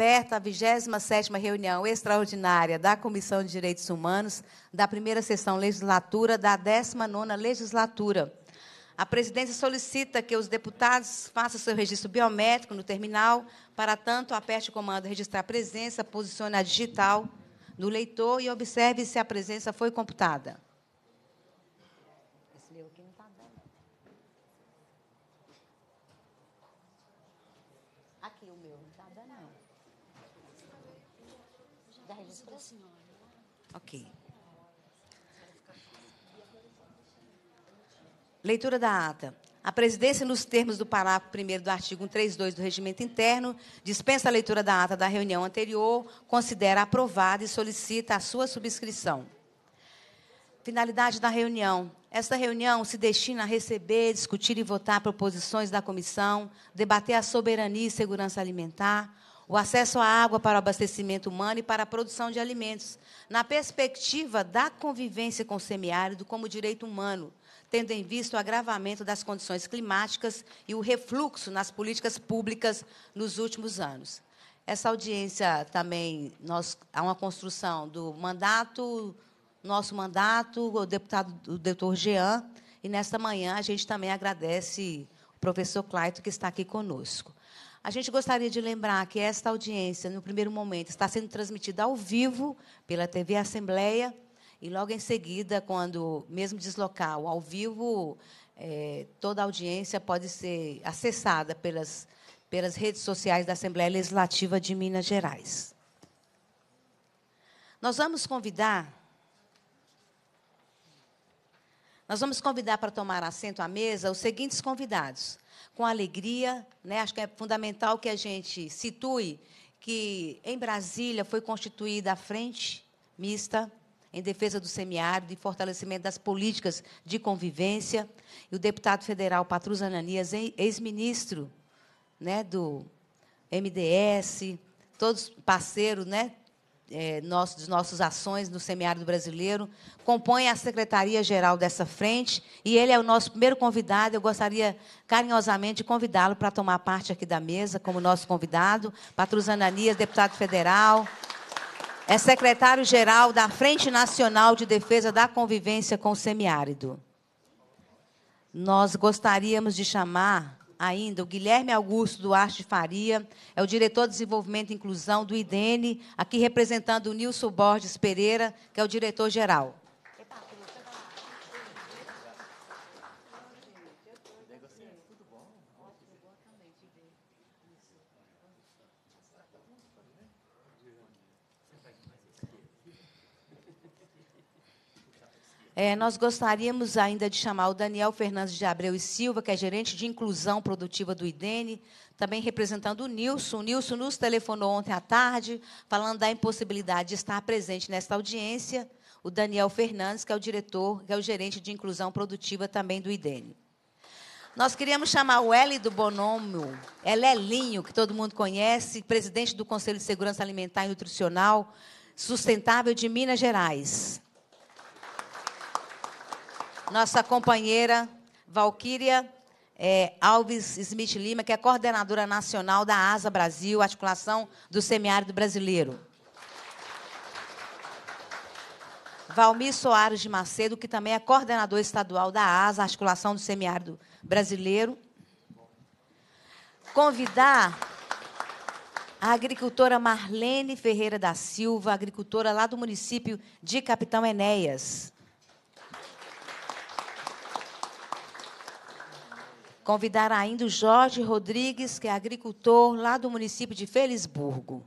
aberta a 27ª reunião extraordinária da Comissão de Direitos Humanos da primeira sessão legislatura da 19ª legislatura. A presidência solicita que os deputados façam seu registro biométrico no terminal, para tanto aperte o comando registrar presença, posicione a digital do leitor e observe se a presença foi computada. Leitura da ata. A presidência, nos termos do parágrafo 1 do artigo 132 do Regimento Interno, dispensa a leitura da ata da reunião anterior, considera aprovada e solicita a sua subscrição. Finalidade da reunião. Esta reunião se destina a receber, discutir e votar proposições da comissão, debater a soberania e segurança alimentar, o acesso à água para o abastecimento humano e para a produção de alimentos, na perspectiva da convivência com o semiárido como direito humano, tendo em vista o agravamento das condições climáticas e o refluxo nas políticas públicas nos últimos anos. Essa audiência também nós, há uma construção do mandato, nosso mandato, o deputado, o doutor Jean, e nesta manhã a gente também agradece o professor Claito, que está aqui conosco. A gente gostaria de lembrar que esta audiência, no primeiro momento, está sendo transmitida ao vivo pela TV Assembleia e logo em seguida, quando mesmo deslocar ao vivo, é, toda a audiência pode ser acessada pelas, pelas redes sociais da Assembleia Legislativa de Minas Gerais. Nós vamos convidar. Nós vamos convidar para tomar assento à mesa os seguintes convidados. Com alegria, né, acho que é fundamental que a gente situe que em Brasília foi constituída a Frente Mista em defesa do semiárido e fortalecimento das políticas de convivência. E o deputado federal Patrus Ananias, ex-ministro né, do MDS, todos parceiros né, é, nosso, dos nossos ações no semiárido brasileiro, compõe a secretaria-geral dessa frente e ele é o nosso primeiro convidado. Eu gostaria carinhosamente de convidá-lo para tomar parte aqui da mesa como nosso convidado. Patrus Ananias, deputado federal, é secretário-geral da Frente Nacional de Defesa da Convivência com o Semiárido. Nós gostaríamos de chamar ainda o Guilherme Augusto Duarte Faria, é o diretor de desenvolvimento e inclusão do IDENE, aqui representando o Nilson Borges Pereira, que é o diretor-geral. É, nós gostaríamos ainda de chamar o Daniel Fernandes de Abreu e Silva, que é gerente de inclusão produtiva do IDENE, também representando o Nilson. O Nilson nos telefonou ontem à tarde, falando da impossibilidade de estar presente nesta audiência. O Daniel Fernandes, que é o diretor, que é o gerente de inclusão produtiva também do IDENE. Nós queríamos chamar o L do Bonômio, Elelinho, é que todo mundo conhece, presidente do Conselho de Segurança Alimentar e Nutricional Sustentável de Minas Gerais nossa companheira Valquíria é, Alves Smith Lima, que é coordenadora nacional da ASA Brasil, articulação do semiárido brasileiro. Valmir Soares de Macedo, que também é coordenador estadual da ASA, articulação do semiárido brasileiro. Convidar a agricultora Marlene Ferreira da Silva, agricultora lá do município de Capitão Enéas. Convidar ainda o Jorge Rodrigues, que é agricultor lá do município de Felisburgo.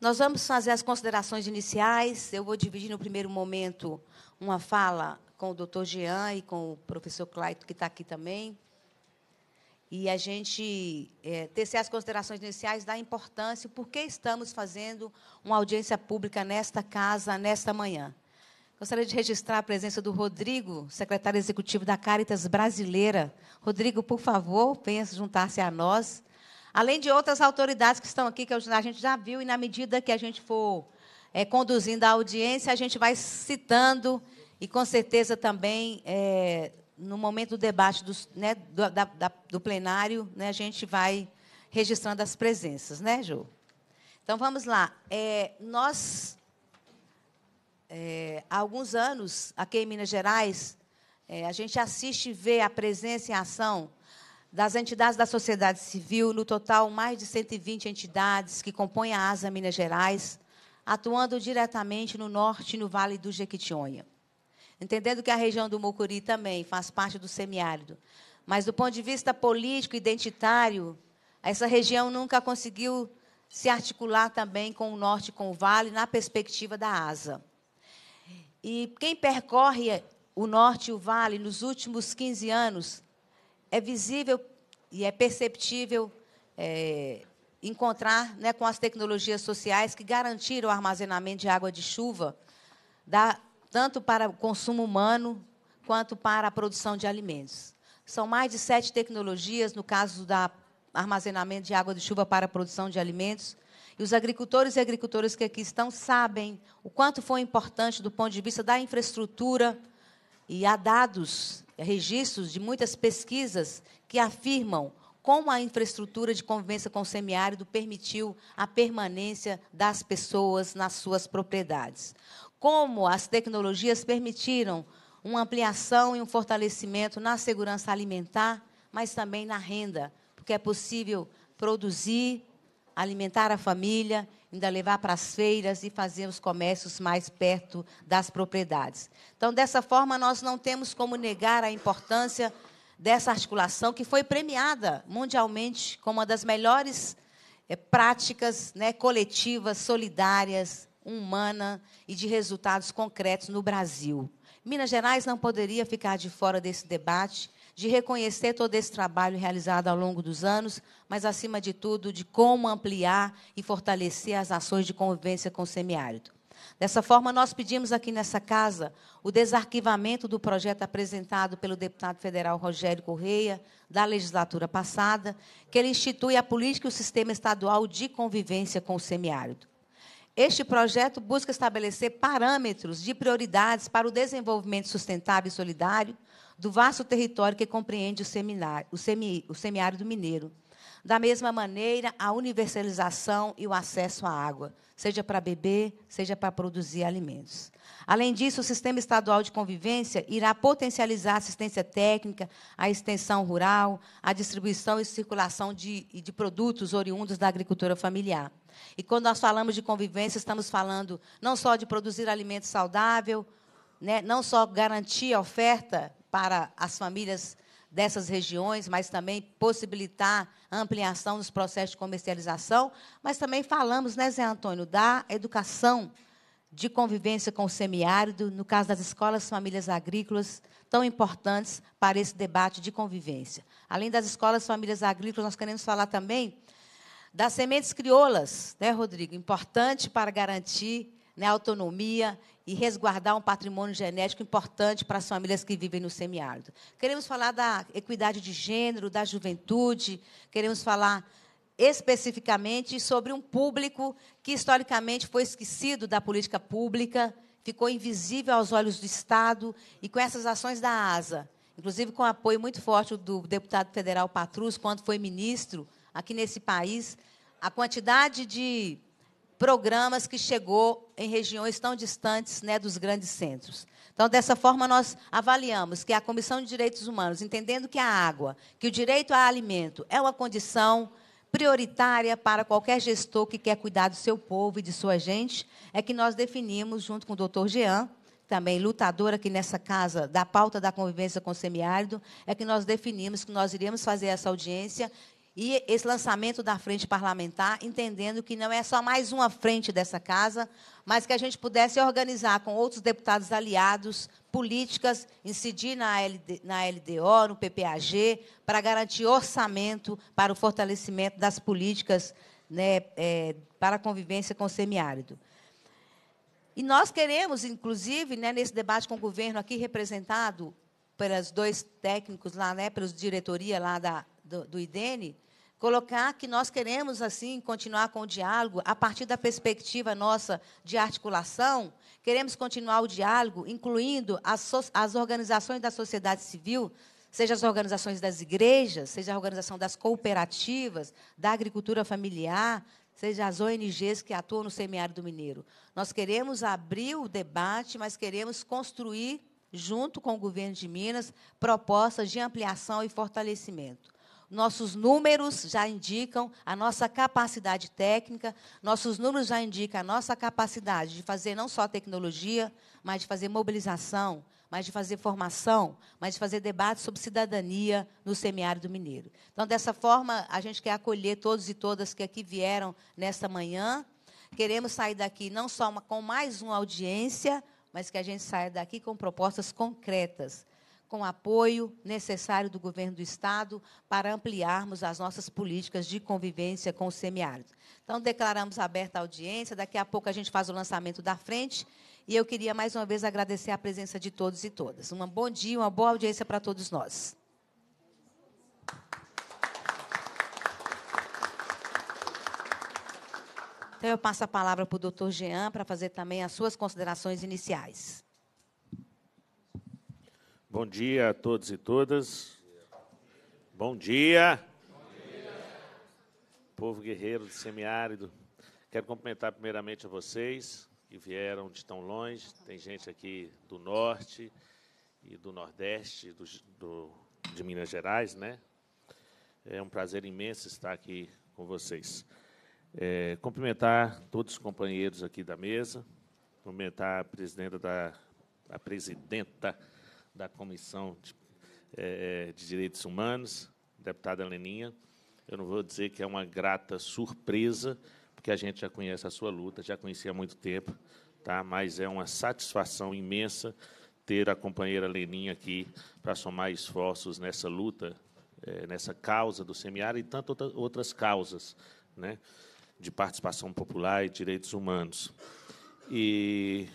Nós vamos fazer as considerações iniciais. Eu vou dividir no primeiro momento uma fala com o doutor Jean e com o professor Claito, que está aqui também e a gente é, tecer as considerações iniciais da importância, por que estamos fazendo uma audiência pública nesta casa, nesta manhã. Gostaria de registrar a presença do Rodrigo, secretário executivo da Caritas Brasileira. Rodrigo, por favor, venha juntar-se a nós. Além de outras autoridades que estão aqui, que a gente já viu, e na medida que a gente for é, conduzindo a audiência, a gente vai citando e, com certeza, também é, no momento do debate do, né, do, da, da, do plenário, né, a gente vai registrando as presenças, né, Ju? Então, vamos lá. É, nós, é, há alguns anos, aqui em Minas Gerais, é, a gente assiste e vê a presença em ação das entidades da sociedade civil, no total, mais de 120 entidades que compõem a ASA Minas Gerais, atuando diretamente no norte e no Vale do Jequitinhonha entendendo que a região do Mucuri também faz parte do semiárido. Mas do ponto de vista político, identitário, essa região nunca conseguiu se articular também com o norte, com o vale, na perspectiva da ASA. E quem percorre o norte e o vale nos últimos 15 anos é visível e é perceptível é, encontrar né, com as tecnologias sociais que garantiram o armazenamento de água de chuva da tanto para o consumo humano quanto para a produção de alimentos. São mais de sete tecnologias, no caso do armazenamento de água de chuva para a produção de alimentos. E os agricultores e agricultoras que aqui estão sabem o quanto foi importante do ponto de vista da infraestrutura. E há dados, registros de muitas pesquisas que afirmam como a infraestrutura de convivência com o semiárido permitiu a permanência das pessoas nas suas propriedades como as tecnologias permitiram uma ampliação e um fortalecimento na segurança alimentar, mas também na renda, porque é possível produzir, alimentar a família, ainda levar para as feiras e fazer os comércios mais perto das propriedades. Então, dessa forma, nós não temos como negar a importância dessa articulação que foi premiada mundialmente como uma das melhores eh, práticas né, coletivas, solidárias humana e de resultados concretos no Brasil. Minas Gerais não poderia ficar de fora desse debate, de reconhecer todo esse trabalho realizado ao longo dos anos, mas, acima de tudo, de como ampliar e fortalecer as ações de convivência com o semiárido. Dessa forma, nós pedimos aqui nessa casa o desarquivamento do projeto apresentado pelo deputado federal Rogério Correia, da legislatura passada, que ele institui a política e o sistema estadual de convivência com o semiárido. Este projeto busca estabelecer parâmetros de prioridades para o desenvolvimento sustentável e solidário do vasto território que compreende o, seminário, o, semi, o semiárido mineiro. Da mesma maneira, a universalização e o acesso à água, seja para beber, seja para produzir alimentos. Além disso, o Sistema Estadual de Convivência irá potencializar a assistência técnica, a extensão rural, a distribuição e circulação de, de produtos oriundos da agricultura familiar. E quando nós falamos de convivência, estamos falando não só de produzir alimento saudável, né, não só garantir a oferta para as famílias dessas regiões, mas também possibilitar ampliação dos processos de comercialização. Mas também falamos, né, Zé Antônio, da educação de convivência com o semiárido, no caso das escolas famílias agrícolas, tão importantes para esse debate de convivência. Além das escolas famílias agrícolas, nós queremos falar também das sementes crioulas, né, Rodrigo? Importante para garantir né, autonomia e resguardar um patrimônio genético importante para as famílias que vivem no semiárido. Queremos falar da equidade de gênero, da juventude, queremos falar especificamente sobre um público que historicamente foi esquecido da política pública, ficou invisível aos olhos do Estado e com essas ações da ASA, inclusive com apoio muito forte do deputado federal Patrus, quando foi ministro aqui nesse país, a quantidade de programas que chegou em regiões tão distantes né, dos grandes centros. Então, dessa forma, nós avaliamos que a Comissão de Direitos Humanos, entendendo que a água, que o direito a alimento é uma condição prioritária para qualquer gestor que quer cuidar do seu povo e de sua gente, é que nós definimos, junto com o doutor Jean, também lutador aqui nessa casa da pauta da convivência com o semiárido, é que nós definimos que nós iríamos fazer essa audiência e esse lançamento da frente parlamentar, entendendo que não é só mais uma frente dessa casa, mas que a gente pudesse organizar com outros deputados aliados políticas, incidir na, LD, na LDO, no PPAG, para garantir orçamento para o fortalecimento das políticas né, é, para a convivência com o semiárido. E nós queremos, inclusive, né, nesse debate com o governo aqui representado pelos dois técnicos lá, né, pelos diretoria lá da, do, do IDENE, colocar que nós queremos, assim, continuar com o diálogo a partir da perspectiva nossa de articulação, queremos continuar o diálogo incluindo as, so as organizações da sociedade civil, seja as organizações das igrejas, seja a organização das cooperativas, da agricultura familiar, seja as ONGs que atuam no semiárido mineiro. Nós queremos abrir o debate, mas queremos construir, junto com o governo de Minas, propostas de ampliação e fortalecimento. Nossos números já indicam a nossa capacidade técnica, nossos números já indicam a nossa capacidade de fazer não só tecnologia, mas de fazer mobilização, mas de fazer formação, mas de fazer debate sobre cidadania no semiárido mineiro. Então, dessa forma, a gente quer acolher todos e todas que aqui vieram nesta manhã. Queremos sair daqui não só com mais uma audiência, mas que a gente saia daqui com propostas concretas com apoio necessário do governo do Estado para ampliarmos as nossas políticas de convivência com o semiárido. Então, declaramos aberta a audiência, daqui a pouco a gente faz o lançamento da frente. E eu queria mais uma vez agradecer a presença de todos e todas. Um bom dia, uma boa audiência para todos nós. Então, eu passo a palavra para o doutor Jean para fazer também as suas considerações iniciais. Bom dia a todos e todas. Bom dia. Bom dia. Povo guerreiro do semiárido. Quero cumprimentar primeiramente a vocês que vieram de tão longe. Tem gente aqui do norte e do nordeste do, do, de Minas Gerais, né? É um prazer imenso estar aqui com vocês. É, cumprimentar todos os companheiros aqui da mesa, cumprimentar a presidenta da a presidenta da Comissão de, é, é, de Direitos Humanos, deputada Leninha. Eu não vou dizer que é uma grata surpresa, porque a gente já conhece a sua luta, já conhecia há muito tempo, tá? mas é uma satisfação imensa ter a companheira Leninha aqui para somar esforços nessa luta, é, nessa causa do semiárido e tantas outra, outras causas né? de participação popular e direitos humanos. E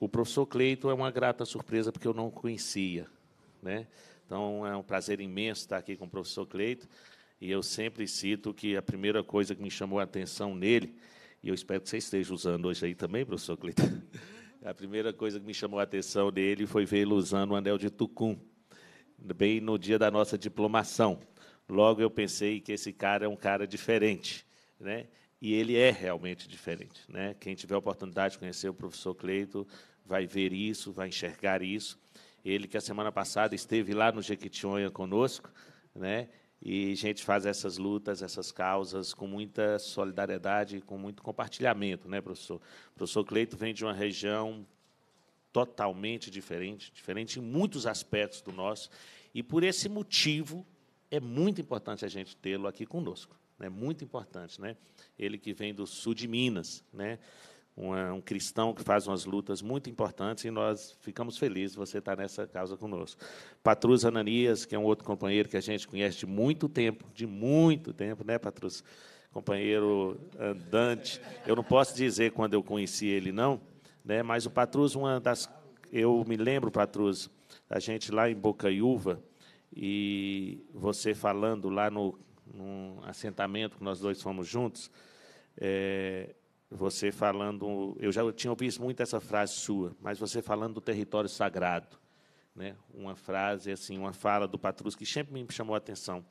o professor Cleiton é uma grata surpresa porque eu não conhecia, né? Então é um prazer imenso estar aqui com o professor Cleiton e eu sempre cito que a primeira coisa que me chamou a atenção nele e eu espero que você esteja usando hoje aí também, professor Cleiton. A primeira coisa que me chamou a atenção dele foi vê-lo usando o anel de Tucum, bem no dia da nossa diplomação. Logo eu pensei que esse cara é um cara diferente, né? E ele é realmente diferente. Né? Quem tiver a oportunidade de conhecer o professor Cleito vai ver isso, vai enxergar isso. Ele que a semana passada esteve lá no Jequitinhonha conosco, né? E a gente faz essas lutas, essas causas com muita solidariedade, com muito compartilhamento, né, professor? O professor Cleito vem de uma região totalmente diferente, diferente em muitos aspectos do nosso, e por esse motivo é muito importante a gente tê-lo aqui conosco né, muito importante. Né? Ele que vem do sul de Minas, né? É, um cristão que faz umas lutas muito importantes e nós ficamos felizes você estar nessa causa conosco. Patrus Ananias, que é um outro companheiro que a gente conhece de muito tempo, de muito tempo, né, Patrus? Companheiro andante. Eh, eu não posso dizer quando eu conheci ele, não, né? mas o Patrus, uma das. Eu me lembro, Patrus, a gente lá em Bocaiúva, e você falando lá no num assentamento que nós dois fomos juntos, é, você falando, eu já tinha ouvido muito essa frase sua, mas você falando do território sagrado, né? Uma frase assim, uma fala do Patrus que sempre me chamou a atenção.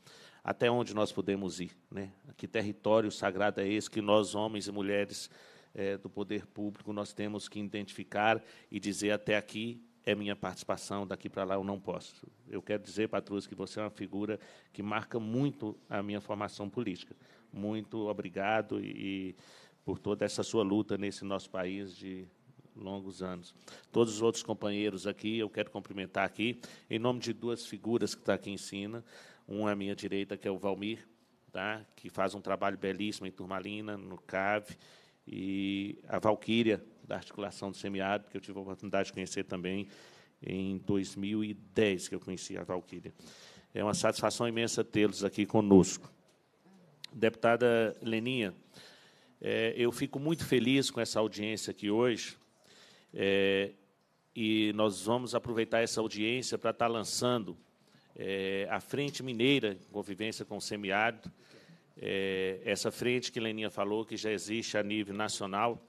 Até onde nós podemos ir, né? Que território sagrado é esse que nós homens e mulheres é, do poder público nós temos que identificar e dizer até aqui é minha participação, daqui para lá eu não posso. Eu quero dizer, Patrus, que você é uma figura que marca muito a minha formação política. Muito obrigado e, e por toda essa sua luta nesse nosso país de longos anos. Todos os outros companheiros aqui, eu quero cumprimentar aqui, em nome de duas figuras que estão tá aqui em cima. Um à minha direita, que é o Valmir, tá? que faz um trabalho belíssimo em Turmalina, no CAV, e a Valquíria, da articulação do semiárido, que eu tive a oportunidade de conhecer também em 2010, que eu conheci a Valquíria. É uma satisfação imensa tê-los aqui conosco. Deputada Leninha, é, eu fico muito feliz com essa audiência aqui hoje, é, e nós vamos aproveitar essa audiência para estar lançando é, a Frente Mineira Convivência com o Semiárido, é, essa frente que Leninha falou, que já existe a nível nacional,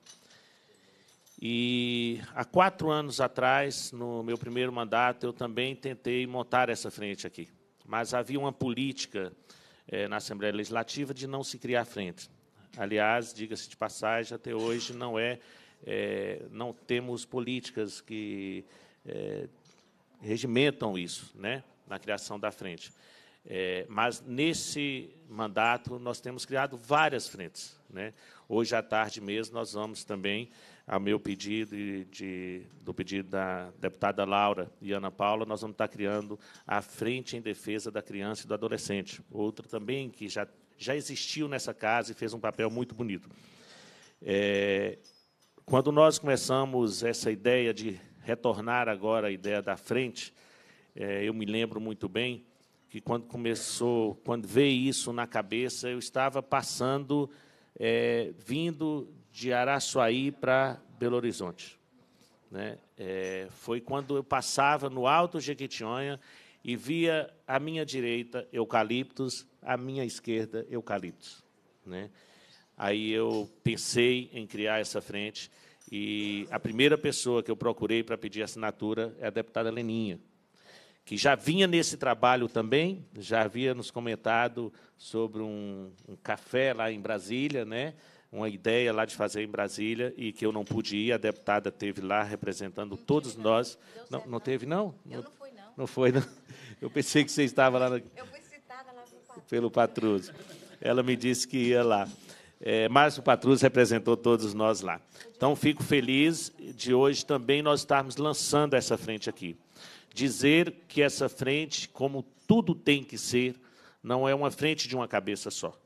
e há quatro anos atrás, no meu primeiro mandato, eu também tentei montar essa frente aqui. Mas havia uma política eh, na Assembleia Legislativa de não se criar frente. Aliás, diga-se de passagem, até hoje não é, eh, não temos políticas que eh, regimentam isso, né, na criação da frente. É, mas nesse mandato nós temos criado várias frentes. Né? Hoje à tarde mesmo nós vamos também a meu pedido e de, do pedido da deputada Laura e Ana Paula, nós vamos estar criando a Frente em Defesa da Criança e do Adolescente, outra também que já, já existiu nessa casa e fez um papel muito bonito. É, quando nós começamos essa ideia de retornar agora à ideia da frente, é, eu me lembro muito bem que quando começou, quando veio isso na cabeça, eu estava passando, é, vindo de Araçuaí para Belo Horizonte. Né? É, foi quando eu passava no Alto Jequitinhonha e via à minha direita eucaliptos, à minha esquerda eucaliptos. Né? Aí eu pensei em criar essa frente e a primeira pessoa que eu procurei para pedir assinatura é a deputada Leninha, que já vinha nesse trabalho também, já havia nos comentado sobre um, um café lá em Brasília, né? uma ideia lá de fazer em Brasília e que eu não pude ir. A deputada teve lá representando todos nós. Não, não, teve, não? Eu não fui, não. Não foi, não? Eu pensei que você estava lá. Eu fui citada lá pelo Patruso. Ela me disse que ia lá. É, Márcio Patrus representou todos nós lá. Então, fico feliz de hoje também nós estarmos lançando essa frente aqui. Dizer que essa frente, como tudo tem que ser, não é uma frente de uma cabeça só,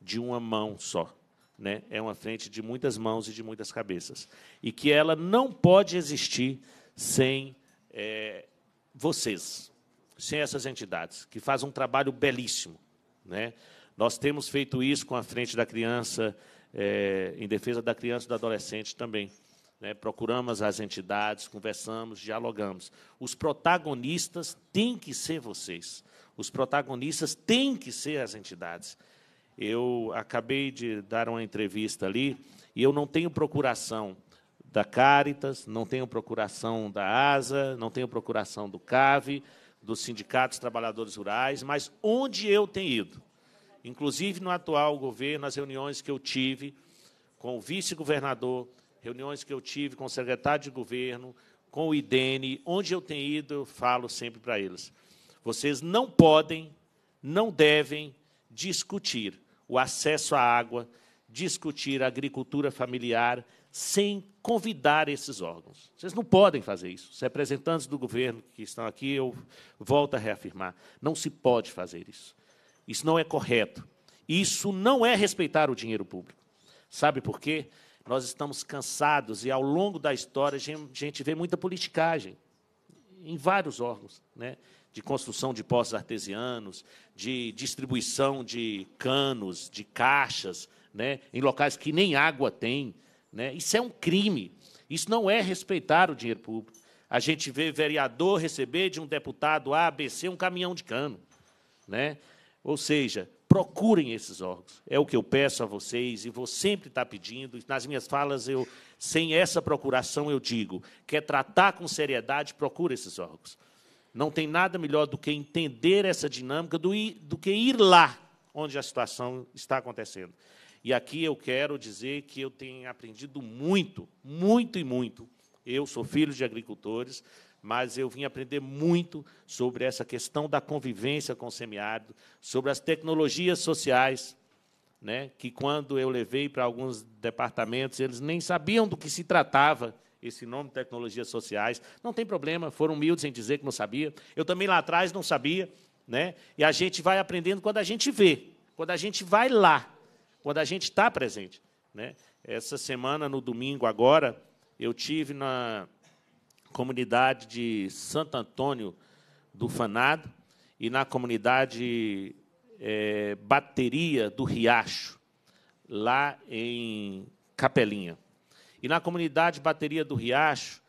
de uma mão só né, é uma frente de muitas mãos e de muitas cabeças. E que ela não pode existir sem é, vocês, sem essas entidades, que fazem um trabalho belíssimo. Né? Nós temos feito isso com a frente da criança, é, em defesa da criança e do adolescente também. Né? Procuramos as entidades, conversamos, dialogamos. Os protagonistas têm que ser vocês. Os protagonistas têm que ser as entidades. Eu acabei de dar uma entrevista ali e eu não tenho procuração da Caritas, não tenho procuração da ASA, não tenho procuração do CAVE, dos sindicatos trabalhadores rurais, mas onde eu tenho ido, inclusive no atual governo, as reuniões que eu tive com o vice-governador, reuniões que eu tive com o secretário de governo, com o IDENE, onde eu tenho ido, eu falo sempre para eles. Vocês não podem, não devem discutir o acesso à água, discutir a agricultura familiar sem convidar esses órgãos. Vocês não podem fazer isso. Os representantes do governo que estão aqui, eu volto a reafirmar, não se pode fazer isso. Isso não é correto. Isso não é respeitar o dinheiro público. Sabe por quê? Nós estamos cansados e ao longo da história a gente vê muita politicagem em vários órgãos, né? de construção de poços artesianos, de distribuição de canos, de caixas, né, em locais que nem água tem. Né? Isso é um crime. Isso não é respeitar o dinheiro público. A gente vê vereador receber de um deputado A, B, C um caminhão de cano. Né? Ou seja, procurem esses órgãos. É o que eu peço a vocês e vou sempre estar pedindo. Nas minhas falas, eu, sem essa procuração, eu digo: quer tratar com seriedade, procure esses órgãos. Não tem nada melhor do que entender essa dinâmica do, do que ir lá onde a situação está acontecendo. E aqui eu quero dizer que eu tenho aprendido muito, muito e muito. Eu sou filho de agricultores, mas eu vim aprender muito sobre essa questão da convivência com o semiárido, sobre as tecnologias sociais, né, que quando eu levei para alguns departamentos, eles nem sabiam do que se tratava esse nome tecnologias sociais. Não tem problema, foram humildes em dizer que não sabia. Eu também lá atrás não sabia, né? E a gente vai aprendendo quando a gente vê, quando a gente vai lá, quando a gente está presente, né? Essa semana no domingo agora eu tive na comunidade de Santo Antônio do Fanado e na comunidade é, Bateria do Riacho, lá em Capelinha. E na comunidade Bateria do Riacho,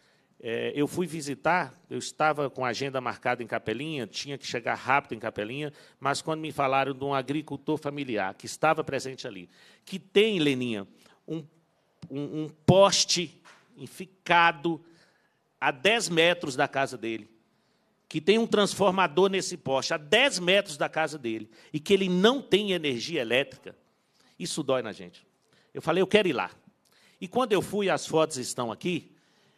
é, eu fui visitar, eu estava com a agenda marcada em Capelinha, tinha que chegar rápido em Capelinha, mas quando me falaram de um agricultor familiar que estava presente ali, que tem, Leninha, um, um, um poste ficado a 10 metros da casa dele, que tem um transformador nesse poste a 10 metros da casa dele, e que ele não tem energia elétrica, isso dói na gente. Eu falei, eu quero ir lá. E quando eu fui, as fotos estão aqui,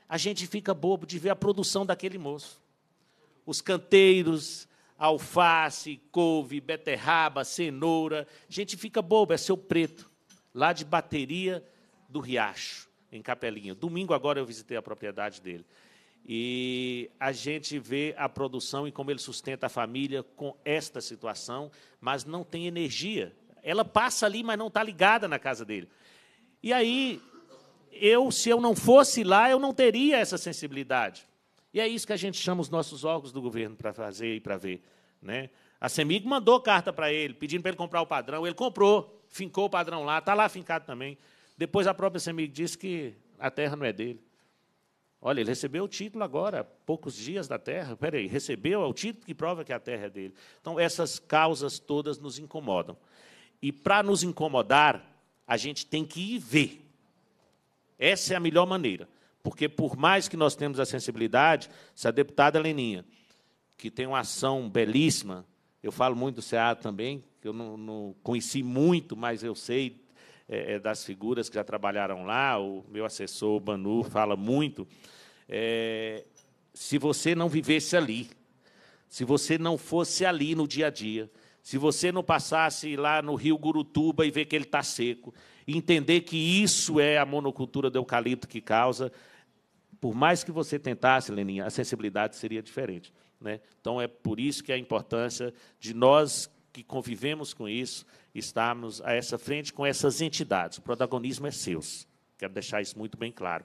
a gente fica bobo de ver a produção daquele moço. Os canteiros, alface, couve, beterraba, cenoura. A gente fica bobo, é seu preto, lá de bateria do Riacho, em Capelinha. Domingo agora eu visitei a propriedade dele. E a gente vê a produção e como ele sustenta a família com esta situação, mas não tem energia. Ela passa ali, mas não está ligada na casa dele. E aí eu, se eu não fosse lá, eu não teria essa sensibilidade. E é isso que a gente chama os nossos órgãos do governo para fazer e para ver. Né? A CEMIG mandou carta para ele, pedindo para ele comprar o padrão. Ele comprou, fincou o padrão lá, está lá fincado também. Depois a própria CEMIG disse que a terra não é dele. Olha, ele recebeu o título agora, poucos dias da terra. Espera aí, recebeu é o título que prova que a terra é dele. Então, essas causas todas nos incomodam. E, para nos incomodar, a gente tem que ir ver essa é a melhor maneira. Porque, por mais que nós temos a sensibilidade, se a deputada Leninha, que tem uma ação belíssima, eu falo muito do Ceará também, que eu não, não, conheci muito, mas eu sei é, é, das figuras que já trabalharam lá, o meu assessor, o Banu, fala muito. É, se você não vivesse ali, se você não fosse ali no dia a dia, se você não passasse lá no rio Gurutuba e ver que ele está seco, entender que isso é a monocultura do eucalipto que causa, por mais que você tentasse, Leninha, a sensibilidade seria diferente. Né? Então, é por isso que a importância de nós que convivemos com isso, estarmos a essa frente com essas entidades. O protagonismo é seu. Quero deixar isso muito bem claro.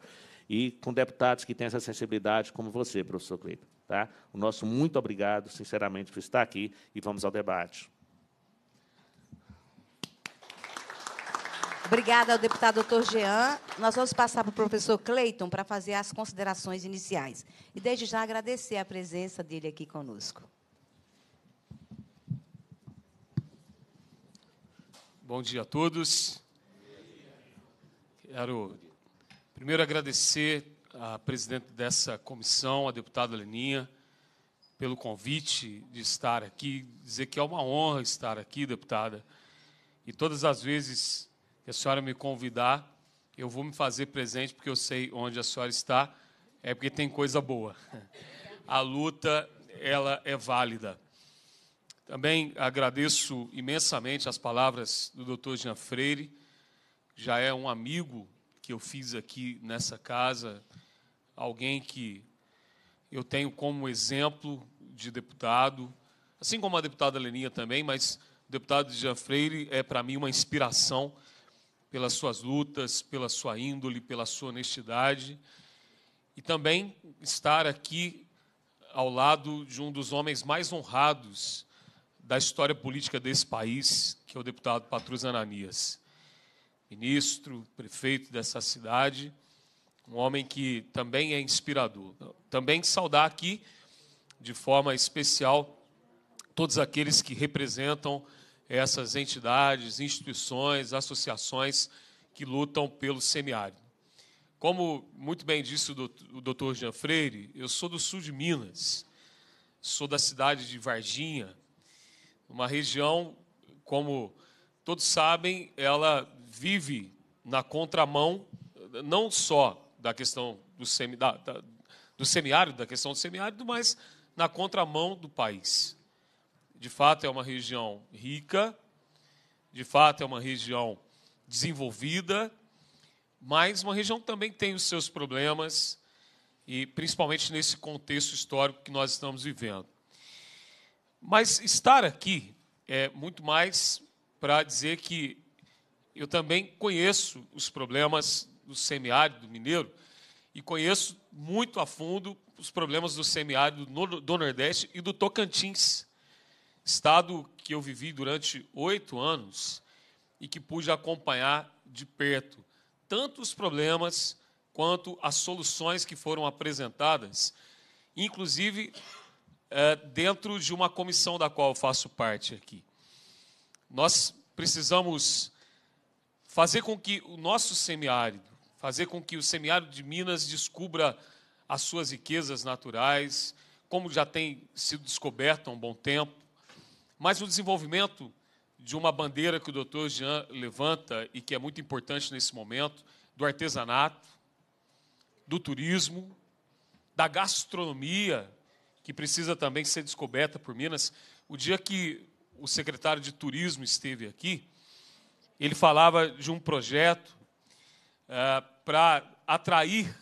E com deputados que têm essa sensibilidade, como você, professor Cleiton. Tá? O nosso muito obrigado, sinceramente, por estar aqui e vamos ao debate. Obrigada ao deputado doutor Jean. Nós vamos passar para o professor Cleiton para fazer as considerações iniciais. E desde já agradecer a presença dele aqui conosco. Bom dia a todos. Quero primeiro agradecer a presidente dessa comissão, a deputada Leninha, pelo convite de estar aqui, dizer que é uma honra estar aqui, deputada. E todas as vezes que a senhora me convidar, eu vou me fazer presente, porque eu sei onde a senhora está, é porque tem coisa boa. A luta, ela é válida. Também agradeço imensamente as palavras do doutor Jean Freire, já é um amigo que eu fiz aqui nessa casa, alguém que eu tenho como exemplo de deputado, assim como a deputada Leninha também, mas o deputado Jean Freire é para mim uma inspiração pelas suas lutas, pela sua índole, pela sua honestidade. E também estar aqui ao lado de um dos homens mais honrados da história política desse país, que é o deputado Patrus Ananias, ministro, prefeito dessa cidade um homem que também é inspirador. Também saudar aqui, de forma especial, todos aqueles que representam essas entidades, instituições, associações que lutam pelo semiárido. Como muito bem disse o doutor Jean Freire, eu sou do sul de Minas, sou da cidade de Varginha, uma região, como todos sabem, ela vive na contramão, não só da questão do, semi, da, da, do semiárido, da questão do semiárido, mas na contramão do país. De fato, é uma região rica, de fato, é uma região desenvolvida, mas uma região que também tem os seus problemas, e principalmente nesse contexto histórico que nós estamos vivendo. Mas estar aqui é muito mais para dizer que eu também conheço os problemas do semiárido mineiro e conheço muito a fundo os problemas do semiárido do Nordeste e do Tocantins, estado que eu vivi durante oito anos e que pude acompanhar de perto tanto os problemas quanto as soluções que foram apresentadas, inclusive eh, dentro de uma comissão da qual faço parte aqui. Nós precisamos fazer com que o nosso semiárido fazer com que o semiárido de Minas descubra as suas riquezas naturais, como já tem sido descoberto há um bom tempo, mas o desenvolvimento de uma bandeira que o doutor Jean levanta e que é muito importante nesse momento, do artesanato, do turismo, da gastronomia, que precisa também ser descoberta por Minas. O dia que o secretário de Turismo esteve aqui, ele falava de um projeto é, eh, para atrair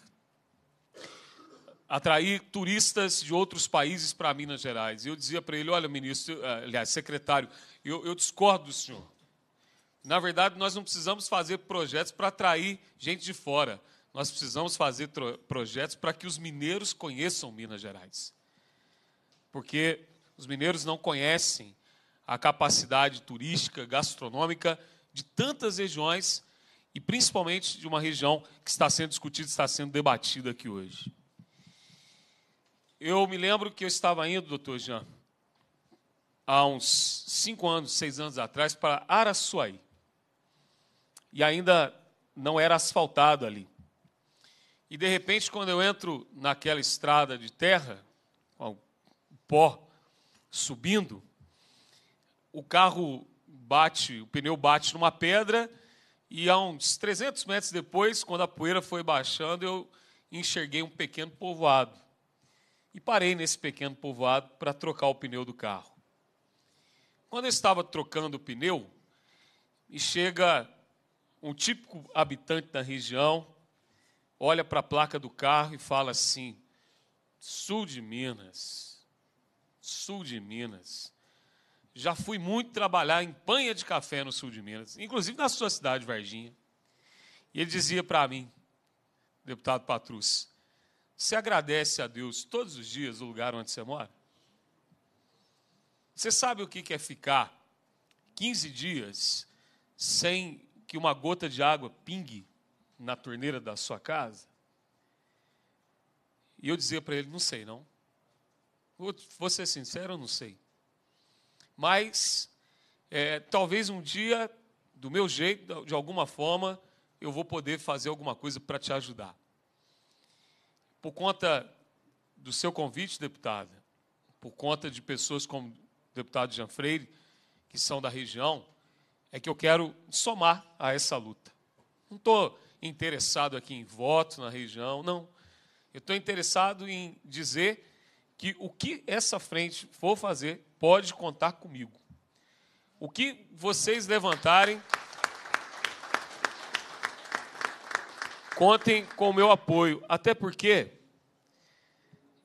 atrair turistas de outros países para Minas Gerais. E eu dizia para ele, olha, ministro, eh, aliás, secretário, eu, eu discordo do senhor. Na verdade, nós não precisamos fazer projetos para atrair gente de fora. Nós precisamos fazer projetos para que os mineiros conheçam Minas Gerais. Porque os mineiros não conhecem a capacidade turística, gastronômica de tantas regiões e principalmente de uma região que está sendo discutida, está sendo debatida aqui hoje. Eu me lembro que eu estava indo, doutor Jean, há uns cinco anos, seis anos atrás, para Araçuaí. E ainda não era asfaltado ali. E de repente, quando eu entro naquela estrada de terra, com o pó subindo, o carro bate, o pneu bate numa pedra e a uns 300 metros depois, quando a poeira foi baixando, eu enxerguei um pequeno povoado. E parei nesse pequeno povoado para trocar o pneu do carro. Quando eu estava trocando o pneu, e chega um típico habitante da região, olha para a placa do carro e fala assim: Sul de Minas, Sul de Minas já fui muito trabalhar em panha de café no sul de Minas, inclusive na sua cidade, Varginha. E ele dizia para mim, deputado Patrus, você agradece a Deus todos os dias o lugar onde você mora? Você sabe o que é ficar 15 dias sem que uma gota de água pingue na torneira da sua casa? E eu dizia para ele: não sei, não. Vou, vou ser sincero, eu não sei mas é, talvez um dia, do meu jeito, de alguma forma, eu vou poder fazer alguma coisa para te ajudar. Por conta do seu convite, deputada, por conta de pessoas como o deputado Jean Freire, que são da região, é que eu quero somar a essa luta. Não estou interessado aqui em voto na região, não. Eu estou interessado em dizer que o que essa frente for fazer pode contar comigo. O que vocês levantarem, contem com o meu apoio. Até porque,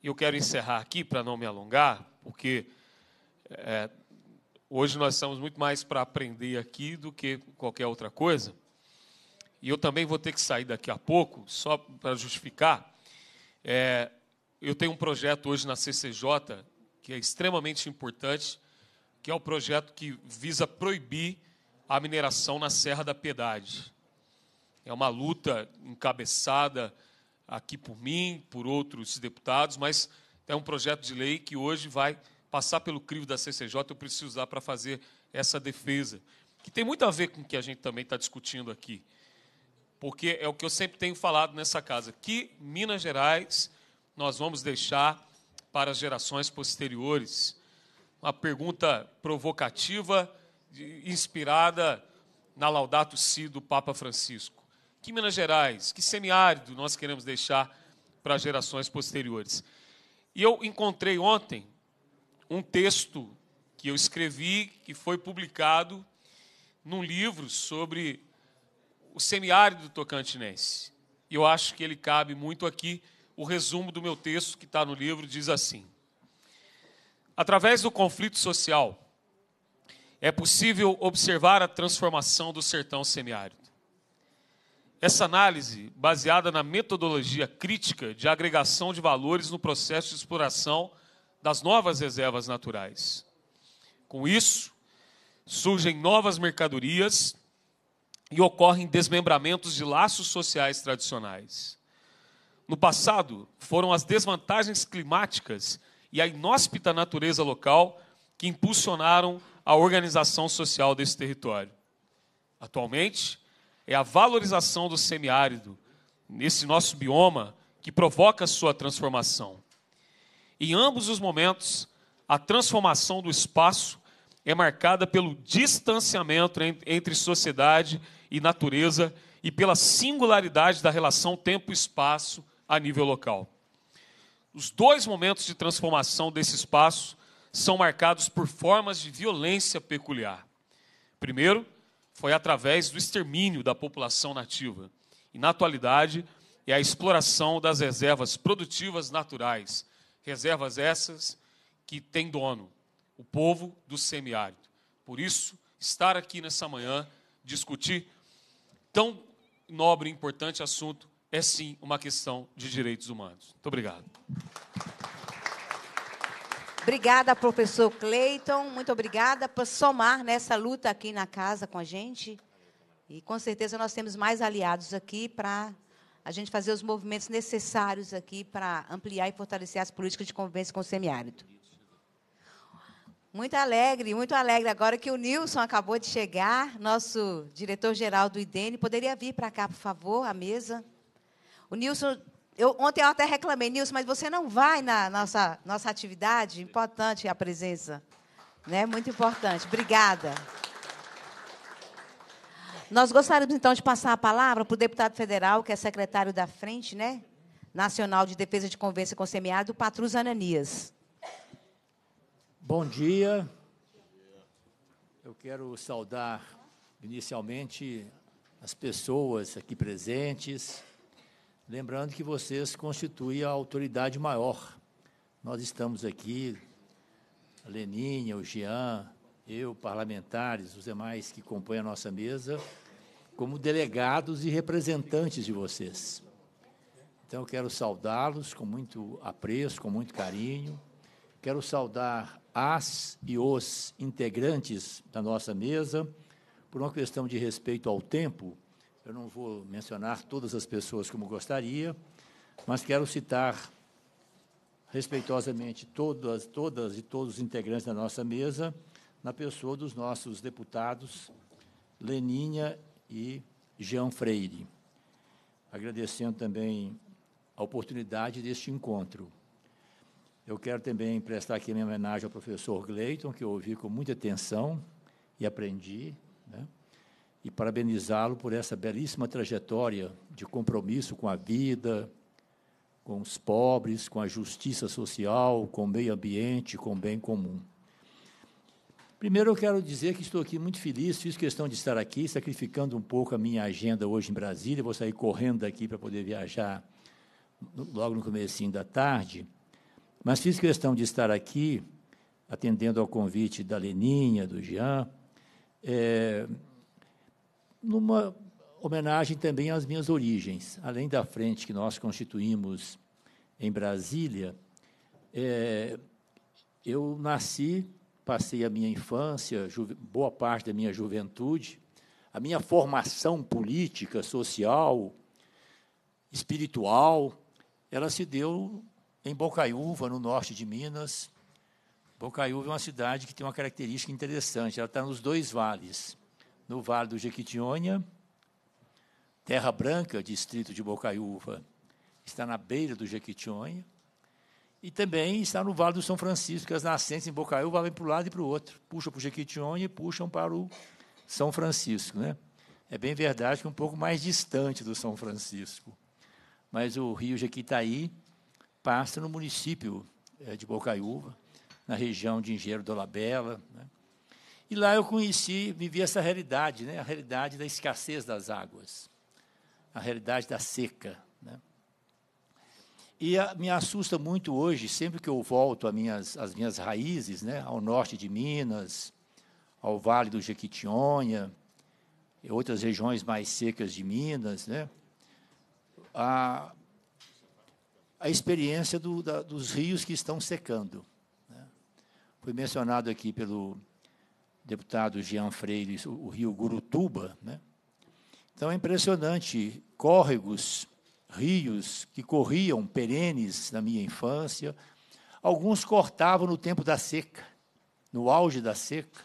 eu quero encerrar aqui para não me alongar, porque é, hoje nós estamos muito mais para aprender aqui do que qualquer outra coisa. E eu também vou ter que sair daqui a pouco, só para justificar. É, eu tenho um projeto hoje na CCJ que é extremamente importante, que é o projeto que visa proibir a mineração na Serra da Piedade. É uma luta encabeçada aqui por mim, por outros deputados, mas é um projeto de lei que hoje vai passar pelo crivo da CCJ, eu preciso usar para fazer essa defesa, que tem muito a ver com o que a gente também está discutindo aqui. Porque é o que eu sempre tenho falado nessa casa, que Minas Gerais nós vamos deixar para as gerações posteriores. Uma pergunta provocativa, inspirada na Laudato Si do Papa Francisco. Que Minas Gerais, que semiárido nós queremos deixar para as gerações posteriores? E eu encontrei ontem um texto que eu escrevi, que foi publicado num livro sobre o semiárido tocantinense. E eu acho que ele cabe muito aqui o resumo do meu texto, que está no livro, diz assim: Através do conflito social, é possível observar a transformação do sertão semiárido. Essa análise, baseada na metodologia crítica de agregação de valores no processo de exploração das novas reservas naturais. Com isso, surgem novas mercadorias e ocorrem desmembramentos de laços sociais tradicionais no passado foram as desvantagens climáticas e a inóspita natureza local que impulsionaram a organização social desse território. Atualmente, é a valorização do semiárido, nesse nosso bioma, que provoca sua transformação. Em ambos os momentos, a transformação do espaço é marcada pelo distanciamento entre sociedade e natureza e pela singularidade da relação tempo-espaço a nível local. Os dois momentos de transformação desse espaço são marcados por formas de violência peculiar. Primeiro, foi através do extermínio da população nativa, e na atualidade é a exploração das reservas produtivas naturais, reservas essas que têm dono, o povo do semiárido. Por isso, estar aqui nessa manhã discutir tão nobre e importante assunto é sim uma questão de direitos humanos. Muito obrigado. Obrigada, professor Cleiton. Muito obrigada por somar nessa luta aqui na casa com a gente. E com certeza nós temos mais aliados aqui para a gente fazer os movimentos necessários aqui para ampliar e fortalecer as políticas de convivência com o semiárido. Muito alegre, muito alegre agora que o Nilson acabou de chegar, nosso diretor-geral do IDN. Poderia vir para cá, por favor, à mesa? O Nilson, eu, ontem eu até reclamei, Nilson, mas você não vai na nossa, nossa atividade? Importante a presença. Né? Muito importante. Obrigada. Nós gostaríamos, então, de passar a palavra para o deputado federal, que é secretário da Frente né? Nacional de Defesa de Convenção com Semiárido, Patrus Ananias. Bom dia. Eu quero saudar inicialmente as pessoas aqui presentes, Lembrando que vocês constituem a autoridade maior. Nós estamos aqui, a Leninha, o Jean, eu, parlamentares, os demais que compõem a nossa mesa, como delegados e representantes de vocês. Então, quero saudá-los com muito apreço, com muito carinho. Quero saudar as e os integrantes da nossa mesa, por uma questão de respeito ao tempo, eu não vou mencionar todas as pessoas como gostaria, mas quero citar respeitosamente todas, todas e todos os integrantes da nossa mesa, na pessoa dos nossos deputados Leninha e Jean Freire. Agradecendo também a oportunidade deste encontro. Eu quero também prestar aqui minha homenagem ao professor Gleiton, que eu ouvi com muita atenção e aprendi e parabenizá-lo por essa belíssima trajetória de compromisso com a vida, com os pobres, com a justiça social, com o meio ambiente, com o bem comum. Primeiro, eu quero dizer que estou aqui muito feliz, fiz questão de estar aqui, sacrificando um pouco a minha agenda hoje em Brasília, vou sair correndo daqui para poder viajar logo no começo da tarde, mas fiz questão de estar aqui, atendendo ao convite da Leninha, do Jean, é, numa homenagem também às minhas origens. Além da frente que nós constituímos em Brasília, é, eu nasci, passei a minha infância, boa parte da minha juventude, a minha formação política, social, espiritual, ela se deu em Bocaiúva, no norte de Minas. Bocaiúva é uma cidade que tem uma característica interessante, ela está nos dois vales no Vale do Jequitinhonha, Terra Branca, distrito de Bocaiúva, está na beira do Jequitinhonha, e também está no Vale do São Francisco, que as nascentes em Bocaiúva vêm para um lado e para o outro, puxam para o Jequitinhonha e puxam para o São Francisco. Né? É bem verdade que é um pouco mais distante do São Francisco, mas o rio Jequitaí passa no município eh, de Bocaiúva, na região de Engenheiro do Labela, né? E lá eu conheci, vivi essa realidade, né? a realidade da escassez das águas, a realidade da seca. Né? E a, me assusta muito hoje, sempre que eu volto às minhas, as minhas raízes, né? ao norte de Minas, ao Vale do Jequitinhonha, e outras regiões mais secas de Minas, né? a, a experiência do, da, dos rios que estão secando. Né? Foi mencionado aqui pelo deputado Jean Freire, o rio Gurutuba. Né? Então, é impressionante, córregos, rios que corriam perenes na minha infância, alguns cortavam no tempo da seca, no auge da seca,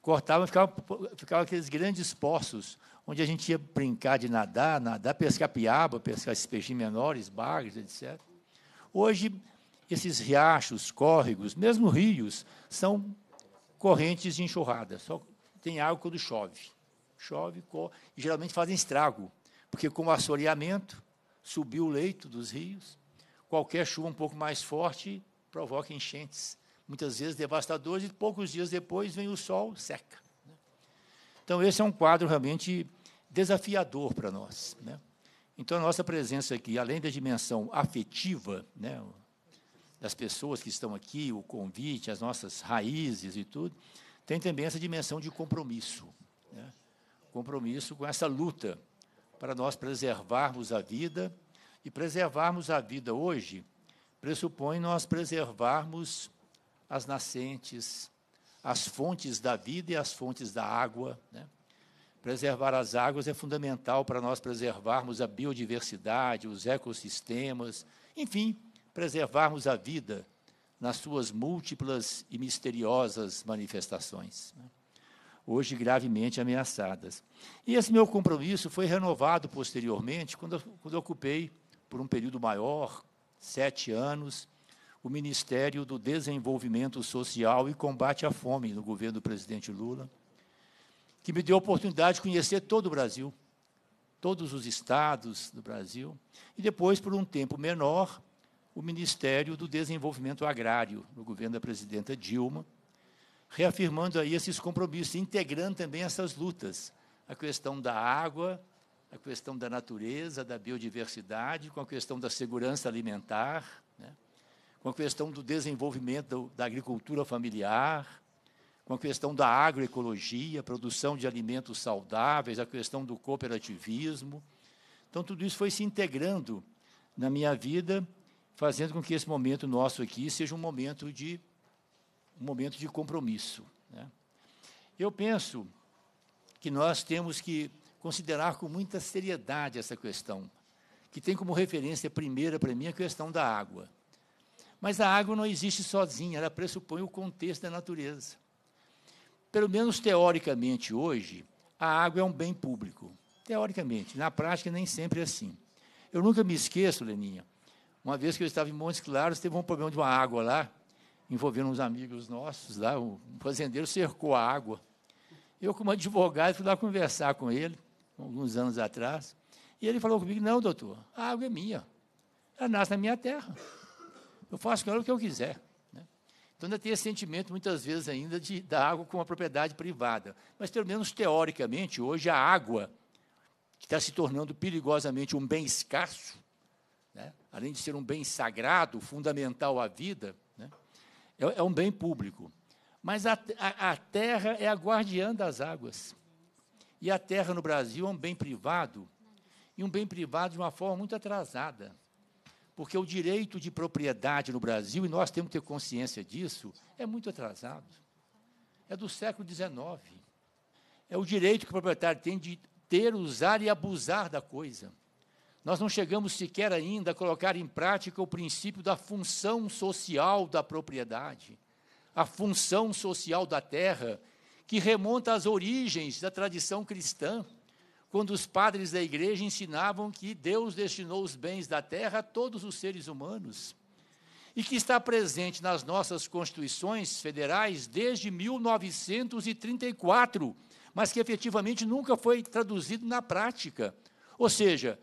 cortavam e ficavam, ficavam aqueles grandes poços, onde a gente ia brincar de nadar, nadar, pescar piaba, pescar esses peixinhos menores, bagres, etc. Hoje, esses riachos, córregos, mesmo rios, são correntes de enxurrada. Só tem água quando chove. Chove e geralmente fazem estrago, porque com o assoreamento, subiu o leito dos rios, qualquer chuva um pouco mais forte provoca enchentes, muitas vezes devastadoras, e poucos dias depois vem o sol, seca. Né. Então, esse é um quadro realmente desafiador para nós. Né. Então, a nossa presença aqui, além da dimensão afetiva, né, das pessoas que estão aqui, o convite, as nossas raízes e tudo, tem também essa dimensão de compromisso. Né? Compromisso com essa luta para nós preservarmos a vida. E preservarmos a vida hoje pressupõe nós preservarmos as nascentes, as fontes da vida e as fontes da água. Né? Preservar as águas é fundamental para nós preservarmos a biodiversidade, os ecossistemas, enfim, preservarmos a vida nas suas múltiplas e misteriosas manifestações, né? hoje gravemente ameaçadas. E esse meu compromisso foi renovado posteriormente, quando quando eu ocupei, por um período maior, sete anos, o Ministério do Desenvolvimento Social e Combate à Fome no governo do presidente Lula, que me deu a oportunidade de conhecer todo o Brasil, todos os estados do Brasil, e depois, por um tempo menor, o Ministério do Desenvolvimento Agrário, no governo da presidenta Dilma, reafirmando aí esses compromissos, integrando também essas lutas, a questão da água, a questão da natureza, da biodiversidade, com a questão da segurança alimentar, né? com a questão do desenvolvimento da agricultura familiar, com a questão da agroecologia, produção de alimentos saudáveis, a questão do cooperativismo. Então, tudo isso foi se integrando na minha vida fazendo com que esse momento nosso aqui seja um momento de, um momento de compromisso. Né? Eu penso que nós temos que considerar com muita seriedade essa questão, que tem como referência primeira para mim a questão da água. Mas a água não existe sozinha, ela pressupõe o contexto da natureza. Pelo menos teoricamente hoje, a água é um bem público. Teoricamente, na prática nem sempre é assim. Eu nunca me esqueço, Leninha, uma vez que eu estava em Montes Claros, teve um problema de uma água lá, envolvendo uns amigos nossos lá, o fazendeiro cercou a água. Eu, como advogado, fui lá conversar com ele, alguns anos atrás, e ele falou comigo, não, doutor, a água é minha, ela nasce na minha terra, eu faço com ela o que eu quiser. Né? Então, ainda tem esse sentimento, muitas vezes, ainda, de, da água como uma propriedade privada. Mas, pelo menos teoricamente, hoje, a água, que está se tornando perigosamente um bem escasso, além de ser um bem sagrado, fundamental à vida, né, é, é, um bem público. Mas a, a, a terra é a guardiã das águas. E a terra no Brasil é um bem privado, e um bem privado de uma forma muito atrasada. Porque o direito de propriedade no Brasil, e nós temos que ter consciência disso, é muito atrasado. É do século XIX. É o direito que o proprietário tem de ter, usar e abusar da coisa. Nós não chegamos sequer ainda a colocar em prática o princípio da função social da propriedade, a função social da terra, que remonta às origens da tradição cristã, quando os padres da igreja ensinavam que Deus destinou os bens da terra a todos os seres humanos e que está presente nas nossas constituições federais desde 1934, mas que efetivamente nunca foi traduzido na prática. Ou seja,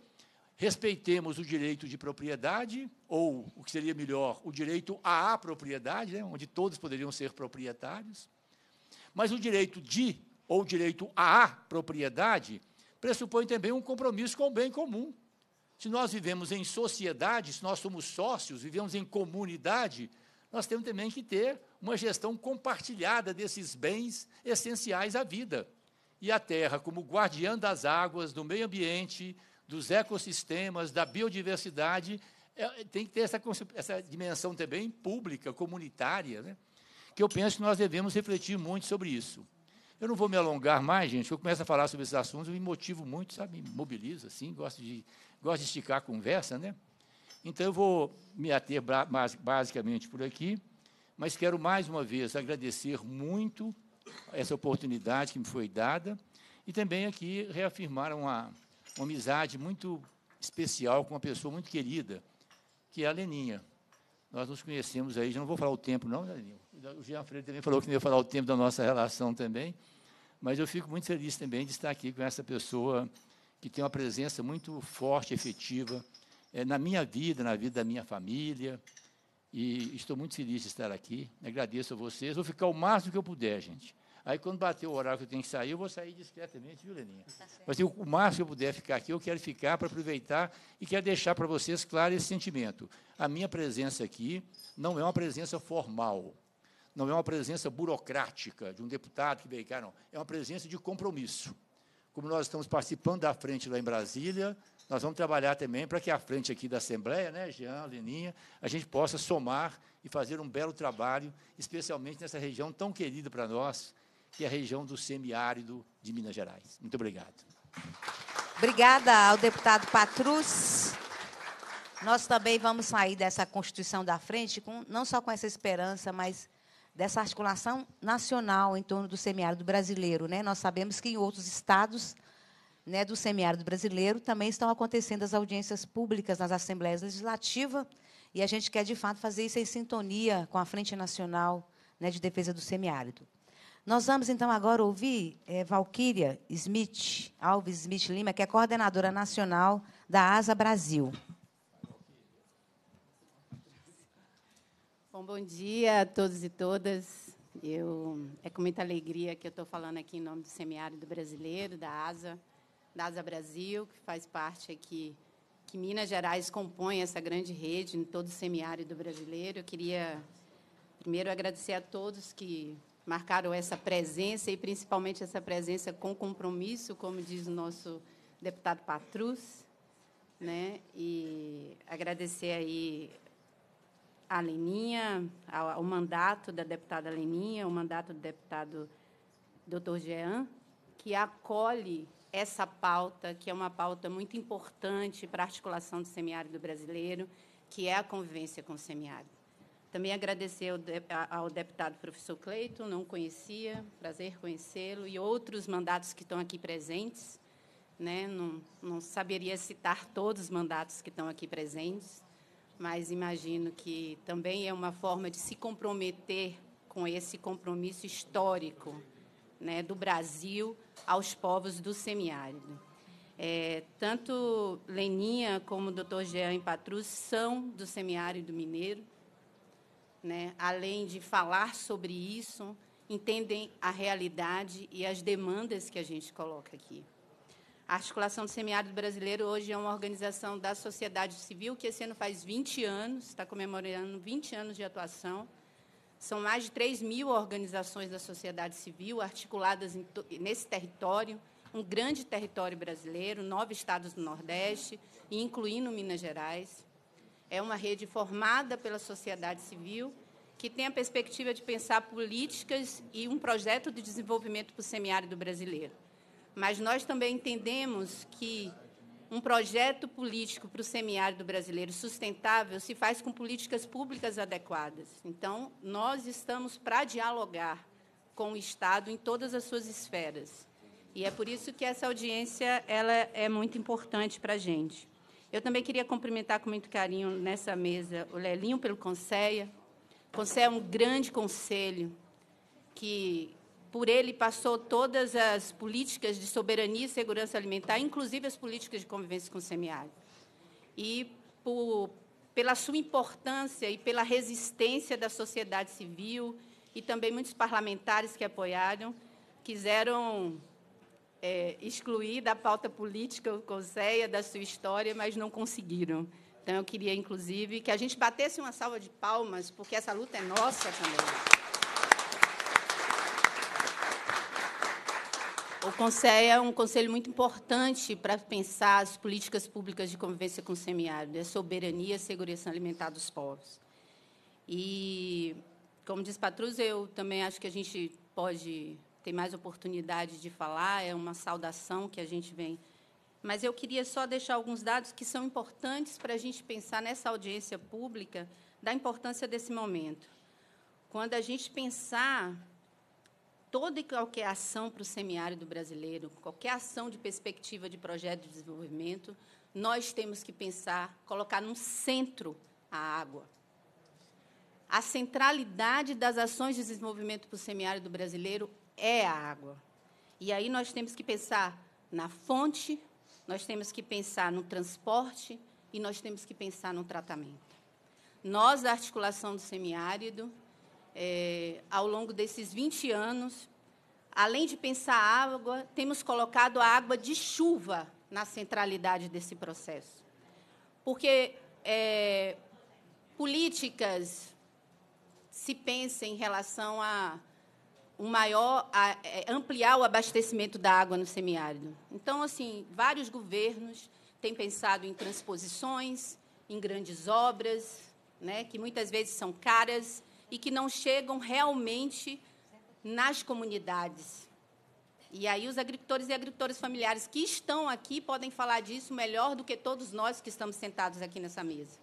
respeitemos o direito de propriedade, ou, o que seria melhor, o direito à propriedade, né, onde todos poderiam ser proprietários, mas o direito de, ou direito à propriedade, pressupõe também um compromisso com o bem comum. Se nós vivemos em sociedade, se nós somos sócios, vivemos em comunidade, nós temos também que ter uma gestão compartilhada desses bens essenciais à vida. E a terra, como guardiã das águas, do meio ambiente, dos ecossistemas, da biodiversidade, é, tem que ter essa, essa dimensão também pública, comunitária, né? que eu penso que nós devemos refletir muito sobre isso. Eu não vou me alongar mais, gente, eu começo a falar sobre esses assuntos, eu me motivo muito, sabe, me mobilizo, assim, gosto de, gosto de esticar a conversa, né? Então, eu vou me ater basicamente por aqui, mas quero mais uma vez agradecer muito essa oportunidade que me foi dada e também aqui reafirmar uma, uma amizade muito especial com uma pessoa muito querida, que é a Leninha. Nós nos conhecemos aí, já não vou falar o tempo, não, né, Leninha. O Jean Freire também falou que não ia falar o tempo da nossa relação também, mas eu fico muito feliz também de estar aqui com essa pessoa que tem uma presença muito forte, efetiva, é, na minha vida, na vida da minha família, e estou muito feliz de estar aqui. Agradeço a vocês. Vou ficar o máximo que eu puder, gente. Aí, quando bater o horário que eu tenho que sair, eu vou sair discretamente, viu, Leninha? Tá Mas eu, o máximo que eu puder ficar aqui, eu quero ficar para aproveitar e quero deixar para vocês claro esse sentimento. A minha presença aqui não é uma presença formal, não é uma presença burocrática de um deputado que veio cá, não. É uma presença de compromisso. Como nós estamos participando da frente lá em Brasília, nós vamos trabalhar também para que a frente aqui da Assembleia, né, Jean, Leninha, a gente possa somar e fazer um belo trabalho, especialmente nessa região tão querida para nós, e é a região do semiárido de Minas Gerais. Muito obrigado. Obrigada ao deputado Patrus. Nós também vamos sair dessa Constituição da frente, com, não só com essa esperança, mas dessa articulação nacional em torno do semiárido brasileiro. Né? Nós sabemos que em outros estados né, do semiárido brasileiro também estão acontecendo as audiências públicas nas assembleias legislativas, e a gente quer, de fato, fazer isso em sintonia com a Frente Nacional né, de Defesa do Semiárido. Nós vamos então agora ouvir é, Valquíria Smith, Alves Smith Lima, que é coordenadora nacional da ASA Brasil. Bom, bom dia a todos e todas. Eu, é com muita alegria que eu estou falando aqui em nome do do Brasileiro, da ASA, da ASA Brasil, que faz parte aqui, que Minas Gerais compõe essa grande rede em todo o do brasileiro. Eu queria, primeiro, agradecer a todos que marcaram essa presença e principalmente essa presença com compromisso, como diz o nosso deputado Patrus, né? E agradecer aí a Leninha, ao, mandato da deputada Leninha, o mandato do deputado Dr. Jean, que acolhe essa pauta, que é uma pauta muito importante para a articulação do semiárido brasileiro, que é a convivência com o semiárido. Também agradecer ao, de, ao deputado professor Cleiton, não conhecia, prazer conhecê-lo, e outros mandatos que estão aqui presentes. Né? Não, não saberia citar todos os mandatos que estão aqui presentes, mas imagino que também é uma forma de se comprometer com esse compromisso histórico né, do Brasil aos povos do semiárido. É, tanto Leninha como o doutor Jean Patrus são do semiárido mineiro, né, além de falar sobre isso, entendem a realidade e as demandas que a gente coloca aqui. A Articulação do Semiárido Brasileiro hoje é uma organização da sociedade civil que esse ano faz 20 anos, está comemorando 20 anos de atuação. São mais de 3 mil organizações da sociedade civil articuladas nesse território, um grande território brasileiro, nove estados do Nordeste, incluindo Minas Gerais. É uma rede formada pela sociedade civil, que tem a perspectiva de pensar políticas e um projeto de desenvolvimento para o semiárido brasileiro. Mas nós também entendemos que um projeto político para o semiárido brasileiro sustentável se faz com políticas públicas adequadas. Então, nós estamos para dialogar com o Estado em todas as suas esferas. E é por isso que essa audiência ela é muito importante para a gente. Eu também queria cumprimentar com muito carinho nessa mesa o Lelinho pelo Conselho. O Conselho é um grande conselho que por ele passou todas as políticas de soberania e segurança alimentar, inclusive as políticas de convivência com o semiárido. E por, pela sua importância e pela resistência da sociedade civil e também muitos parlamentares que apoiaram, quiseram é, excluir da pauta política o COSEA, da sua história, mas não conseguiram. Então, eu queria, inclusive, que a gente batesse uma salva de palmas, porque essa luta é nossa também. O Conselho é um conselho muito importante para pensar as políticas públicas de convivência com o semiárido, a é soberania e a segurança alimentar dos povos. E, como diz Patrus, eu também acho que a gente pode tem mais oportunidade de falar, é uma saudação que a gente vem. Mas eu queria só deixar alguns dados que são importantes para a gente pensar nessa audiência pública da importância desse momento. Quando a gente pensar toda e qualquer ação para o semiárido brasileiro, qualquer ação de perspectiva de projeto de desenvolvimento, nós temos que pensar, colocar no centro a água. A centralidade das ações de desenvolvimento para o semiárido brasileiro é a água. E aí nós temos que pensar na fonte, nós temos que pensar no transporte e nós temos que pensar no tratamento. Nós, da articulação do semiárido, é, ao longo desses 20 anos, além de pensar a água, temos colocado a água de chuva na centralidade desse processo. Porque é, políticas se pensa em relação a um maior é, ampliar o abastecimento da água no semiárido. Então, assim, vários governos têm pensado em transposições, em grandes obras, né, que muitas vezes são caras e que não chegam realmente nas comunidades. E aí os agricultores e agricultoras familiares que estão aqui podem falar disso melhor do que todos nós que estamos sentados aqui nessa mesa.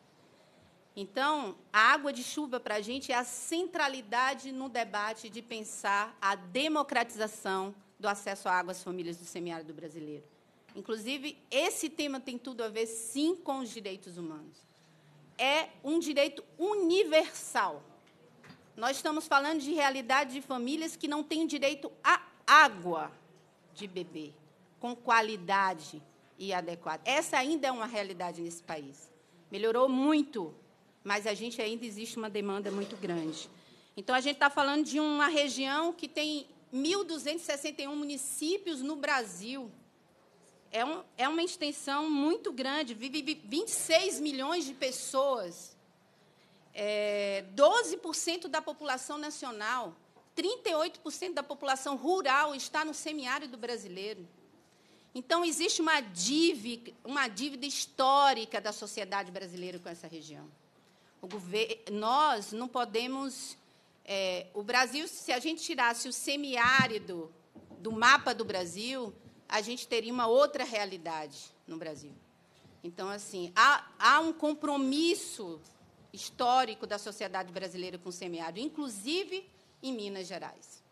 Então, a água de chuva para a gente é a centralidade no debate de pensar a democratização do acesso à água às famílias do semiárido brasileiro. Inclusive, esse tema tem tudo a ver, sim, com os direitos humanos. É um direito universal. Nós estamos falando de realidade de famílias que não têm direito à água de beber, com qualidade e adequada. Essa ainda é uma realidade nesse país. Melhorou muito mas a gente ainda existe uma demanda muito grande. Então, a gente está falando de uma região que tem 1.261 municípios no Brasil. É, um, é uma extensão muito grande, vive 26 milhões de pessoas, é, 12% da população nacional, 38% da população rural está no semiárido brasileiro. Então, existe uma dívida, uma dívida histórica da sociedade brasileira com essa região nós não podemos. É, o Brasil, se a gente tirasse o semiárido do mapa do Brasil, a gente teria uma outra realidade no Brasil. Então, assim, há, há um compromisso histórico da sociedade brasileira com o semiárido, inclusive em Minas Gerais.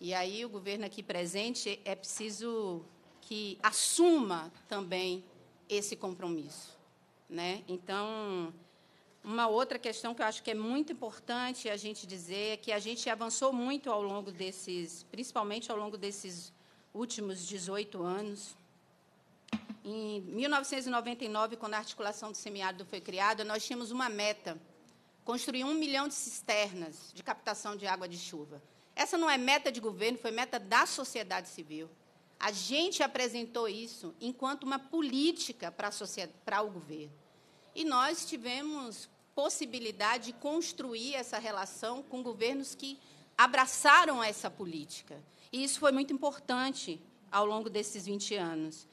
E aí o governo aqui presente é preciso que assuma também esse compromisso, né? Então, uma outra questão que eu acho que é muito importante a gente dizer é que a gente avançou muito ao longo desses, principalmente ao longo desses últimos 18 anos. Em 1999, quando a articulação do semiárido foi criada, nós tínhamos uma meta: construir um milhão de cisternas de captação de água de chuva. Essa não é meta de governo, foi meta da sociedade civil. A gente apresentou isso enquanto uma política para, a sociedade, para o governo. E nós tivemos possibilidade de construir essa relação com governos que abraçaram essa política. E isso foi muito importante ao longo desses 20 anos.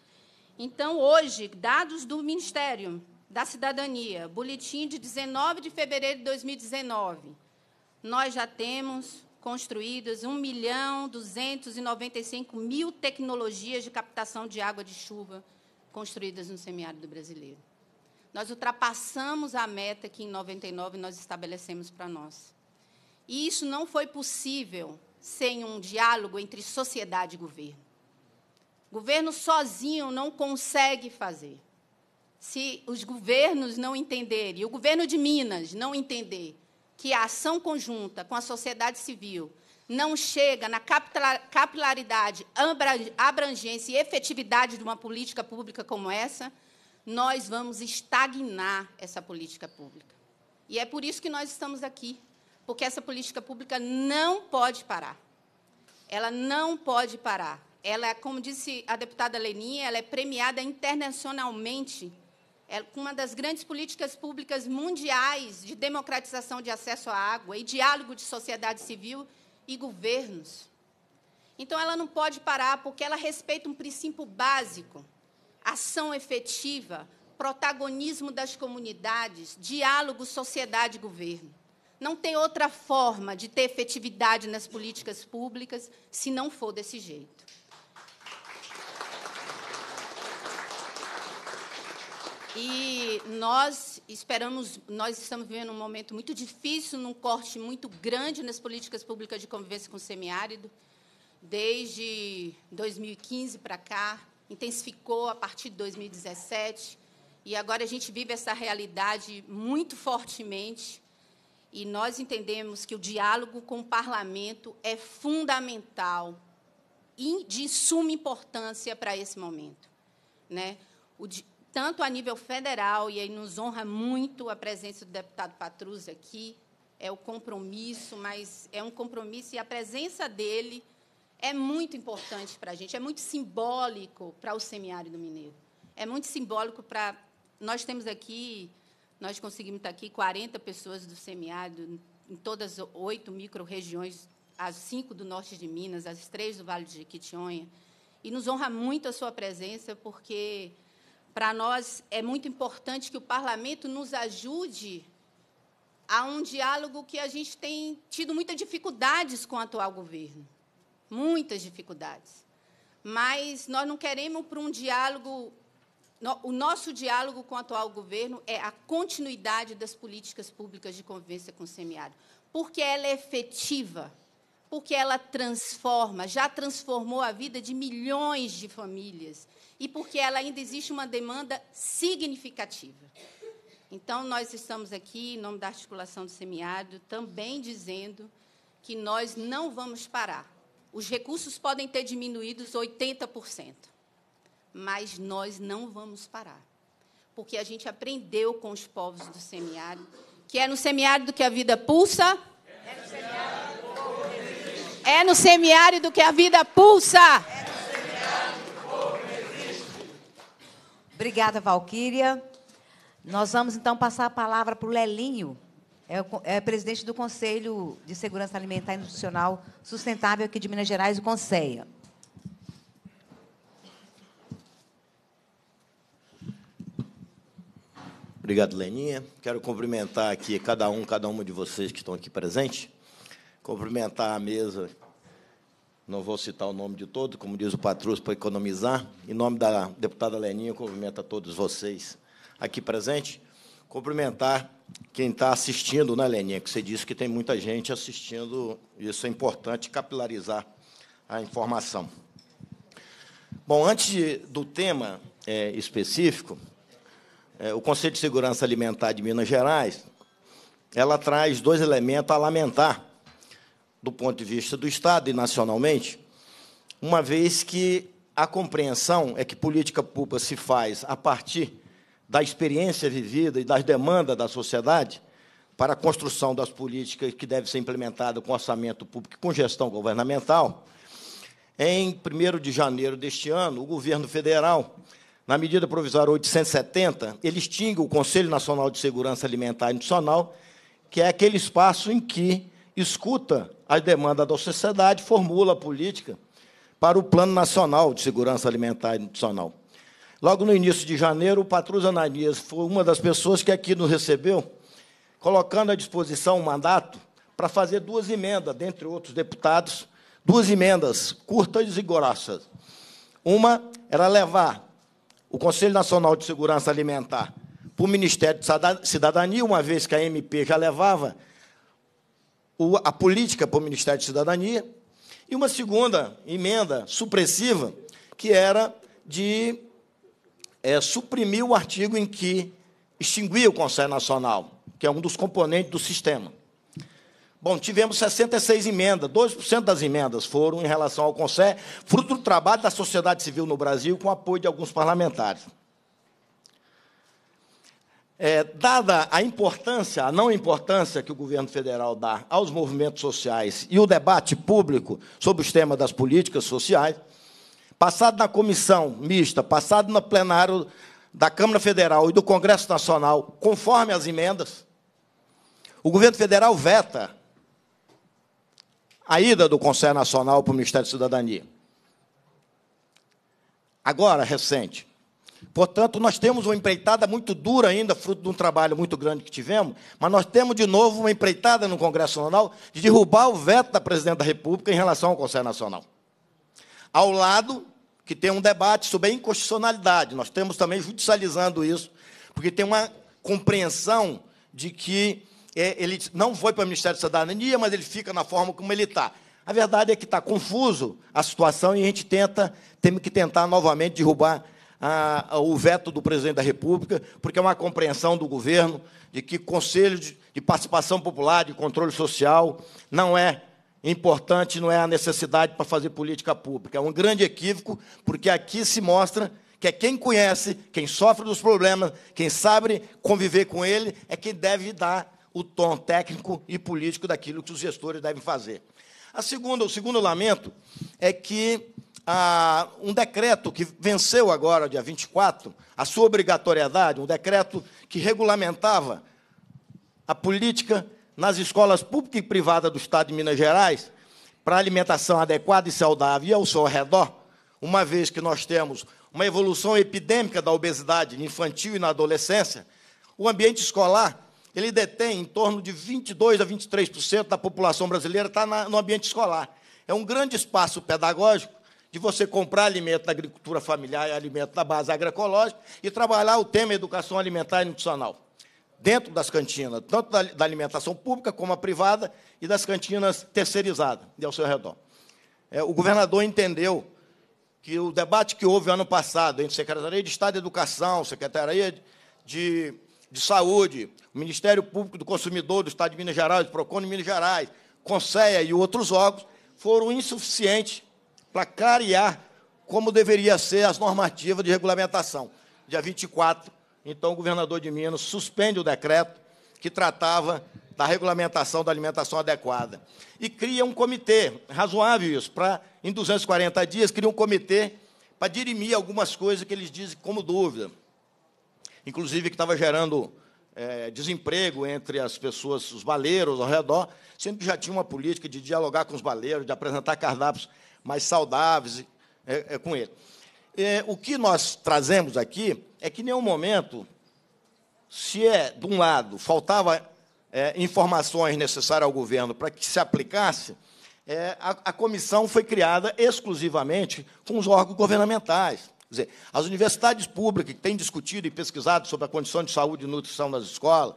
Então, hoje, dados do Ministério da Cidadania, boletim de 19 de fevereiro de 2019, nós já temos construídas 1 milhão 295 mil tecnologias de captação de água de chuva construídas no semiárido brasileiro nós ultrapassamos a meta que em 99 nós estabelecemos para nós. E isso não foi possível sem um diálogo entre sociedade e governo. O governo sozinho não consegue fazer. Se os governos não entenderem, e o governo de Minas não entender que a ação conjunta com a sociedade civil não chega na capilaridade, abrangência e efetividade de uma política pública como essa, nós vamos estagnar essa política pública. E é por isso que nós estamos aqui, porque essa política pública não pode parar. Ela não pode parar. Ela, como disse a deputada Leninha ela é premiada internacionalmente com é uma das grandes políticas públicas mundiais de democratização de acesso à água e diálogo de sociedade civil e governos. Então, ela não pode parar, porque ela respeita um princípio básico, ação efetiva, protagonismo das comunidades, diálogo sociedade-governo. Não tem outra forma de ter efetividade nas políticas públicas se não for desse jeito. E nós esperamos, nós estamos vivendo um momento muito difícil, num corte muito grande nas políticas públicas de convivência com o semiárido. Desde 2015 para cá, intensificou a partir de 2017 e agora a gente vive essa realidade muito fortemente. E nós entendemos que o diálogo com o parlamento é fundamental e de suma importância para esse momento. Né? O, tanto a nível federal, e aí nos honra muito a presença do deputado Patrus aqui, é o compromisso, mas é um compromisso e a presença dele é muito importante para a gente, é muito simbólico para o semiárido mineiro. É muito simbólico para. Nós temos aqui, nós conseguimos estar tá aqui 40 pessoas do semiárido, em todas oito micro-regiões, as cinco do norte de Minas, as três do Vale de Jequitinhonha. E nos honra muito a sua presença, porque para nós é muito importante que o parlamento nos ajude a um diálogo que a gente tem tido muitas dificuldades com o atual governo muitas dificuldades. Mas nós não queremos para um diálogo. O nosso diálogo com o atual governo é a continuidade das políticas públicas de convivência com o semiárido, porque ela é efetiva, porque ela transforma, já transformou a vida de milhões de famílias e porque ela ainda existe uma demanda significativa. Então, nós estamos aqui, em nome da articulação do semiárido, também dizendo que nós não vamos parar. Os recursos podem ter diminuído 80%, mas nós não vamos parar, porque a gente aprendeu com os povos do semiárido que é no semiárido que a vida pulsa. É no semiárido, é no que a vida pulsa. É Obrigada, Valquíria. Nós vamos então passar a palavra para o Lelinho. É, é, presidente do Conselho de Segurança Alimentar e Nutricional Sustentável aqui de Minas Gerais, o Conceia. Obrigado, Leninha. Quero cumprimentar aqui cada um, cada uma de vocês que estão aqui presentes. Cumprimentar a mesa. Não vou citar o nome de todos, como diz o Patrus, para economizar. Em nome da deputada Leninha, cumprimento a todos vocês aqui presentes cumprimentar quem está assistindo, né, Leninha? Que você disse que tem muita gente assistindo, isso é importante capilarizar a informação. Bom, antes de, do tema é, específico, é, o Conselho de Segurança Alimentar de Minas Gerais, ela traz dois elementos a lamentar do ponto de vista do Estado e nacionalmente, uma vez que a compreensão é que política pública se faz a partir da experiência vivida e das demandas da sociedade para a construção das políticas que devem ser implementadas com orçamento público e com gestão governamental, em 1 de janeiro deste ano, o governo federal, na medida provisória 870, ele extingue o Conselho Nacional de Segurança Alimentar e Nutricional, que é aquele espaço em que escuta as demandas da sociedade, formula a política para o Plano Nacional de Segurança Alimentar e Nutricional. Logo no início de janeiro, o Patrus Ananias foi uma das pessoas que aqui nos recebeu, colocando à disposição um mandato para fazer duas emendas, dentre outros deputados, duas emendas curtas e grossas. Uma era levar o Conselho Nacional de Segurança Alimentar para o Ministério de Cidadania, uma vez que a MP já levava a política para o Ministério de Cidadania, e uma segunda emenda supressiva, que era de é, suprimir o artigo em que extinguia o Conselho Nacional, que é um dos componentes do sistema. Bom, tivemos 66 emendas, 2% das emendas foram em relação ao Conselho, fruto do trabalho da sociedade civil no Brasil, com apoio de alguns parlamentares. É, dada a importância, a não importância que o governo federal dá aos movimentos sociais e o debate público sobre os temas das políticas sociais, passado na comissão mista, passado no plenário da Câmara Federal e do Congresso Nacional, conforme as emendas, o governo federal veta a ida do Conselho Nacional para o Ministério da Cidadania. Agora, recente. Portanto, nós temos uma empreitada muito dura ainda, fruto de um trabalho muito grande que tivemos, mas nós temos de novo uma empreitada no Congresso Nacional de derrubar o veto da Presidente da República em relação ao Conselho Nacional. Ao lado que tem um debate sobre a inconstitucionalidade. Nós temos também judicializando isso, porque tem uma compreensão de que é, ele não foi para o Ministério da Cidadania, mas ele fica na forma como ele está. A verdade é que está confuso a situação e a gente tenta, temos que tentar novamente derrubar a, a, o veto do presidente da República, porque é uma compreensão do governo de que Conselho de, de Participação Popular, de Controle Social, não é importante não é a necessidade para fazer política pública. É um grande equívoco, porque aqui se mostra que é quem conhece, quem sofre dos problemas, quem sabe conviver com ele, é quem deve dar o tom técnico e político daquilo que os gestores devem fazer. A segunda, o segundo lamento é que ah, um decreto que venceu agora, dia 24, a sua obrigatoriedade, um decreto que regulamentava a política nas escolas públicas e privadas do Estado de Minas Gerais para alimentação adequada e saudável e ao seu redor, uma vez que nós temos uma evolução epidêmica da obesidade infantil e na adolescência, o ambiente escolar ele detém em torno de 22 a 23% da população brasileira está no ambiente escolar. É um grande espaço pedagógico de você comprar alimento da agricultura familiar e alimento da base agroecológica e trabalhar o tema educação alimentar e nutricional dentro das cantinas, tanto da, da alimentação pública como a privada, e das cantinas terceirizadas e ao seu redor. É, o governador entendeu que o debate que houve ano passado entre Secretaria de Estado de Educação, Secretaria de, de Saúde, Ministério Público do Consumidor do Estado de Minas Gerais, PROCON de Minas Gerais, Conceia e outros órgãos, foram insuficientes para clarear como deveria ser as normativas de regulamentação. Dia 24 então, o governador de Minas suspende o decreto que tratava da regulamentação da alimentação adequada e cria um comitê, razoável isso, para, em 240 dias, cria um comitê para dirimir algumas coisas que eles dizem como dúvida, inclusive que estava gerando é, desemprego entre as pessoas, os baleiros ao redor, sendo que já tinha uma política de dialogar com os baleiros, de apresentar cardápios mais saudáveis é, é, com eles é, o que nós trazemos aqui é que, em nenhum momento, se é, de um lado, faltava é, informações necessárias ao governo para que se aplicasse, é, a, a, comissão foi criada exclusivamente com os órgãos governamentais. Quer dizer, as universidades públicas que têm discutido e pesquisado sobre a condição de saúde e nutrição nas escolas,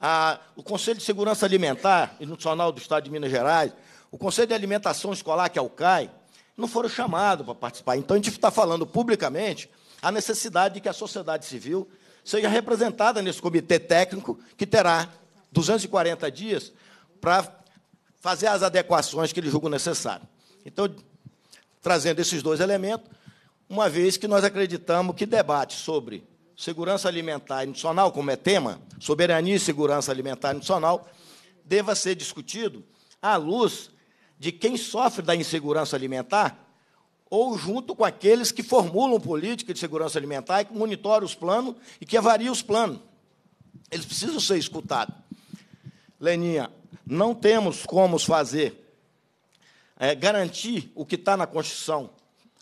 a, o Conselho de Segurança Alimentar e Nutricional do Estado de Minas Gerais, o Conselho de Alimentação Escolar, que é o CAI, não foram chamados para participar. Então, a gente está falando publicamente a necessidade de que a sociedade civil seja representada nesse comitê técnico, que terá 240 dias para fazer as adequações que ele julga necessário. Então, trazendo esses dois elementos, uma vez que nós acreditamos que debate sobre segurança alimentar nacional, como é tema, soberania e segurança alimentar nacional, deva ser discutido à luz de quem sofre da insegurança alimentar ou junto com aqueles que formulam política de segurança alimentar e que monitoram os planos e que avaliam os planos. Eles precisam ser escutados. Leninha, não temos como fazer, é, garantir o que está na Constituição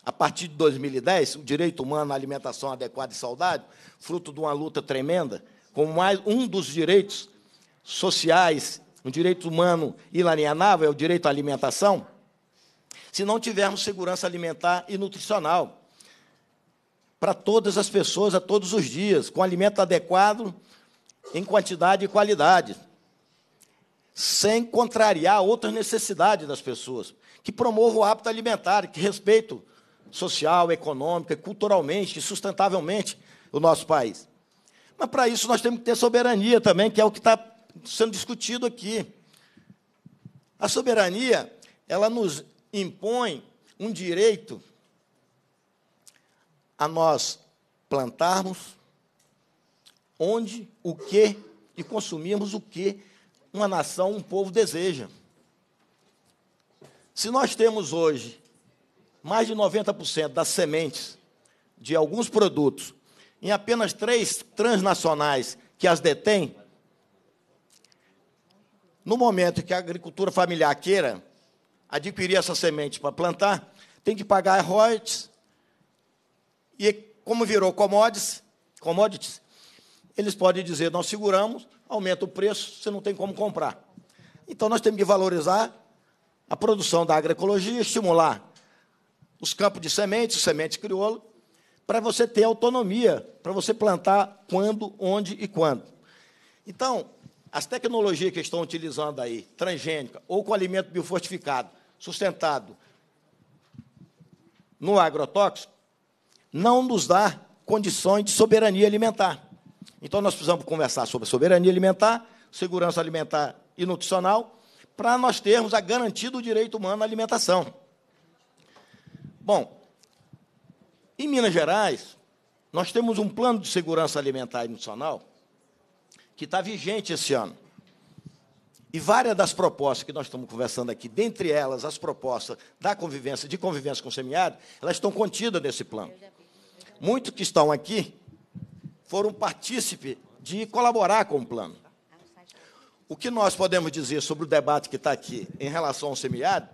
a partir de 2010, o direito humano à alimentação adequada e saudável, fruto de uma luta tremenda, como mais um dos direitos sociais um direito humano inalienável, é o direito à alimentação, se não tivermos segurança alimentar e nutricional para todas as pessoas, a todos os dias, com alimento adequado, em quantidade e qualidade, sem contrariar outras necessidades das pessoas, que promova o hábito alimentar, que respeito social, econômica, culturalmente e sustentavelmente o nosso país. Mas para isso nós temos que ter soberania também, que é o que está sendo discutido aqui. A soberania, ela nos impõe um direito a nós plantarmos onde, o que e consumirmos o que uma nação, um povo deseja. Se nós temos hoje mais de 90% das sementes de alguns produtos em apenas três transnacionais que as detêm, no momento que a agricultura familiar queira adquirir essa semente para plantar, tem que pagar royalties. E como virou commodities, commodities, eles podem dizer: nós seguramos, aumenta o preço, você não tem como comprar. Então nós temos que valorizar a produção da agroecologia, estimular os campos de sementes, sementes crioulo, para você ter autonomia, para você plantar quando, onde e quando. Então, as tecnologias que estão utilizando aí, transgênica ou com alimento biofortificado, sustentado no agrotóxico, não nos dá condições de soberania alimentar. Então, nós precisamos conversar sobre soberania alimentar, segurança alimentar e nutricional, para nós termos a garantia do direito humano à alimentação. Bom, em Minas Gerais, nós temos um plano de segurança alimentar e nutricional que está vigente esse ano. E várias das propostas que nós estamos conversando aqui, dentre elas as propostas da convivência, de convivência com o semiárido, elas estão contidas nesse plano. Muitos que estão aqui foram partícipes de colaborar com o plano. O que nós podemos dizer sobre o debate que está aqui em relação ao semiárido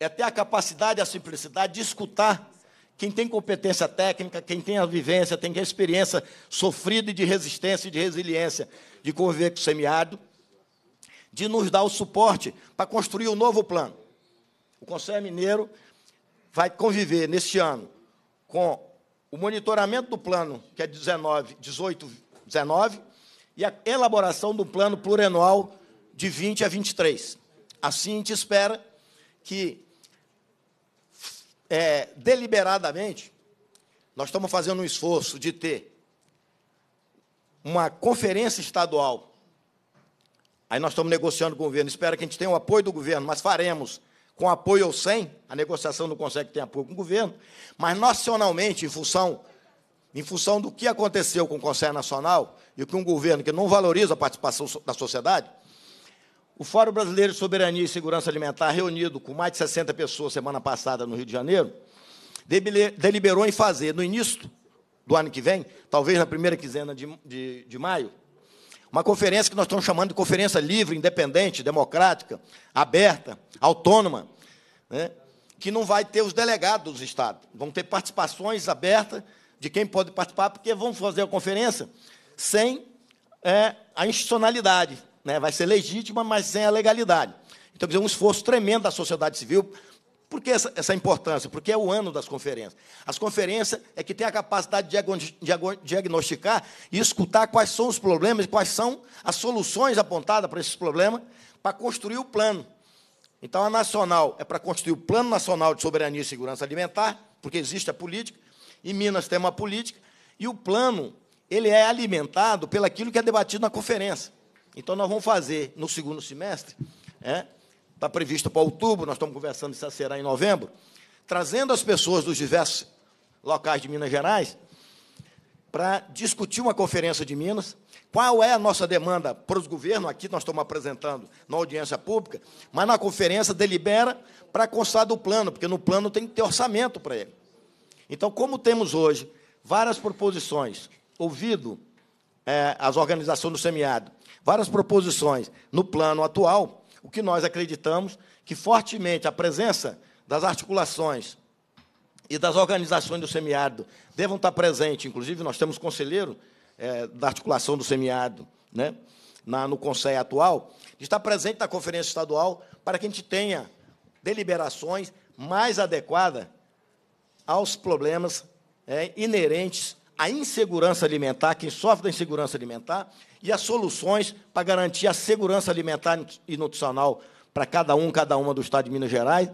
é ter a capacidade e a simplicidade de escutar quem tem competência técnica, quem tem a vivência, tem a experiência sofrida de resistência e de resiliência de conviver com o semiárido, de nos dar o suporte para construir um novo plano. O Conselho Mineiro vai conviver neste ano com o monitoramento do plano, que é 19, 18, 19, e a elaboração do plano plurianual de 20 a 23. Assim, a gente espera que é, deliberadamente, nós estamos fazendo um esforço de ter uma conferência estadual. Aí nós estamos negociando com o governo. Espero que a gente tenha o apoio do governo, mas faremos com apoio ou sem. A negociação não consegue ter apoio com o governo. Mas nacionalmente, em função, em função do que aconteceu com o Conselho Nacional e que um governo que não valoriza a participação da sociedade, o Fórum Brasileiro de Soberania e Segurança Alimentar, reunido com mais de 60 pessoas semana passada no Rio de Janeiro, deliberou em fazer, no início do ano que vem, talvez na primeira quinzena de, de, de maio, uma conferência que nós estamos chamando de conferência livre, independente, democrática, aberta, autônoma, né? que não vai ter os delegados dos estados. Vão ter participações abertas de quem pode participar, porque vão fazer a conferência sem é, a institucionalidade né, vai ser legítima, mas sem a legalidade. Então, é um esforço tremendo da sociedade civil. Por que essa, essa importância? Porque é o ano das conferências. As conferências é que tem a capacidade de diagnosticar e escutar quais são os problemas e quais são as soluções apontadas para esses problemas, para construir o plano. Então, a nacional é para construir o Plano Nacional de Soberania e Segurança Alimentar, porque existe a política, e Minas tem uma política, e o plano ele é alimentado pelo aquilo que é debatido na conferência. Então, nós vamos fazer no segundo semestre, está é, previsto para outubro, nós estamos conversando, isso será em novembro, trazendo as pessoas dos diversos locais de Minas Gerais para discutir uma conferência de Minas, qual é a nossa demanda para os governos, aqui nós estamos apresentando na audiência pública, mas na conferência delibera para constar do plano, porque no plano tem que ter orçamento para ele. Então, como temos hoje várias proposições, ouvido é, as organizações do semiárido. Várias proposições. No plano atual, o que nós acreditamos que fortemente a presença das articulações e das organizações do semiárido devam estar presentes. Inclusive, nós temos conselheiro é, da articulação do semiárido né, na, no Conselho atual, está presente na Conferência Estadual para que a gente tenha deliberações mais adequadas aos problemas é, inerentes a insegurança alimentar, quem sofre da insegurança alimentar, e as soluções para garantir a segurança alimentar e nutricional para cada um, cada uma do Estado de Minas Gerais,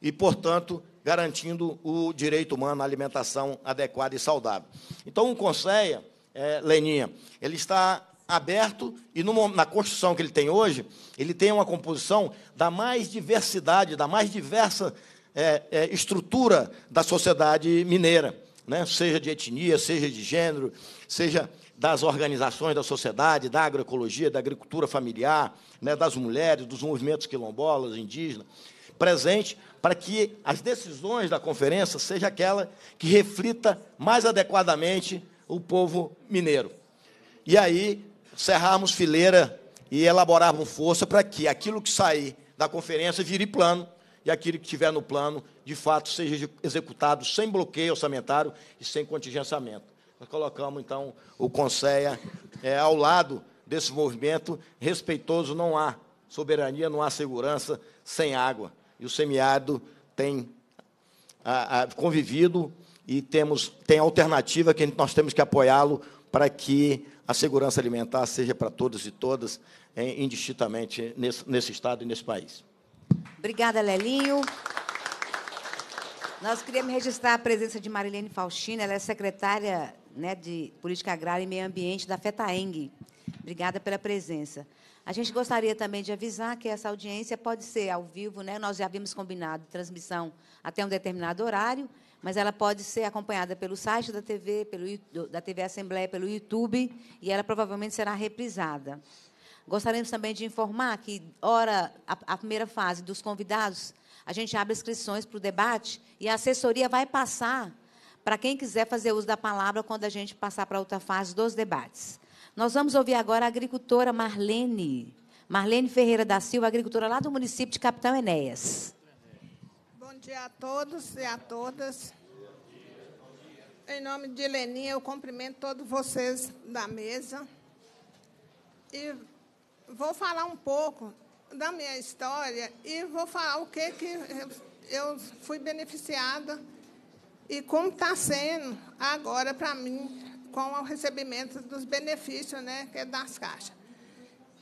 e, portanto, garantindo o direito humano à alimentação adequada e saudável. Então, o Conselho, é, Leninha, ele está aberto e na construção que ele tem hoje, ele tem uma composição da mais diversidade, da mais diversa é, é, estrutura da sociedade mineira né? seja de etnia, seja de gênero, seja das organizações da sociedade, da agroecologia, da agricultura familiar, né? das mulheres, dos movimentos quilombolas, indígenas, presente para que as decisões da conferência seja aquela que reflita mais adequadamente o povo mineiro. E aí, cerrarmos fileira e elaborarmos força para que aquilo que sair da conferência vire plano e aquilo que tiver no plano, de fato, seja executado sem bloqueio orçamentário e sem contingenciamento. Nós colocamos, então, o Conselho é, ao lado desse movimento respeitoso. Não há soberania, não há segurança sem água. E o semiárido tem a, a, convivido e temos, tem alternativa que nós temos que apoiá-lo para que a segurança alimentar seja para todos e todas, é, indistintamente, nesse, nesse Estado e nesse país. Obrigada, Lelinho. Nós queríamos registrar a presença de Marilene Faustina, ela é secretária né, de Política Agrária e Meio Ambiente da FETAENG. Obrigada pela presença. A gente gostaria também de avisar que essa audiência pode ser ao vivo, né? nós já havíamos combinado transmissão até um determinado horário, mas ela pode ser acompanhada pelo site da TV, pelo, da TV Assembleia, pelo YouTube, e ela provavelmente será reprisada. Gostaríamos também de informar que, ora, a, a primeira fase dos convidados, a gente abre inscrições para o debate e a assessoria vai passar para quem quiser fazer uso da palavra quando a gente passar para outra fase dos debates. Nós vamos ouvir agora a agricultora Marlene. Marlene Ferreira da Silva, agricultora lá do município de Capitão Enéas. Bom dia a todos e a todas. Em nome de Leninha, eu cumprimento todos vocês da mesa. E vou falar um pouco da minha história e vou falar o que, que eu fui beneficiada e como está sendo agora para mim com o recebimento dos benefícios né, que é das caixas.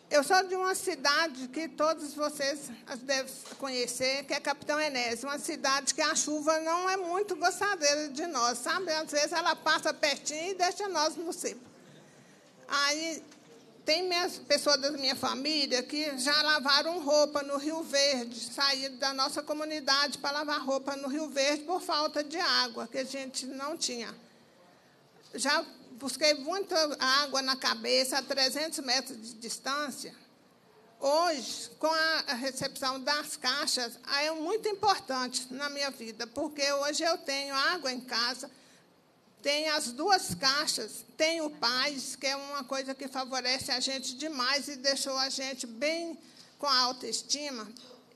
Eu sou de uma cidade que todos vocês devem conhecer, que é Capitão Enésio, uma cidade que a chuva não é muito gostadeira de nós, sabe? Às vezes ela passa pertinho e deixa nós no cipo. Aí tem minhas, pessoas da minha família que já lavaram roupa no Rio Verde, saíram da nossa comunidade para lavar roupa no Rio Verde por falta de água, que a gente não tinha. Já busquei muita água na cabeça, a 300 metros de distância. Hoje, com a recepção das caixas, é muito importante na minha vida, porque hoje eu tenho água em casa tem as duas caixas, tem o Paz, que é uma coisa que favorece a gente demais e deixou a gente bem com a autoestima,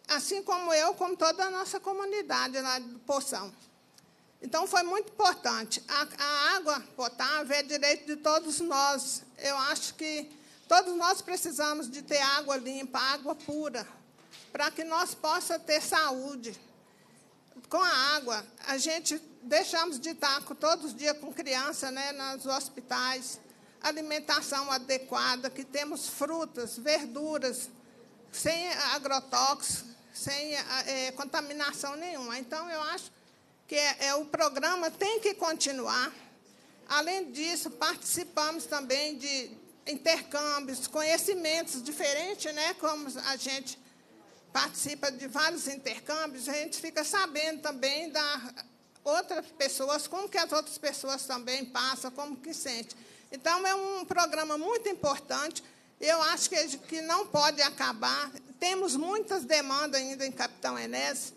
assim como eu, como toda a nossa comunidade lá de Poção. Então, foi muito importante. A, a, água potável é direito de todos nós. Eu acho que todos nós precisamos de ter água limpa, água pura, para que nós possa ter saúde. Com a água, a gente deixamos de estar todos os dias com criança né, nos hospitais, alimentação adequada, que temos frutas, verduras, sem agrotóxicos, sem é, contaminação nenhuma. Então, eu acho que é, é, o programa tem que continuar. Além disso, participamos também de intercâmbios, conhecimentos diferentes, né, como a gente participa de vários intercâmbios, a gente fica sabendo também da outras pessoas, como que as outras pessoas também passam, como que sente. Então, é um programa muito importante. Eu acho que, que não pode acabar. Temos muitas demandas ainda em Capitão enes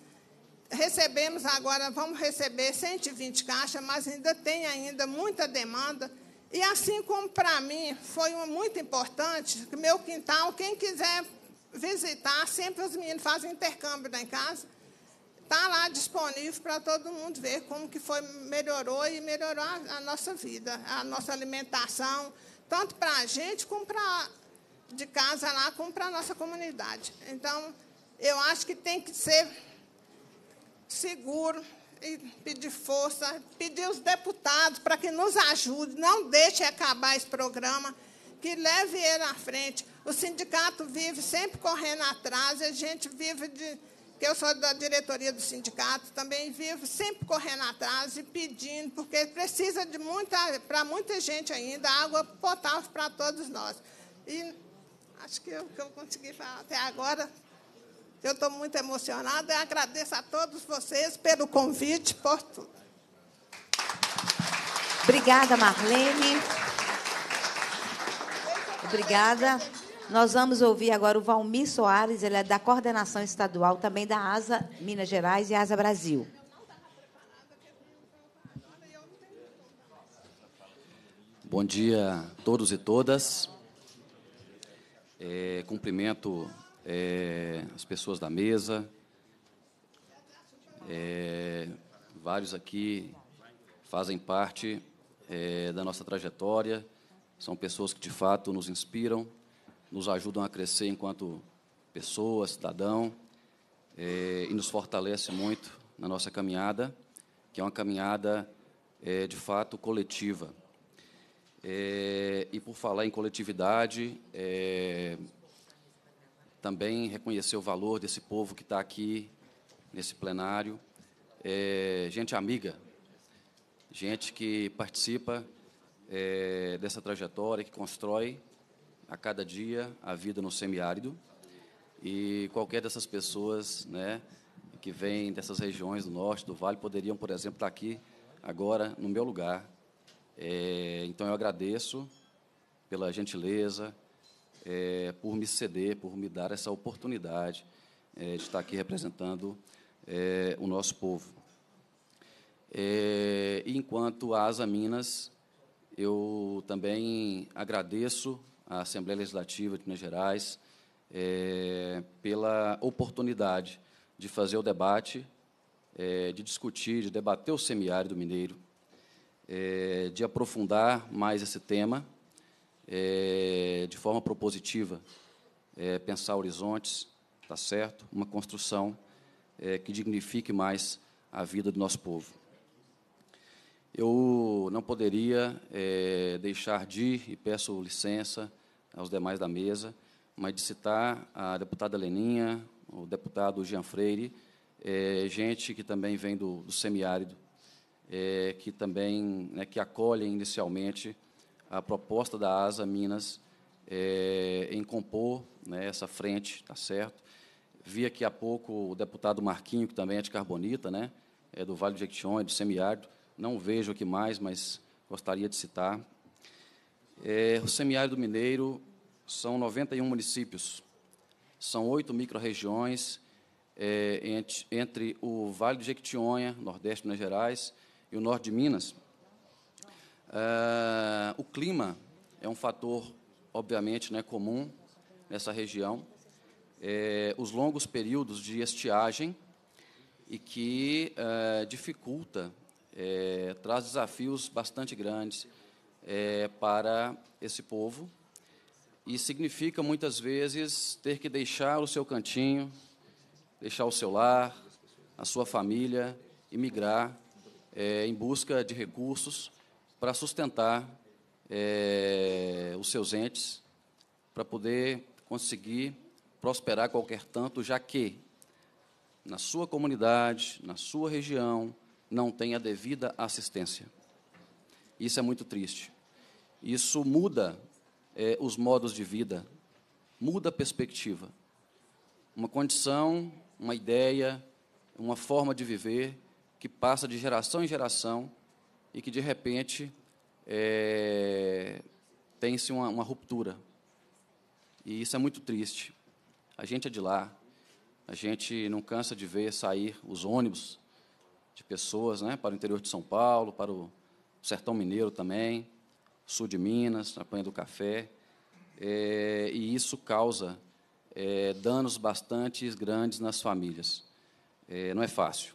Recebemos agora, vamos receber 120 caixas, mas ainda tem ainda muita demanda. E assim como para mim foi muito importante, meu quintal, quem quiser visitar, sempre os meninos fazem intercâmbio lá em casa. Está lá disponível para todo mundo ver como que foi, melhorou e melhorou a, a nossa vida, a nossa alimentação, tanto para a gente como para de casa lá, como para a nossa comunidade. Então, eu acho que tem que ser seguro e pedir força, pedir os deputados para que nos ajudem, não deixe acabar esse programa, que leve ele à frente. O sindicato vive sempre correndo atrás, a gente vive de que eu sou da diretoria do sindicato, também vivo sempre correndo atrás e pedindo, porque precisa de muita, para muita gente ainda, água potável para todos nós. E acho que o que eu consegui falar até agora, eu estou muito emocionada e agradeço a todos vocês pelo convite, por tudo. Obrigada, Marlene. Obrigada. Nós vamos ouvir agora o Valmir Soares, ele é da coordenação estadual, também da ASA Minas Gerais e ASA Brasil. Bom dia a todos e todas. É, cumprimento é, as pessoas da mesa, é, vários aqui fazem parte é, da nossa trajetória, são pessoas que de fato nos inspiram nos ajudam a crescer enquanto pessoa, cidadão, é, e nos fortalece muito na nossa caminhada, que é uma caminhada é, de fato coletiva. É, e por falar em coletividade, é, também reconhecer o valor desse povo que está aqui nesse plenário, é, gente amiga, gente que participa é, dessa trajetória, que constrói a cada dia a vida no semiárido e qualquer dessas pessoas, né, que vêm dessas regiões do norte do vale poderiam, por exemplo, estar aqui agora no meu lugar. É, então eu agradeço pela gentileza, é, por me ceder, por me dar essa oportunidade é, de estar aqui representando é, o nosso povo. É, enquanto a Asa Minas, eu também agradeço à Assembleia Legislativa de Minas Gerais é, pela oportunidade de fazer o debate, é, de discutir, de debater o semiárido mineiro, é, de aprofundar mais esse tema é, de forma propositiva, é, pensar horizontes, tá certo? Uma construção é, que dignifique mais a vida do nosso povo. Eu não poderia deixar de, e peço licença, aos demais da mesa, mas de citar a deputada Leninha, o deputado Jean Freire, é, gente que também vem do, do semiárido, é, que também né, que acolhem inicialmente a proposta da ASA Minas é, em compor né, essa frente, tá certo? Vi aqui há pouco o deputado Marquinho, que também é de Carbonita, né, é do Vale do Jequitinhonha, do semiárido, não vejo aqui mais, mas gostaria de citar. É, o semiárido mineiro são 91 municípios, são oito micro-regiões é, entre, entre, o Vale do Jequitinhonha, Nordeste de Minas Gerais, e o Norte de Minas. É, o clima é um fator, obviamente, né, comum nessa região. É, os longos períodos de estiagem e que ah, dificulta, é, traz desafios bastante grandes é, para esse povo. E significa muitas vezes ter que deixar o seu cantinho, deixar o seu lar, a sua família, emigrar é, em busca de recursos para sustentar é, os seus entes, para poder conseguir prosperar qualquer tanto, já que na sua comunidade, na sua região, não tem a devida assistência. Isso é muito triste. Isso muda é, os modos de vida, muda a perspectiva. Uma condição, uma ideia, uma forma de viver que passa de geração em geração e que, de repente, é, tem-se uma, uma ruptura. E isso é muito triste. A gente é de lá, a gente não cansa de ver sair os ônibus de pessoas né, para o interior de São Paulo, para o Sertão Mineiro também, sul de Minas, na do Café, é, e isso causa é, danos bastante grandes nas famílias. É, não é fácil,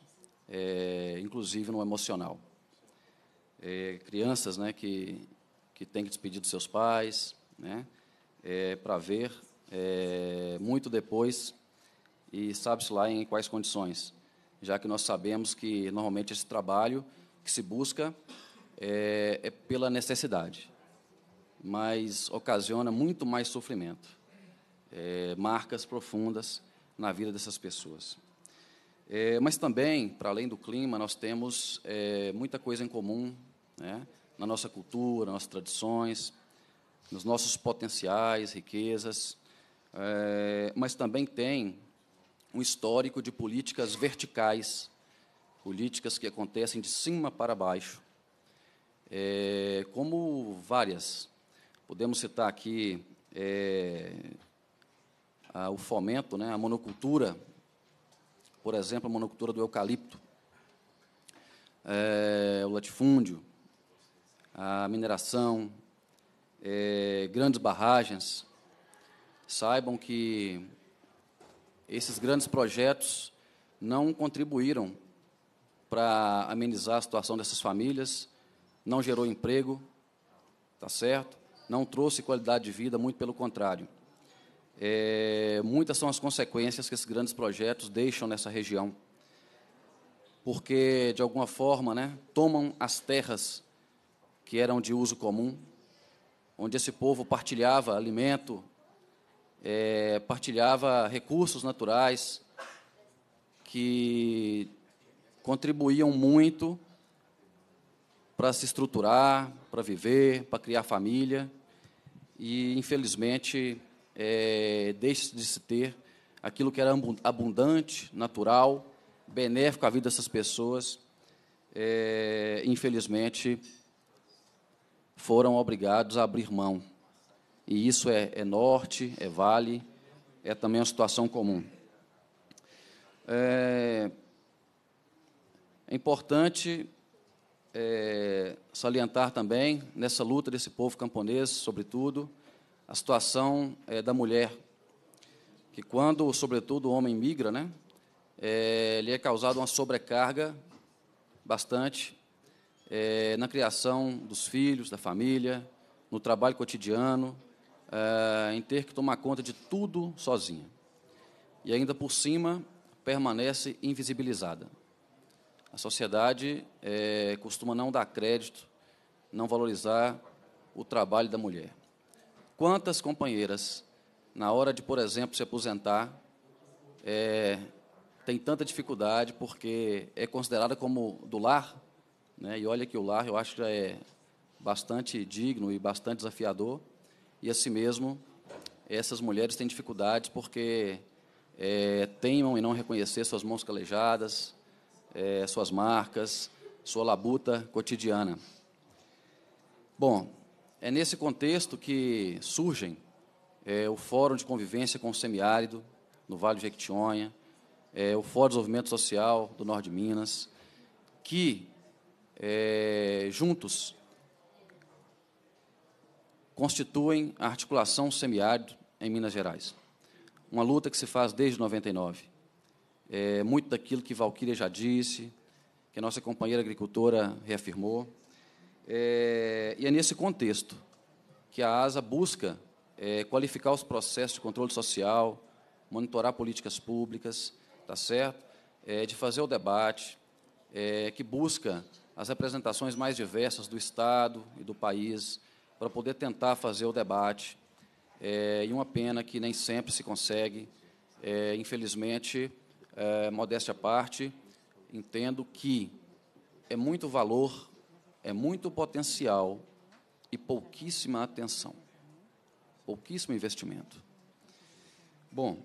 é, inclusive no emocional. É, crianças né, que, que têm que despedir dos seus pais, né, é, para ver muito depois, e sabe-se lá em quais condições, já que nós sabemos que normalmente esse trabalho que se busca é, é pela necessidade, mas ocasiona muito mais sofrimento, é, marcas profundas na vida dessas pessoas. É, mas também, para além do clima, nós temos é, muita coisa em comum né, na nossa cultura, nas nossas tradições, nos nossos potenciais, riquezas, é, mas também tem um histórico de políticas verticais, políticas que acontecem de cima para baixo, é, como várias. Podemos citar aqui é, a, o fomento, né, a monocultura, por exemplo, a monocultura do eucalipto, é, o latifúndio, a mineração, é, grandes barragens. Saibam que esses grandes projetos não contribuíram para amenizar a situação dessas famílias, não gerou emprego, tá certo? Não trouxe qualidade de vida, muito pelo contrário. É, muitas são as consequências que esses grandes projetos deixam nessa região, porque de alguma forma, né, tomam as terras que eram de uso comum, onde esse povo partilhava alimento, é, partilhava recursos naturais que contribuíam muito para se estruturar, para viver, para criar família. E, infelizmente, é, deixa de se ter aquilo que era abundante, natural, benéfico à vida dessas pessoas. É, infelizmente, foram obrigados a abrir mão. E isso é, é norte, é vale, é também uma situação comum. É, é importante é, salientar também, nessa luta desse povo camponês, sobretudo, a situação é, da mulher, que quando, sobretudo, o homem migra, né, é, lhe é causado uma sobrecarga bastante é, na criação dos filhos, da família, no trabalho cotidiano, é, em ter que tomar conta de tudo sozinha. E ainda por cima, permanece invisibilizada. A sociedade é, costuma não dar crédito, não valorizar o trabalho da mulher. Quantas companheiras, na hora de, por exemplo, se aposentar, é, tem tanta dificuldade porque é considerada como do lar, né? e olha que o lar eu acho que já é bastante digno e bastante desafiador, e assim mesmo essas mulheres têm dificuldades porque é, teimam em não reconhecer suas mãos calejadas, é, suas marcas, sua labuta cotidiana. Bom, é nesse contexto que surgem é, o Fórum de Convivência com o Semiárido, no Vale de Jequitinhonha, é, o Fórum de Desenvolvimento Social do Norte de Minas, que é, juntos constituem a articulação semiárido em Minas Gerais. Uma luta que se faz desde 99 é, muito daquilo que Valquíria já disse, que a nossa companheira agricultora reafirmou. É, e é nesse contexto que a ASA busca é, qualificar os processos de controle social, monitorar políticas públicas, tá certo? É, de fazer o debate, é, que busca as representações mais diversas do Estado e do país, para poder tentar fazer o debate. É, e uma pena que nem sempre se consegue. É, infelizmente, é, modéstia à parte, entendo que é muito valor, é muito potencial e pouquíssima atenção, pouquíssimo investimento. Bom,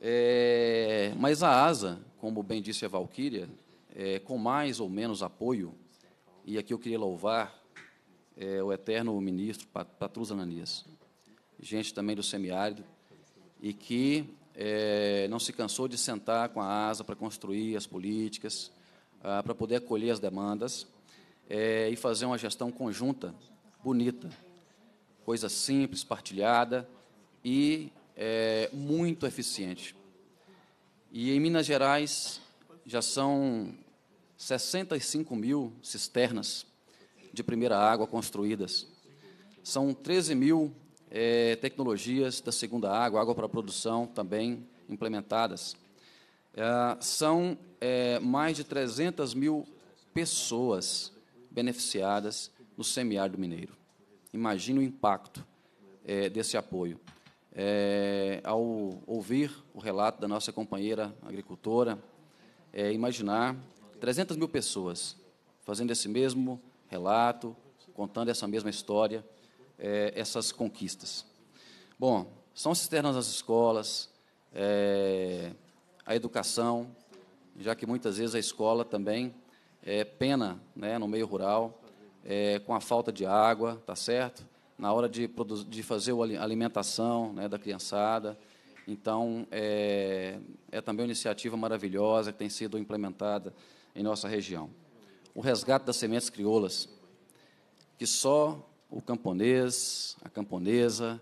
é, mas a ASA, como bem disse a Valquíria, é, com mais ou menos apoio, e aqui eu queria louvar é, o eterno ministro Patrus Ananias, gente também do semiárido, e que é, não se cansou de sentar com a ASA para construir as políticas, ah, para poder acolher as demandas é, e fazer uma gestão conjunta, bonita, coisa simples, partilhada e é, muito eficiente. E em Minas Gerais já são 65 mil cisternas de primeira água construídas. São 13 mil é, tecnologias da segunda água, água para produção também implementadas. É, são é, mais de 300 mil pessoas beneficiadas no semiárido mineiro. Imagine o impacto é, desse apoio. É, ao ouvir o relato da nossa companheira agricultora, é, imaginar 300 mil pessoas fazendo esse mesmo relato, contando essa mesma história, é, essas conquistas. Bom, são cisternas nas escolas, é, a educação, já que muitas vezes a escola também é pena né, no meio rural, é, com a falta de água, tá certo? Na hora de, de fazer a alimentação né, da criançada. Então, é, é também uma iniciativa maravilhosa que tem sido implementada em nossa região. O resgate das sementes crioulas, que só o camponês, a camponesa,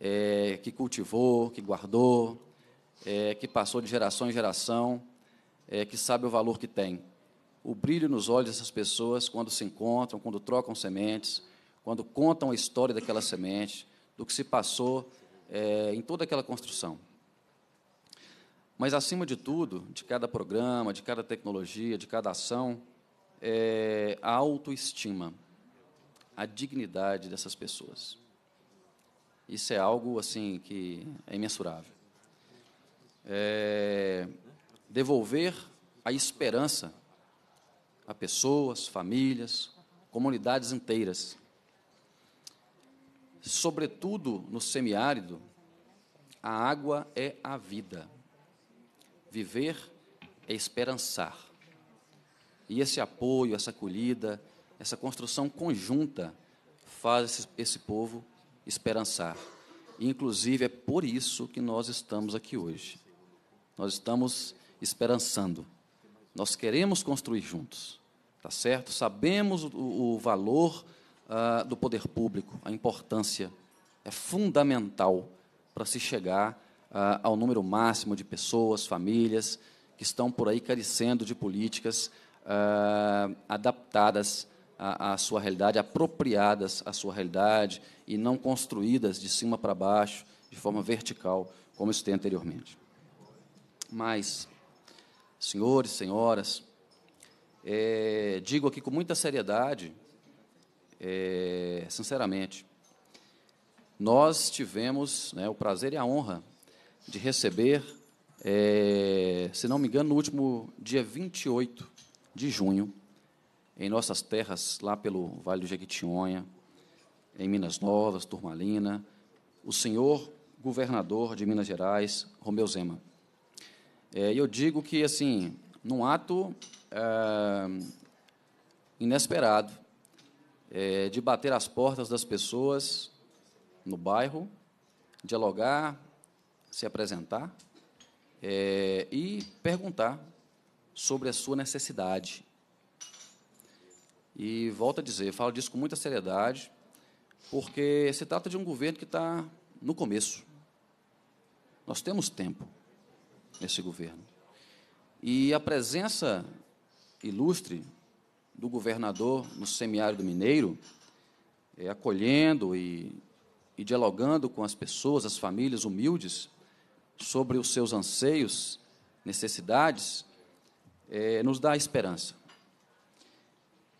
é, que cultivou, que guardou, é, que passou de geração em geração, é, que sabe o valor que tem. O brilho nos olhos dessas pessoas quando se encontram, quando trocam sementes, quando contam a história daquela semente, do que se passou é, em toda aquela construção. Mas, acima de tudo, de cada programa, de cada tecnologia, de cada ação, é, a autoestima a dignidade dessas pessoas. Isso é algo assim que é imensurável. É devolver a esperança a pessoas, famílias, comunidades inteiras. Sobretudo no semiárido, a água é a vida. Viver é esperançar. E esse apoio, essa acolhida, essa construção conjunta faz esse, esse povo esperançar. E, inclusive, é por isso que nós estamos aqui hoje. Nós estamos esperançando. Nós queremos construir juntos, tá certo? Sabemos o, o valor uh, do poder público, a importância. É fundamental para se chegar uh, ao número máximo de pessoas, famílias que estão por aí carecendo de políticas uh, adaptadas à, sua realidade, apropriadas à sua realidade e não construídas de cima para baixo, de forma vertical, como eu citei anteriormente. Mas, senhores, senhoras, é, digo aqui com muita seriedade, é, sinceramente, nós tivemos né, o prazer e a honra de receber, é, se não me engano, no último dia 28 de junho, em nossas terras, lá pelo Vale do Jequitinhonha, em Minas Novas, Turmalina, o senhor governador de Minas Gerais, Romeu Zema. É, e é, eu digo que, assim, num ato é, inesperado é, de bater as portas das pessoas no bairro, dialogar, se apresentar é, e perguntar sobre a sua necessidade e volto a dizer, falo disso com muita seriedade, porque se trata de um governo que está no começo. Nós temos tempo nesse governo. E a presença ilustre do governador no do mineiro, é, acolhendo e, e dialogando com as pessoas, as famílias humildes, sobre os seus anseios, necessidades, é, nos dá esperança.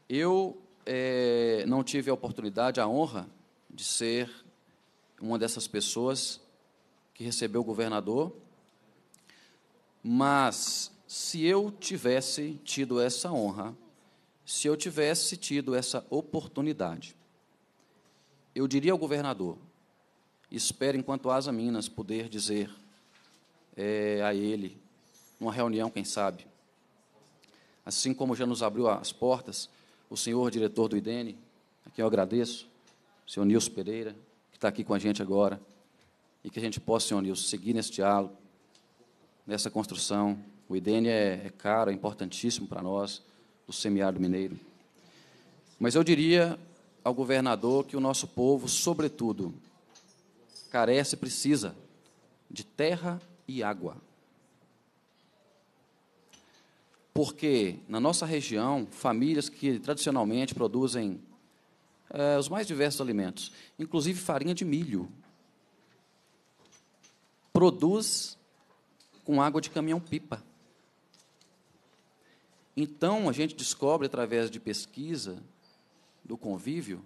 Eu é, não tive a oportunidade, a honra de ser uma dessas pessoas que recebeu o governador, mas se eu tivesse tido essa honra, se eu tivesse tido essa oportunidade, eu diria ao governador: espere enquanto Asa Minas poder dizer é, a ele, numa reunião, quem sabe, assim como já nos abriu as portas o senhor diretor do IDENE, a quem eu agradeço, o senhor Nilson Pereira, que está aqui com a gente agora, e que a gente possa, senhor Nilson, seguir nesse diálogo, nessa construção. O IDENE é, é caro, é importantíssimo para nós, do semiárido mineiro. Mas eu diria ao governador que o nosso povo, sobretudo, carece, e precisa de terra e água porque na nossa região, famílias que tradicionalmente produzem é, os mais diversos alimentos, inclusive farinha de milho, produz com água de caminhão-pipa. Então, a gente descobre através de pesquisa do convívio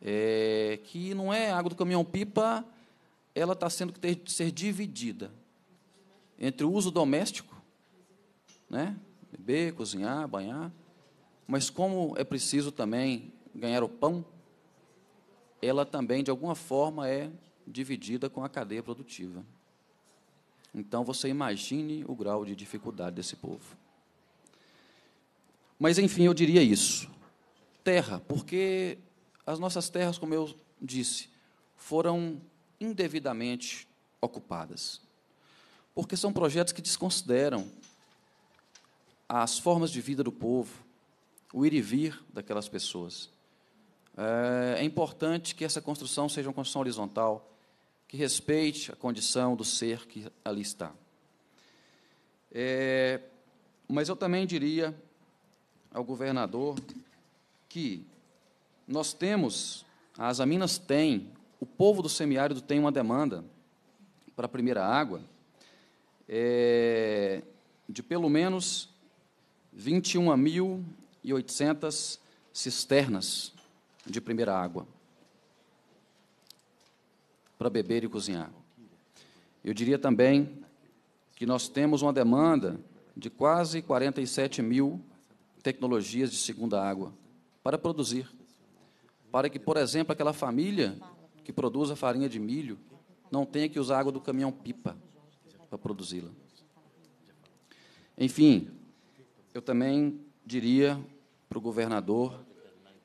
é, que não é água do caminhão-pipa, ela está sendo que ter, ser dividida entre o uso doméstico, né, beber, cozinhar, banhar. Mas como é preciso também ganhar o pão, ela também, de alguma forma, é dividida com a cadeia produtiva. Então, você imagine o grau de dificuldade desse povo. Mas, enfim, eu diria isso. Terra, porque as nossas terras, como eu disse, foram indevidamente ocupadas. Porque são projetos que desconsideram as formas de vida do povo, o ir e vir daquelas pessoas. É, é importante que essa construção seja uma construção horizontal, que respeite a condição do ser que ali está. É, mas eu também diria ao governador que nós temos, as Minas têm o povo do semiárido tem uma demanda para a primeira água é, de pelo menos 21.800 cisternas de primeira água para beber e cozinhar. Eu diria também que nós temos uma demanda de quase 47 mil tecnologias de segunda água para produzir. Para que, por exemplo, aquela família que produz a farinha de milho não tenha que usar água do caminhão pipa para produzi-la. Enfim, eu também diria para o governador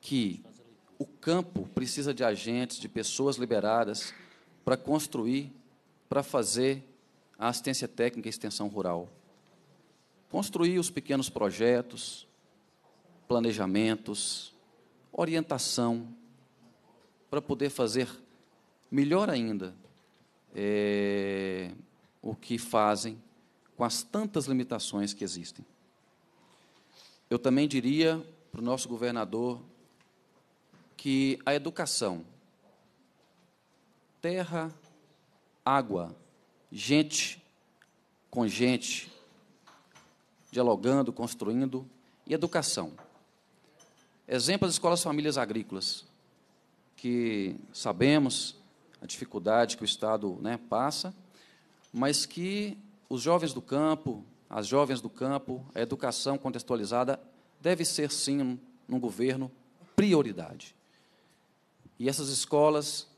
que o campo precisa de agentes, de pessoas liberadas para construir, para fazer a assistência técnica e extensão rural. Construir os pequenos projetos, planejamentos, orientação, para poder fazer melhor ainda é, o que fazem com as tantas limitações que existem. Eu também diria para o nosso governador que a educação, terra, água, gente com gente, dialogando, construindo, e educação. Exemplo das escolas famílias agrícolas, que sabemos a dificuldade que o Estado né, passa, mas que os jovens do campo, as jovens do campo, a educação contextualizada deve ser, sim, num governo, prioridade. E essas escolas,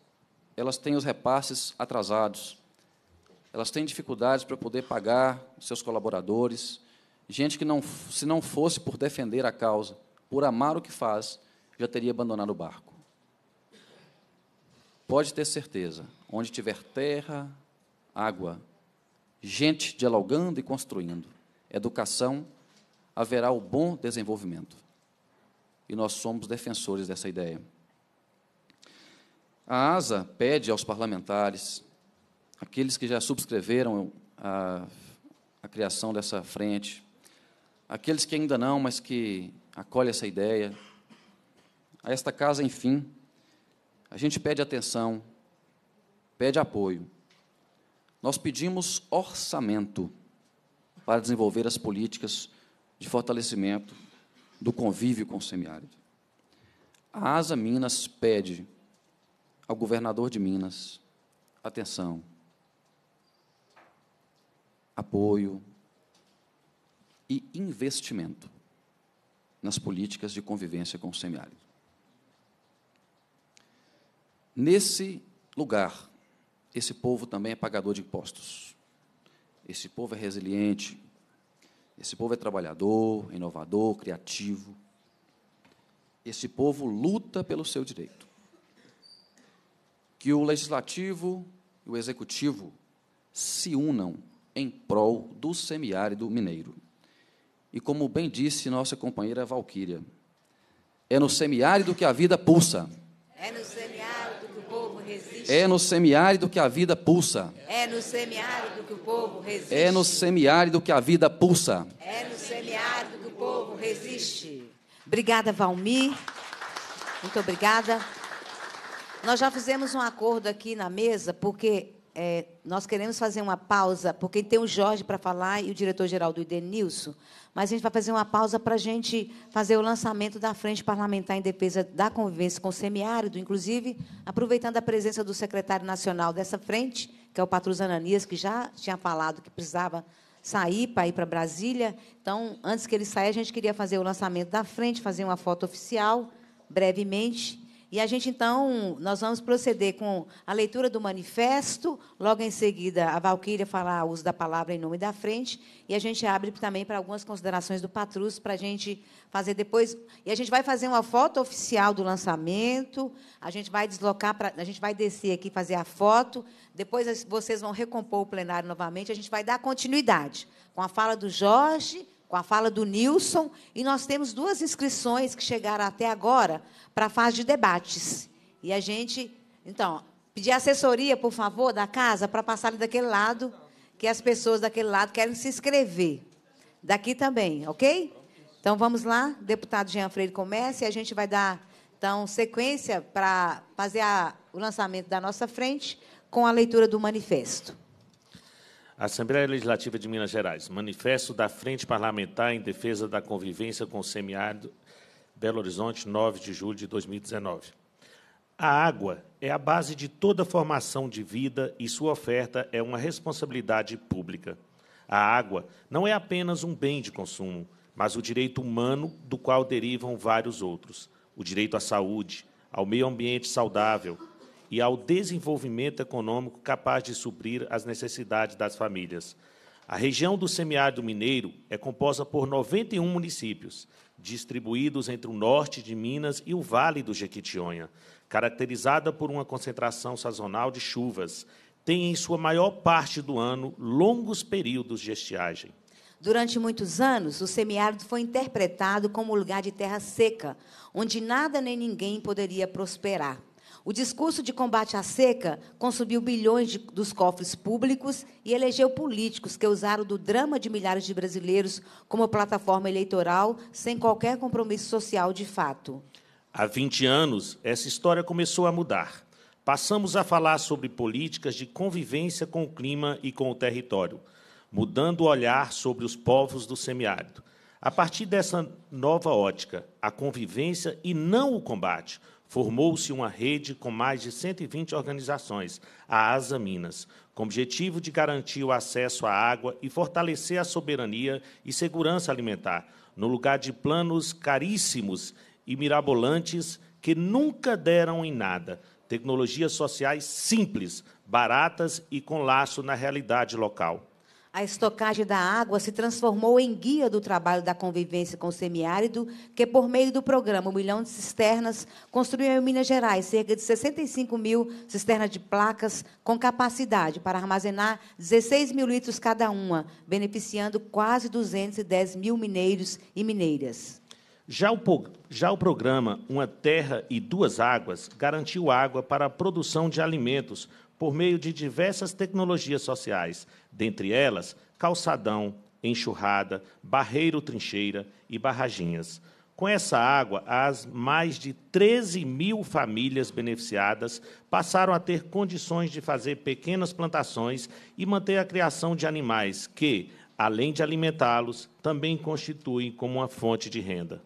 elas têm os repasses atrasados, elas têm dificuldades para poder pagar seus colaboradores, gente que, não, se não fosse por defender a causa, por amar o que faz, já teria abandonado o barco. Pode ter certeza, onde tiver terra, água, gente dialogando e construindo. Educação haverá o bom desenvolvimento. E nós somos defensores dessa ideia. A ASA pede aos parlamentares, aqueles que já subscreveram a, a criação dessa frente, aqueles que ainda não, mas que acolhem essa ideia, a esta casa, enfim, a gente pede atenção, pede apoio nós pedimos orçamento para desenvolver as políticas de fortalecimento do convívio com o semiárido. A ASA Minas pede ao governador de Minas atenção, apoio e investimento nas políticas de convivência com o semiárido. Nesse lugar, esse povo também é pagador de impostos. Esse povo é resiliente. Esse povo é trabalhador, inovador, criativo. Esse povo luta pelo seu direito. Que o legislativo e o executivo se unam em prol do semiárido mineiro. E como bem disse nossa companheira Valquíria, é no semiárido que a vida pulsa. É no semiárido que a vida pulsa. É no semiárido que o povo resiste. É no semiárido que a vida pulsa. É no semiárido que o povo resiste. Obrigada, Valmir. Muito obrigada. Nós já fizemos um acordo aqui na mesa, porque é, nós queremos fazer uma pausa, porque tem o Jorge para falar e o diretor-geral do Idenilson, mas a gente vai fazer uma pausa para a gente fazer o lançamento da Frente Parlamentar em Defesa da Convivência com o Semiárido, inclusive aproveitando a presença do secretário nacional dessa frente, que é o Patrus Ananias, que já tinha falado que precisava sair para ir para Brasília. Então, antes que ele saia, a gente queria fazer o lançamento da frente, fazer uma foto oficial, brevemente, e a gente, então, nós vamos proceder com a leitura do manifesto, logo em seguida a Valquíria o uso da palavra em nome da frente, e a gente abre também para algumas considerações do Patrus, para a gente fazer depois. E a gente vai fazer uma foto oficial do lançamento, a gente vai deslocar, para a gente vai descer aqui fazer a foto, depois vocês vão recompor o plenário novamente, a gente vai dar continuidade com a fala do Jorge com a fala do Nilson, e nós temos duas inscrições que chegaram até agora para a fase de debates. E a gente, então, pedir assessoria, por favor, da casa, para passar ali daquele lado, que as pessoas daquele lado querem se inscrever. Daqui também, ok? Então vamos lá, deputado Jean Freire começa e a gente vai dar então sequência para fazer a, o lançamento da nossa frente com a leitura do manifesto. Assembleia Legislativa de Minas Gerais, manifesto da Frente Parlamentar em Defesa da Convivência com o Semiárido, Belo Horizonte, 9 de julho de 2019. A água é a base de toda formação de vida e sua oferta é uma responsabilidade pública. A água não é apenas um bem de consumo, mas o direito humano do qual derivam vários outros: o direito à saúde, ao meio ambiente saudável, e ao desenvolvimento econômico capaz de suprir as necessidades das famílias. A região do semiárido mineiro é composta por 91 municípios, distribuídos entre o norte de Minas e o Vale do Jequitinhonha, caracterizada por uma concentração sazonal de chuvas, tem em sua maior parte do ano longos períodos de estiagem. Durante muitos anos, o semiárido foi interpretado como lugar de terra seca, onde nada nem ninguém poderia prosperar. O discurso de combate à seca consumiu bilhões de, dos cofres públicos e elegeu políticos que usaram do drama de milhares de brasileiros como plataforma eleitoral, sem qualquer compromisso social de fato. Há 20 anos, essa história começou a mudar. Passamos a falar sobre políticas de convivência com o clima e com o território, mudando o olhar sobre os povos do semiárido. A partir dessa nova ótica, a convivência e não o combate, Formou-se uma rede com mais de 120 organizações, a ASA Minas, com o objetivo de garantir o acesso à água e fortalecer a soberania e segurança alimentar, no lugar de planos caríssimos e mirabolantes que nunca deram em nada. Tecnologias sociais simples, baratas e com laço na realidade local. A estocagem da água se transformou em guia do trabalho da convivência com o semiárido, que, por meio do programa Milhão de Cisternas, construiu em Minas Gerais cerca de 65 mil cisternas de placas com capacidade para armazenar 16 mil litros cada uma, beneficiando quase 210 mil mineiros e mineiras. Já o, já o programa Uma Terra e Duas Águas garantiu água para a produção de alimentos por meio de diversas tecnologias sociais, dentre elas calçadão, enxurrada, barreiro-trincheira e barraginhas. Com essa água, as mais de 13 mil famílias beneficiadas passaram a ter condições de fazer pequenas plantações e manter a criação de animais que, além de alimentá-los, também constituem como uma fonte de renda.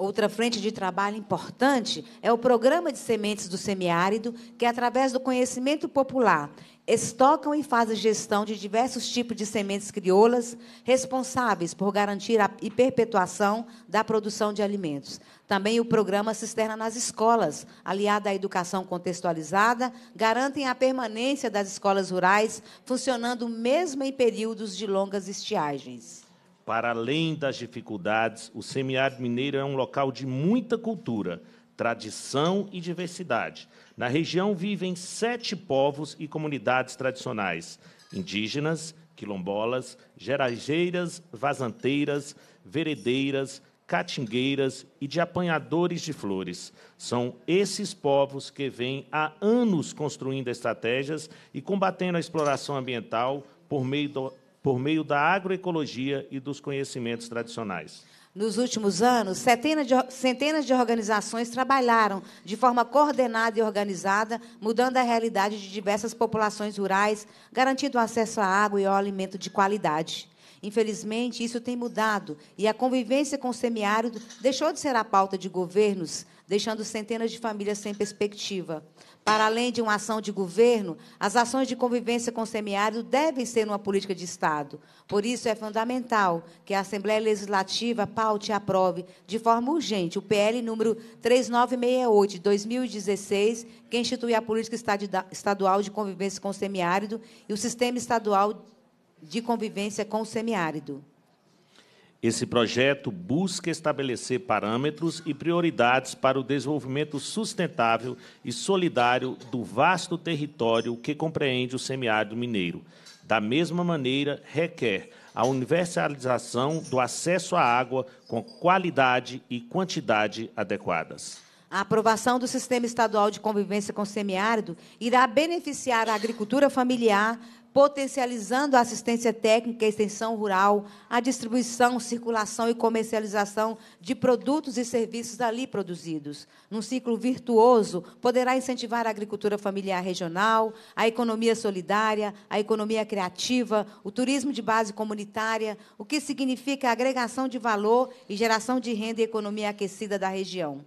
Outra frente de trabalho importante é o Programa de Sementes do Semiárido, que, através do conhecimento popular, estocam e fazem gestão de diversos tipos de sementes crioulas, responsáveis por garantir a e perpetuação da produção de alimentos. Também o programa Cisterna nas Escolas, aliado à educação contextualizada, garantem a permanência das escolas rurais funcionando mesmo em períodos de longas estiagens. Para além das dificuldades, o semiárido mineiro é um local de muita cultura, tradição e diversidade. Na região vivem sete povos e comunidades tradicionais: indígenas, quilombolas, gerageiras, vazanteiras, veredeiras, catingueiras e de apanhadores de flores. São esses povos que vêm há anos construindo estratégias e combatendo a exploração ambiental por meio por meio da agroecologia e dos conhecimentos tradicionais. Nos últimos anos, centenas de, centenas de organizações trabalharam de forma coordenada e organizada, mudando a realidade de diversas populações rurais, garantindo acesso à água e ao alimento de qualidade. Infelizmente, isso tem mudado e a convivência com o semiárido deixou de ser a pauta de governos, deixando centenas de famílias sem perspectiva. Para além de uma ação de governo, as ações de convivência com o semiárido devem ser uma política de Estado. Por isso, é fundamental que a Assembleia Legislativa paute e aprove de forma urgente o PL número 3968 de 2016, que institui a política estadual de convivência com o semiárido e o sistema estadual de convivência com o semiárido. Esse projeto busca estabelecer parâmetros e prioridades para o desenvolvimento sustentável e solidário do vasto território que compreende o semiárido mineiro. Da mesma maneira, requer a universalização do acesso à água com qualidade e quantidade adequadas. A aprovação do Sistema Estadual de Convivência com o Semiárido irá beneficiar a agricultura familiar, potencializando a assistência técnica, a extensão rural, a distribuição, circulação e comercialização de produtos e serviços ali produzidos. Num ciclo virtuoso, poderá incentivar a agricultura familiar regional, a economia solidária, a economia criativa, o turismo de base comunitária, o que significa agregação de valor e geração de renda e economia aquecida da região.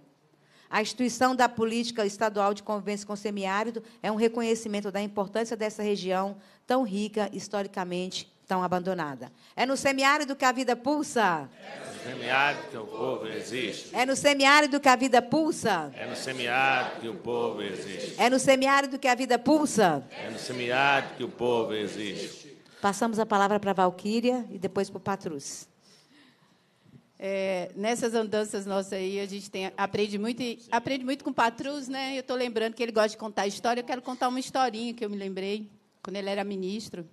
A instituição da política estadual de convivência com o semiárido é um reconhecimento da importância dessa região tão rica historicamente tão abandonada. É no semiárido que a vida pulsa. É no semiárido que o povo existe. É no semiárido que a vida pulsa. É no semiárido que o povo existe. É no semiárido que a vida pulsa. É no semiárido que o povo existe. Passamos a palavra para a Valquíria e depois para o Patrus. É, nessas andanças nossas aí, a gente tem, aprende, muito, aprende muito com o Patrus, né? Eu estou lembrando que ele gosta de contar história. Eu quero contar uma historinha que eu me lembrei quando ele era ministro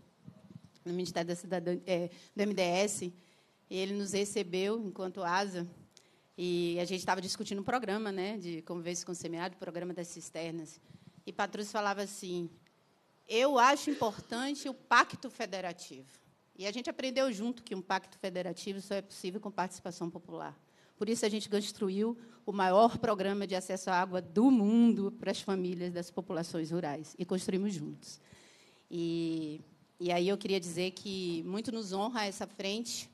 no Ministério da Cidadania, é, do MDS. E ele nos recebeu enquanto asa. E a gente estava discutindo um programa né, de convivência com o semiárido, o programa das cisternas. E Patrus falava assim: Eu acho importante o pacto federativo. E a gente aprendeu junto que um pacto federativo só é possível com participação popular. Por isso, a gente construiu o maior programa de acesso à água do mundo para as famílias das populações rurais. E construímos juntos. E, e aí eu queria dizer que muito nos honra essa frente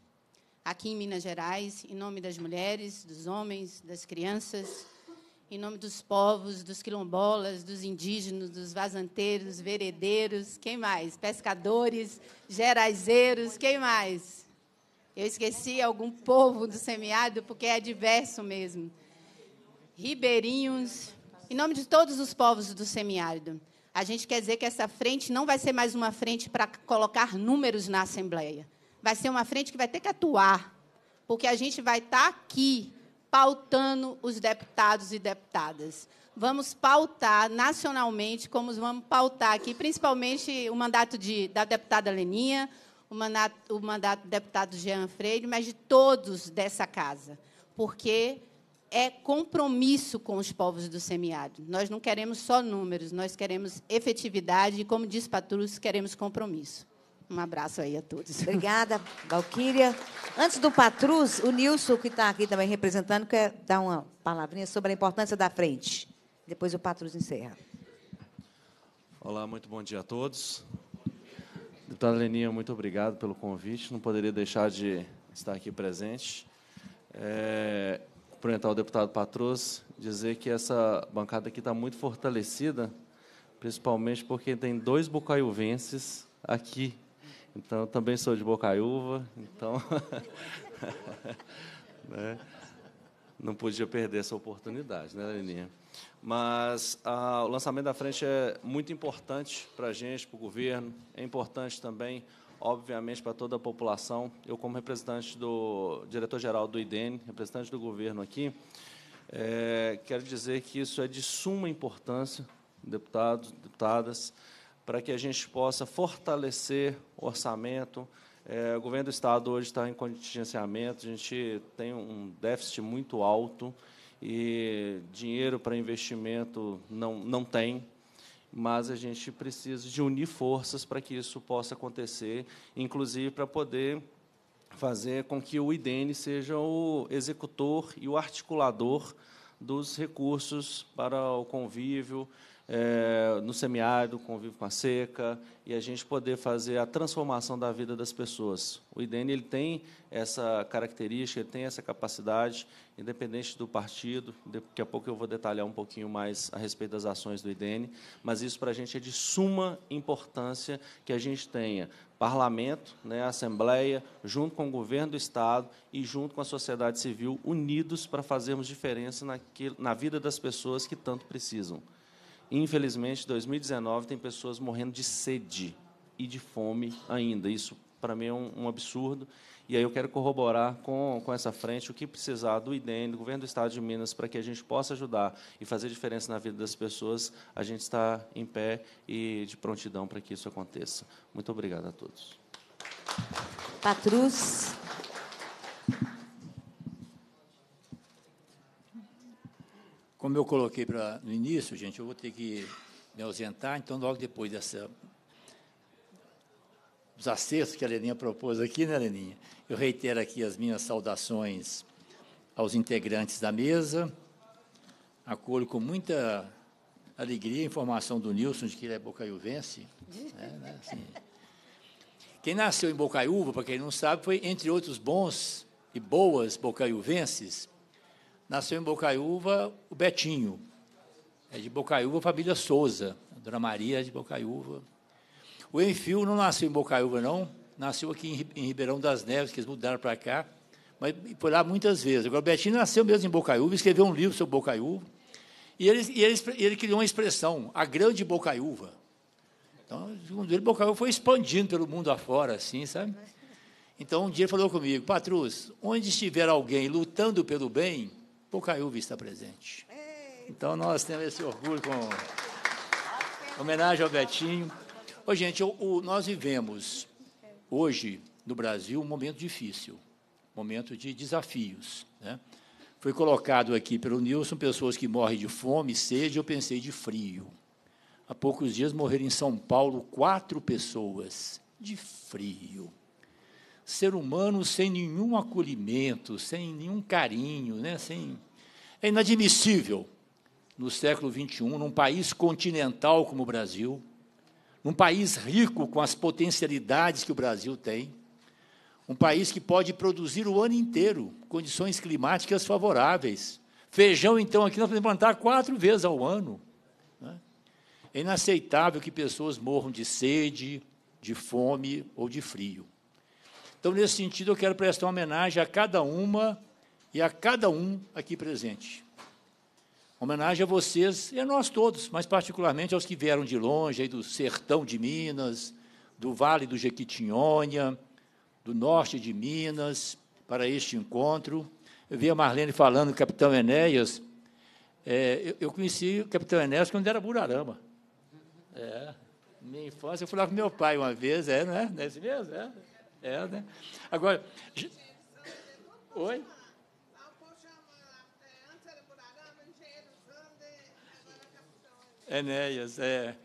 aqui em Minas Gerais, em nome das mulheres, dos homens, das crianças, em nome dos povos, dos quilombolas, dos indígenas, dos vazanteiros, veredeiros, quem mais? Pescadores, geraizeiros, quem mais? Eu esqueci algum povo do semiárido, porque é diverso mesmo. Ribeirinhos, em nome de todos os povos do semiárido. A gente quer dizer que essa frente não vai ser mais uma frente para colocar números na Assembleia. Vai ser uma frente que vai ter que atuar, porque a gente vai estar tá aqui pautando os deputados e deputadas. Vamos pautar nacionalmente, como vamos pautar aqui, principalmente o mandato de, da deputada Leninha, o mandato, o mandato do deputado Jean Freire, mas de todos dessa casa, porque é compromisso com os povos do semiárido. Nós não queremos só números, nós queremos efetividade e, como diz Patrus, queremos compromisso. Um abraço aí a todos. Obrigada, Valquíria. Antes do Patrus, o Nilson, que está aqui também representando, quer dar uma palavrinha sobre a importância da frente. Depois o Patrus encerra. Olá, muito bom dia a todos. Deputada Leninha, muito obrigado pelo convite. Não poderia deixar de estar aqui presente. É, cumprimentar o deputado Patrus, dizer que essa bancada aqui está muito fortalecida, principalmente porque tem dois bucaiuvenses aqui então, também sou de Bocaiúva, então né? não podia perder essa oportunidade, né, Leninha? Mas ah, o lançamento da frente é muito importante para a gente, para o governo, é importante também, obviamente, para toda a população. Eu, como representante do diretor-geral do IDEN, representante do governo aqui, é, quero dizer que isso é de suma importância, deputados, deputadas, para que a gente possa fortalecer o orçamento. É, o governo do Estado hoje está em contingenciamento, a gente tem um déficit muito alto e dinheiro para investimento não, não tem, mas a gente precisa de unir forças para que isso possa acontecer, inclusive para poder fazer com que o IDN seja o executor e o articulador dos recursos para o convívio, é, no semiárido, convivo com a seca, e a gente poder fazer a transformação da vida das pessoas. O IDN ele tem essa característica, ele tem essa capacidade, independente do partido, daqui a pouco eu vou detalhar um pouquinho mais a respeito das ações do IDN, mas isso para a gente é de suma importância que a gente tenha parlamento, né, assembleia, junto com o governo do estado e junto com a sociedade civil unidos para fazermos diferença naquilo, na vida das pessoas que tanto precisam. Infelizmente, 2019 tem pessoas morrendo de sede e de fome ainda. Isso, para mim, é um, um, absurdo. E aí eu quero corroborar com, com essa frente o que precisar do IDEM, do Governo do Estado de Minas, para que a gente possa ajudar e fazer diferença na vida das pessoas. A gente está em pé e de prontidão para que isso aconteça. Muito obrigado a todos. Patrus. Como eu coloquei no início, gente, eu vou ter que me ausentar, então logo depois dessa acertos que a Leninha propôs aqui, né, Leninha? Eu reitero aqui as minhas saudações aos integrantes da mesa. Acolho com muita alegria a informação do Nilson de que ele é bocaiuvense. Né, né assim. Quem nasceu em Bocaiúva, para quem não sabe, foi, entre outros bons e boas bocaiuvenses, nasceu em Bocaiúva o Betinho. É de Bocaiúva, família Souza. A Dona Maria é de Bocaiúva. O Enfio não nasceu em Bocaiúva, não. Nasceu aqui em Ribeirão das Neves, que eles mudaram para cá. Mas foi lá muitas vezes. Agora, o Betinho nasceu mesmo em Bocaiúva, escreveu um livro sobre Bocaiúva. E ele, e ele, ele criou uma expressão, a grande Bocaiúva. Então, segundo ele, Bocaiúva foi expandindo pelo mundo afora, assim, sabe? Então, um dia ele falou comigo, Patrus, onde estiver alguém lutando pelo bem, Pocaiúva está presente. Então, nós temos esse orgulho com homenagem ao Betinho. Ô, gente, o, o, nós vivemos hoje no Brasil um momento difícil, momento de desafios. Né? Foi colocado aqui pelo Nilson pessoas que morrem de fome, sede, eu pensei de frio. Há poucos dias morreram em São Paulo quatro pessoas de frio ser humano sem nenhum acolhimento, sem nenhum carinho, né? sem... é inadmissível no século XXI, num país continental como o Brasil, num país rico com as potencialidades que o Brasil tem, um país que pode produzir o ano inteiro condições climáticas favoráveis. Feijão, então, aqui nós podemos plantar quatro vezes ao ano. Né? É inaceitável que pessoas morram de sede, de fome ou de frio. Então, nesse sentido, eu quero prestar uma homenagem a cada uma e a cada um aqui presente. Homenagem a vocês e a nós todos, mas particularmente aos que vieram de longe, aí do sertão de Minas, do Vale do Jequitinhonha, do norte de Minas, para este encontro. Eu vi a Marlene falando do Capitão Enéas. É, eu, conheci o Capitão Enéas quando era Burarama. É, minha infância, eu fui lá com meu pai uma vez, é, né? Não é isso mesmo? É. É, né? Agora. Oi? Enéas, é.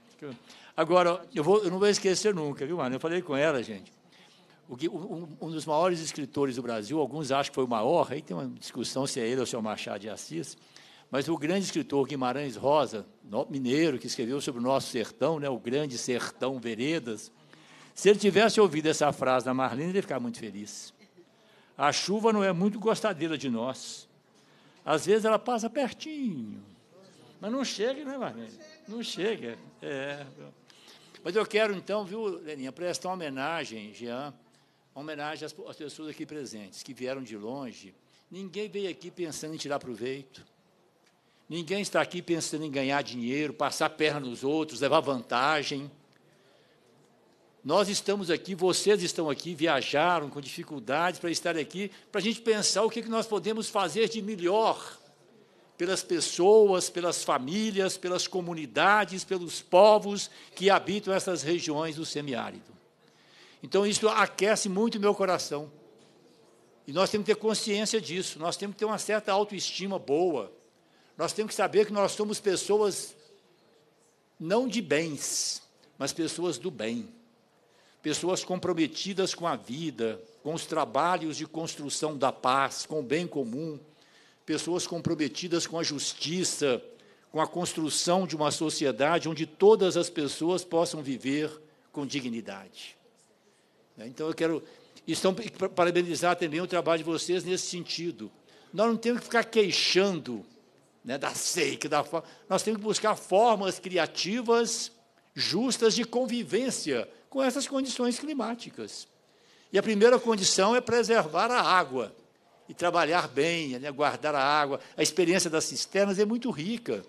Agora, eu, vou, eu não vou esquecer nunca, viu, Mano? Eu falei com ela, gente. O que, um, um, dos maiores escritores do Brasil, alguns acham que foi o maior, aí tem uma discussão se é ele ou se é o Machado de Assis, mas o grande escritor Guimarães Rosa, mineiro, que escreveu sobre o nosso sertão, né, o grande sertão Veredas, se ele tivesse ouvido essa frase da Marlene, ele ia ficar muito feliz. A chuva não é muito gostadeira de nós. Às vezes ela passa pertinho, mas não chega, né, Marlene? Não chega. É. Mas eu quero, então, viu, Leninha, prestar uma homenagem, Jean, uma homenagem às, às pessoas aqui presentes, que vieram de longe. Ninguém veio aqui pensando em tirar proveito. Ninguém está aqui pensando em ganhar dinheiro, passar perna nos outros, levar vantagem. Nós estamos aqui, vocês estão aqui, viajaram com dificuldades para estar aqui, para a gente pensar o que, nós podemos fazer de melhor pelas pessoas, pelas famílias, pelas comunidades, pelos povos que habitam essas regiões do semiárido. Então, isso aquece muito meu coração. E nós temos que ter consciência disso, nós temos que ter uma certa autoestima boa, nós temos que saber que nós somos pessoas não de bens, mas pessoas do bem pessoas comprometidas com a vida, com os trabalhos de construção da paz, com o bem comum, pessoas comprometidas com a justiça, com a construção de uma sociedade onde todas as pessoas possam viver com dignidade. Né? Então, eu quero estão parabenizar também o trabalho de vocês nesse sentido. Nós não temos que ficar queixando né, da seca, da Nós temos que buscar formas criativas, justas de convivência com essas condições climáticas. E a primeira condição é preservar a água e trabalhar bem, né, guardar a água. A experiência das cisternas é muito rica.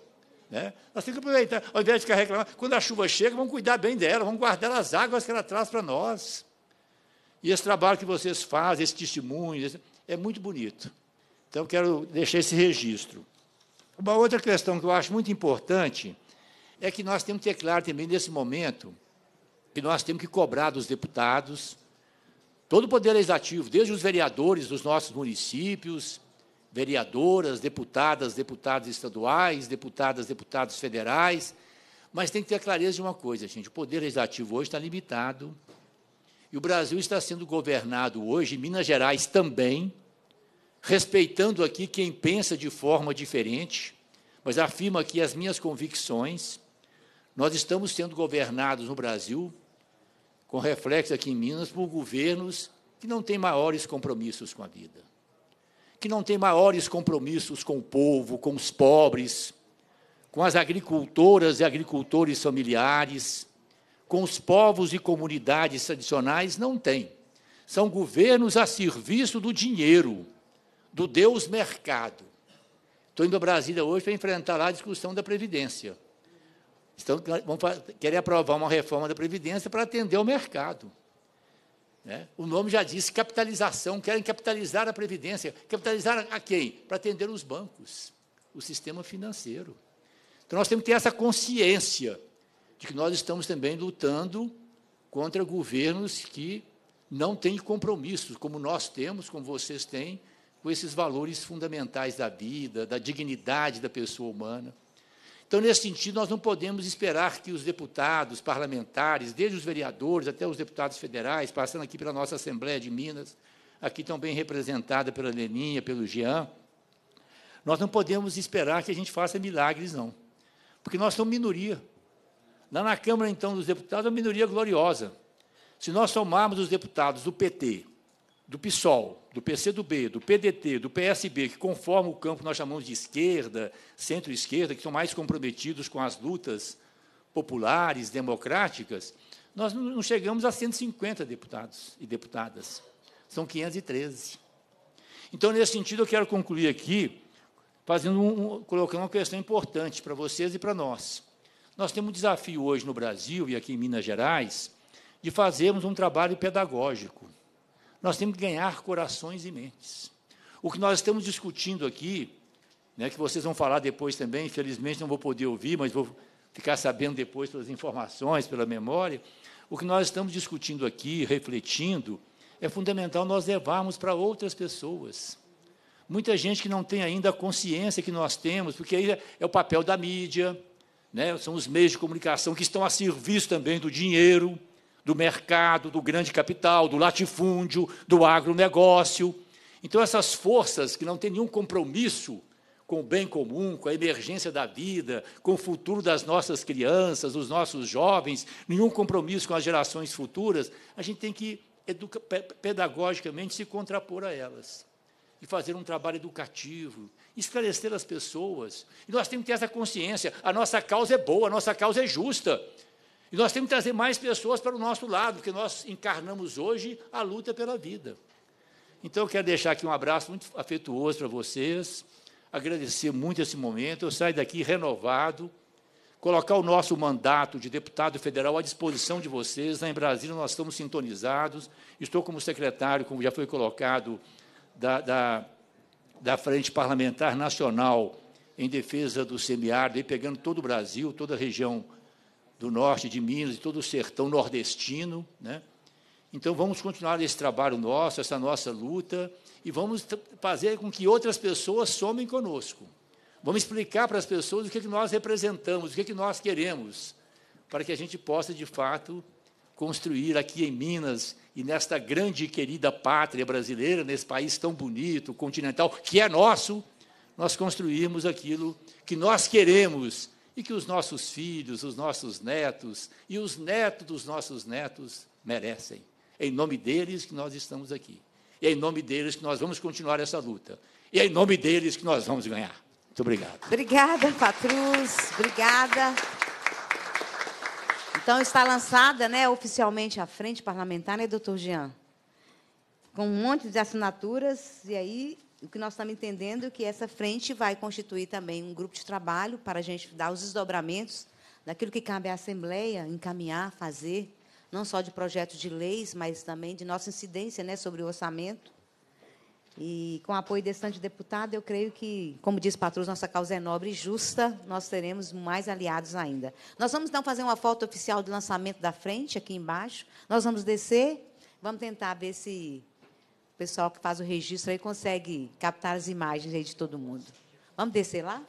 Né? Nós temos que aproveitar, ao invés de ficar reclamando, quando a chuva chega, vamos cuidar bem dela, vamos guardar as águas que ela traz para nós. E esse trabalho que vocês fazem, esse testemunho, é muito bonito. Então, quero deixar esse registro. Uma outra questão que eu acho muito importante é que nós temos que ter claro também, nesse momento, que nós temos que cobrar dos deputados, todo o poder legislativo, desde os vereadores dos nossos municípios, vereadoras, deputadas, deputados estaduais, deputadas, deputados federais, mas tem que ter clareza de uma coisa, gente, o poder legislativo hoje está limitado. E o Brasil está sendo governado hoje, Minas Gerais também, respeitando aqui quem pensa de forma diferente, mas afirmo aqui as minhas convicções. Nós estamos sendo governados no Brasil com reflexo aqui em Minas por governos que não têm maiores compromissos com a vida, que não têm maiores compromissos com o povo, com os pobres, com as agricultoras e agricultores familiares, com os povos e comunidades tradicionais, não tem. São governos a serviço do dinheiro, do Deus mercado. Estou indo a Brasília hoje para enfrentar lá a discussão da Previdência. Estão, vão querer aprovar uma reforma da Previdência para atender o mercado. Né? O nome já disse capitalização, querem capitalizar a Previdência. Capitalizar a quem? Para atender os bancos, o sistema financeiro. Então, nós temos que ter essa consciência de que nós estamos também lutando contra governos que não têm compromissos, como nós temos, como vocês têm, com esses valores fundamentais da vida, da dignidade da pessoa humana. Então, nesse sentido, nós não podemos esperar que os deputados, parlamentares, desde os vereadores até os deputados federais, passando aqui pela nossa Assembleia de Minas, aqui tão bem representada pela Leninha, pelo Jean, nós não podemos esperar que a gente faça milagres, não. Porque nós somos minoria. Lá na Câmara, então, dos deputados, é uma minoria gloriosa. Se nós somarmos os deputados do PT, do PSOL, do PCdoB, do PDT, do PSB, que conformam o campo que nós chamamos de esquerda, centro-esquerda, que são mais comprometidos com as lutas populares, democráticas, nós não chegamos a 150 deputados e deputadas. São 513. Então, nesse sentido, eu quero concluir aqui, fazendo um, colocando uma questão importante para vocês e para nós. Nós temos um desafio hoje no Brasil e aqui em Minas Gerais de fazermos um trabalho pedagógico nós temos que ganhar corações e mentes. O que nós estamos discutindo aqui, né, que vocês vão falar depois também, infelizmente não vou poder ouvir, mas vou ficar sabendo depois pelas informações, pela memória. O que nós estamos discutindo aqui, refletindo, é fundamental nós levarmos para outras pessoas. Muita gente que não tem ainda a consciência que nós temos, porque aí é o papel da mídia, né? são os meios de comunicação que estão a serviço também do dinheiro do mercado, do grande capital, do latifúndio, do agronegócio. Então, essas forças que não têm nenhum compromisso com o bem comum, com a emergência da vida, com o futuro das nossas crianças, dos nossos jovens, nenhum compromisso com as gerações futuras, a gente tem que educa pedagogicamente se contrapor a elas e fazer um trabalho educativo, esclarecer as pessoas. E nós temos que ter essa consciência: a nossa causa é boa, a nossa causa é justa. E nós temos que trazer mais pessoas para o nosso lado, porque nós encarnamos hoje a luta pela vida. Então, eu quero deixar aqui um abraço muito afetuoso para vocês, agradecer muito esse momento. Eu saio daqui renovado, colocar o nosso mandato de deputado federal à disposição de vocês. Lá em Brasília, nós estamos sintonizados. Estou como secretário, como já foi colocado, da, da, da Frente Parlamentar Nacional em defesa do semiárido, pegando todo o Brasil, toda a região do norte de Minas, de todo o sertão nordestino. Né? Então, vamos continuar esse trabalho nosso, essa nossa luta, e vamos fazer com que outras pessoas somem conosco. Vamos explicar para as pessoas o que, é que nós representamos, o que, é que nós queremos, para que a gente possa, de fato, construir aqui em Minas e nesta grande e querida pátria brasileira, nesse país tão bonito, continental, que é nosso, nós construirmos aquilo que nós queremos e que os nossos filhos, os nossos netos e os netos dos nossos netos merecem. É em nome deles que nós estamos aqui. E é em nome deles que nós vamos continuar essa luta. E é em nome deles que nós vamos ganhar. Muito obrigado. Obrigada, Patrus. Obrigada. Então está lançada, né, oficialmente a frente parlamentar, né, doutor Jean? Com um monte de assinaturas, e aí o que nós estamos entendendo é que essa frente vai constituir também um grupo de trabalho para a gente dar os desdobramentos daquilo que cabe à Assembleia encaminhar, fazer, não só de projetos de leis, mas também de nossa incidência né, sobre o orçamento. E com o apoio desse tanto de deputado, eu creio que, como diz Patrus, nossa causa é nobre e justa, nós teremos mais aliados ainda. Nós vamos então fazer uma foto oficial do lançamento da frente aqui embaixo. Nós vamos descer, vamos tentar ver se pessoal que faz o registro aí consegue captar as imagens aí de todo mundo. Vamos descer lá?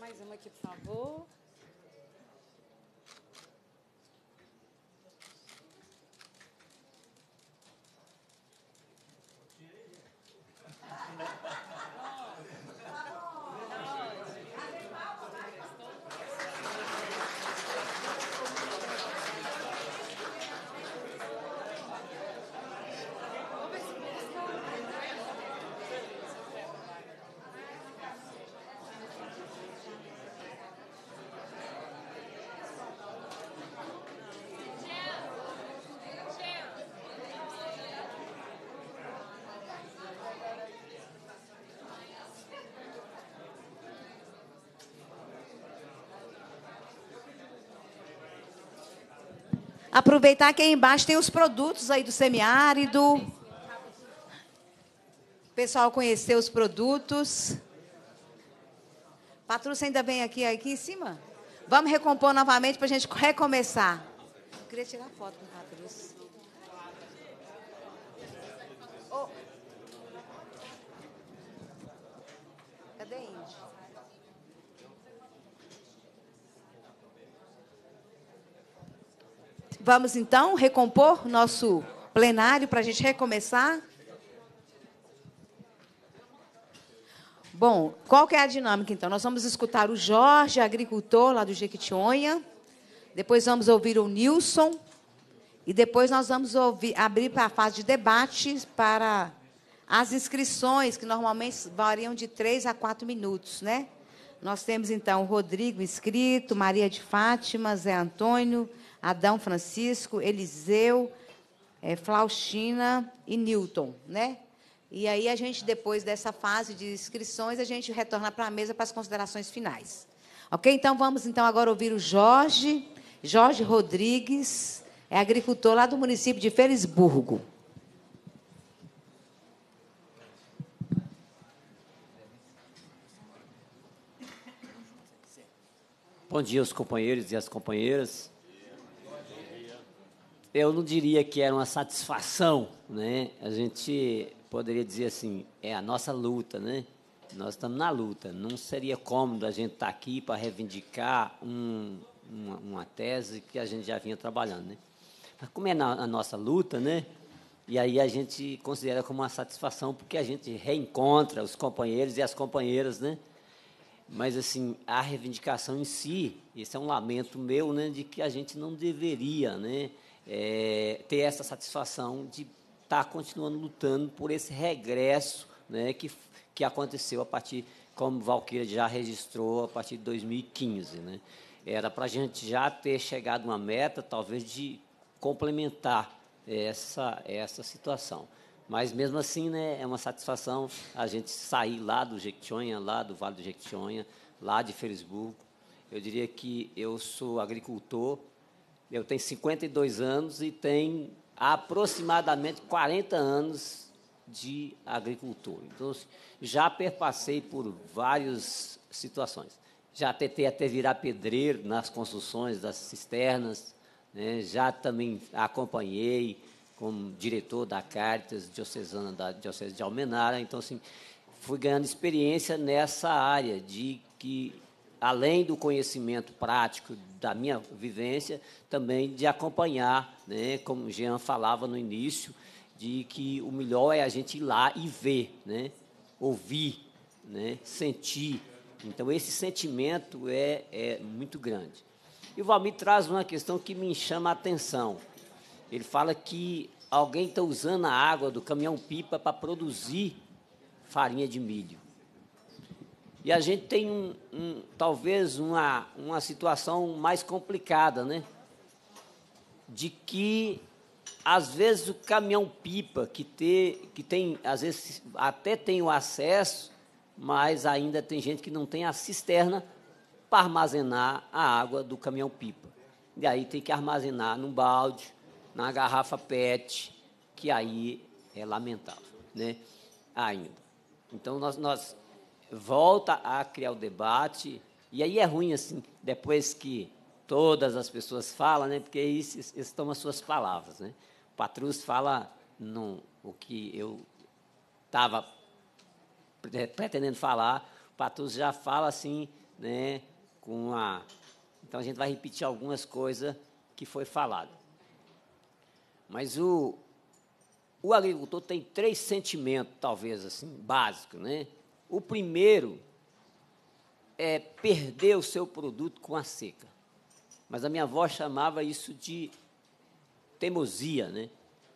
mais uma aqui, por favor. Aproveitar que aí embaixo tem os produtos aí do semiárido. O pessoal conhecer os produtos. Patrícia ainda vem aqui, aqui em cima? Vamos recompor novamente para a gente recomeçar. Eu queria tirar foto. Vamos então recompor nosso plenário para a gente recomeçar. Bom, qual que é a dinâmica então? Nós vamos escutar o Jorge, agricultor lá do Jequitinhonha. Depois vamos ouvir o Nilson. E depois nós vamos ouvir, abrir para a fase de debate para as inscrições, que normalmente variam de três a quatro minutos, né? Nós temos então o Rodrigo inscrito, Maria de Fátima, Zé Antônio, Adão Francisco, Eliseu, é, Flauchina e Newton, né? E aí a gente, depois dessa fase de inscrições, a gente retorna para a mesa para as considerações finais. Ok? Então vamos então agora ouvir o Jorge, Jorge Rodrigues, é agricultor lá do município de Felisburgo. Bom dia aos companheiros e às companheiras eu não diria que era uma satisfação, né? A gente poderia dizer assim, é a nossa luta, né? Nós estamos na luta. Não seria cômodo a gente estar tá aqui para reivindicar um, uma, uma, tese que a gente já vinha trabalhando, né? Mas como é na, a nossa luta, né? E aí a gente considera como uma satisfação porque a gente reencontra os companheiros e as companheiras, né? Mas assim, a reivindicação em si, esse é um lamento meu, né, de que a gente não deveria, né, é, ter essa satisfação de estar tá continuando lutando por esse regresso né, que, que aconteceu a partir, como Valquíria já registrou, a partir de 2015. Né? Era para a gente já ter chegado uma meta, talvez, de complementar essa, essa situação. Mas, mesmo assim, né, é uma satisfação a gente sair lá do Jequitinhonha, lá do Vale do Jequitinhonha, lá de Felisburgo. Eu diria que eu sou agricultor, eu tenho 52 anos e tenho aproximadamente 40 anos de agricultor. Então, já perpassei por várias situações. Já tentei até virar pedreiro nas construções das cisternas, né? já também acompanhei como diretor da Cartas Diocesana da Diocese de Almenara. Então, assim, fui ganhando experiência nessa área de que além do conhecimento prático da minha vivência, também de acompanhar, né, como o Jean falava no início, de que o melhor é a gente ir lá e ver, né, ouvir, né, sentir. Então, esse sentimento é, é muito grande. E o Valmir traz uma questão que me chama a atenção. Ele fala que alguém está usando a água do caminhão-pipa para produzir farinha de milho. E a gente tem um, um, talvez uma, uma situação mais complicada, né? De que às vezes o caminhão pipa que, ter, que tem, às vezes até tem o acesso, mas ainda tem gente que não tem a cisterna para armazenar a água do caminhão pipa. E aí tem que armazenar num balde, na garrafa PET, que aí é lamentável, né? Ainda. Então nós, nós volta a criar o debate. E aí é ruim, assim, depois que todas as pessoas falam, né? Porque isso, estão as suas palavras, né? O Patrus fala no o que eu estava pretendendo falar, o Patrus já fala assim, né? Com a... Então, a gente vai repetir algumas coisas que foi falado. Mas o, o agricultor tem três sentimentos, talvez, assim, básicos, né? O primeiro é perder o seu produto com a seca. Mas a minha avó chamava isso de teimosia, né?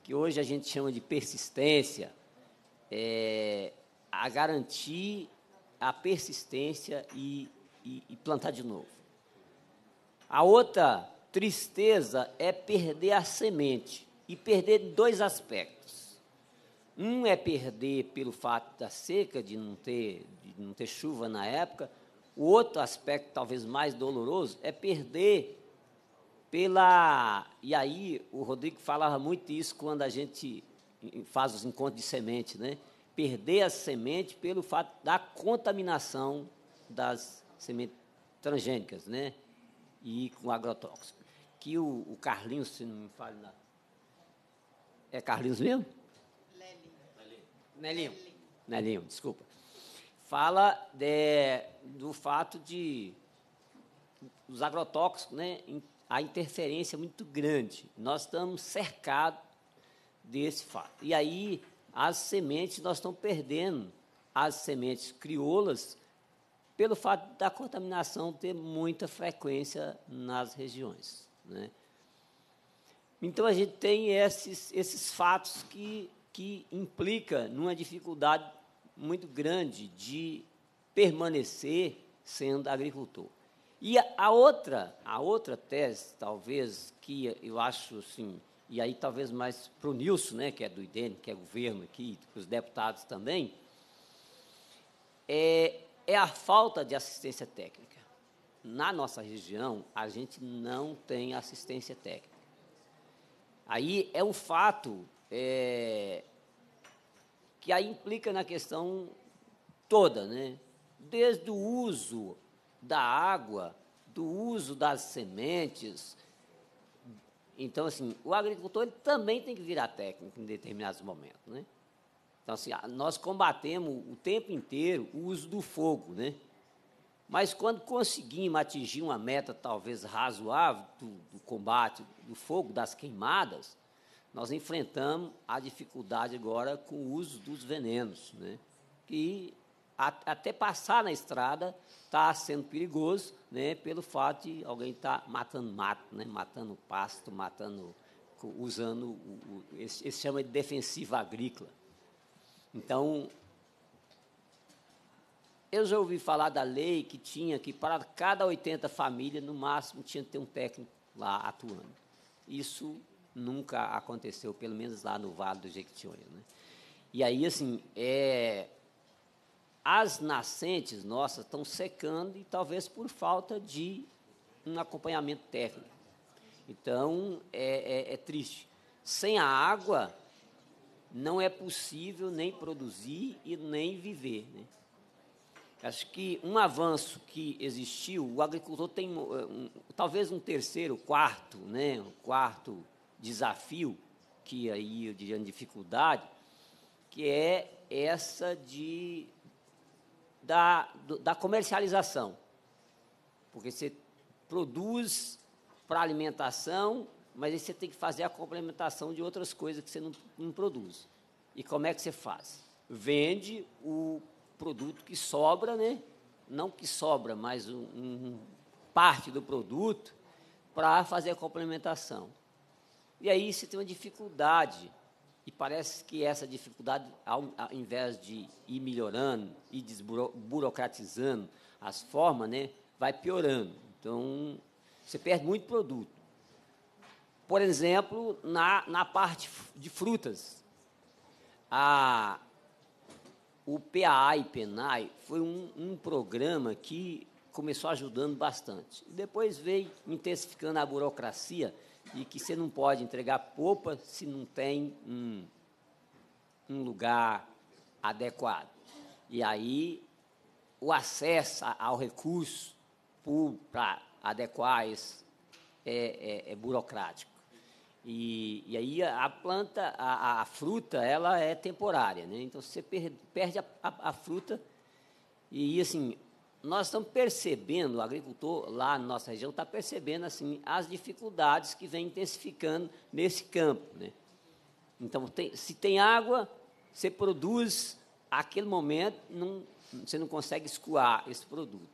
que hoje a gente chama de persistência, é, a garantir a persistência e, e, e plantar de novo. A outra tristeza é perder a semente e perder dois aspectos um é perder pelo fato da seca, de não ter, de não ter chuva na época. O outro aspecto, talvez mais doloroso, é perder pela. E aí, o Rodrigo falava muito isso quando a gente faz os encontros de semente, né? Perder a semente pelo fato da contaminação das sementes transgênicas, né? E com agrotóxico. Que o, o Carlinhos, se não me falha É Carlinhos mesmo? Nelinho. Nelinho, desculpa. Fala de, do fato de os agrotóxicos, né, a interferência é muito grande. Nós estamos cercados desse fato. E aí, as sementes, nós estamos perdendo as sementes crioulas pelo fato da contaminação ter muita frequência nas regiões. Né? Então, a gente tem esses, esses fatos que que implica numa dificuldade muito grande de permanecer sendo agricultor. E a outra, a outra tese, talvez, que eu acho assim, e aí talvez mais para o Nilson, né, que é do IDEN, que é governo aqui, os deputados também, é, é a falta de assistência técnica. Na nossa região, a gente não tem assistência técnica. Aí é um fato é, que aí implica na questão toda, né? Desde o uso da água, do uso das sementes. Então, assim, o agricultor ele também tem que virar técnico em determinados momentos, né? Então, assim, nós combatemos o tempo inteiro o uso do fogo, né? Mas quando conseguimos atingir uma meta talvez razoável do, do combate do fogo, das queimadas, nós enfrentamos a dificuldade agora com o uso dos venenos, né? que a, até passar na estrada está sendo perigoso né? pelo fato de alguém estar tá matando mato, né? matando pasto, matando, usando, o, o, eles, de defensiva agrícola. Então, eu já ouvi falar da lei que tinha que para cada 80 famílias, no máximo, tinha que ter um técnico lá atuando. Isso nunca aconteceu, pelo menos lá no Vale do Jequitinhonha. Né? E aí, assim, é, as nascentes nossas estão secando e talvez por falta de um acompanhamento técnico. Então, é, é, é triste. Sem a água, não é possível nem produzir e nem viver. Né? Acho que um avanço que existiu, o agricultor tem eh, um, talvez um terceiro, quarto, né, um quarto desafio, que aí eu diria dificuldade, que é essa de da, da comercialização. Porque você produz para alimentação, mas aí você tem que fazer a complementação de outras coisas que você não, não produz. E como é que você faz? Vende o produto que sobra, né? não que sobra, mas um, um parte do produto, para fazer a complementação. E aí você tem uma dificuldade. E parece que essa dificuldade, ao, ao invés de ir melhorando e desburocratizando as formas, né, vai piorando. Então, você perde muito produto. Por exemplo, na, na parte de frutas, a, o PAA e PENAI foi um, um programa que começou ajudando bastante. Depois veio intensificando a burocracia e que você não pode entregar polpa se não tem um, um lugar adequado. E aí o acesso ao recurso para adequar isso é, é, é, burocrático. E, e aí a planta, a, a, fruta, ela é temporária, né? Então você perde, perde a, a, a fruta e assim nós estamos percebendo, o agricultor lá na nossa região está percebendo assim as dificuldades que vem intensificando nesse campo. Né? Então, tem, se tem água, você produz, aquele momento não, você não consegue escoar esse produto.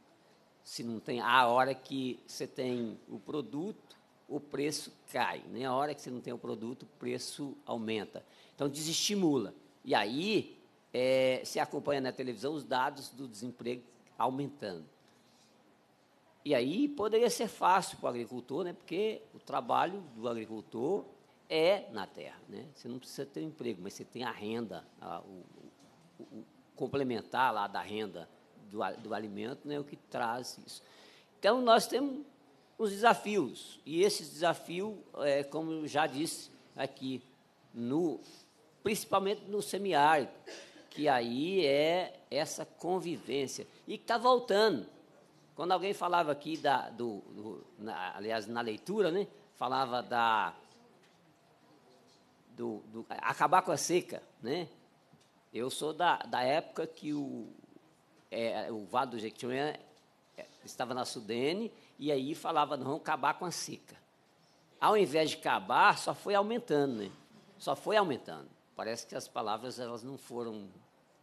Se não tem a hora que você tem o produto, o preço cai. Né? A hora que você não tem o produto, o preço aumenta. Então, desestimula. E aí, é, eh, se acompanha na televisão, os dados do desemprego aumentando. E aí poderia ser fácil para o agricultor, né, porque o trabalho do agricultor é na terra. Né? Você não precisa ter um emprego, mas você tem a renda, a, o, o, o, complementar lá da renda do, do alimento, né, é o que traz isso. Então, nós temos os desafios, e esse desafio, é, como já disse aqui, no, principalmente no semiárido, que aí é essa convivência. E que está voltando. Quando alguém falava aqui, da, do, do na, aliás, na leitura, né? falava da. Do, do, acabar com a seca. Né? Eu sou da, da época que o, é, o Vado do Jequitinhonha é, estava na Sudene e aí falava, não, vamos acabar com a seca. Ao invés de acabar, só foi aumentando, né? Só foi aumentando parece que as palavras elas não foram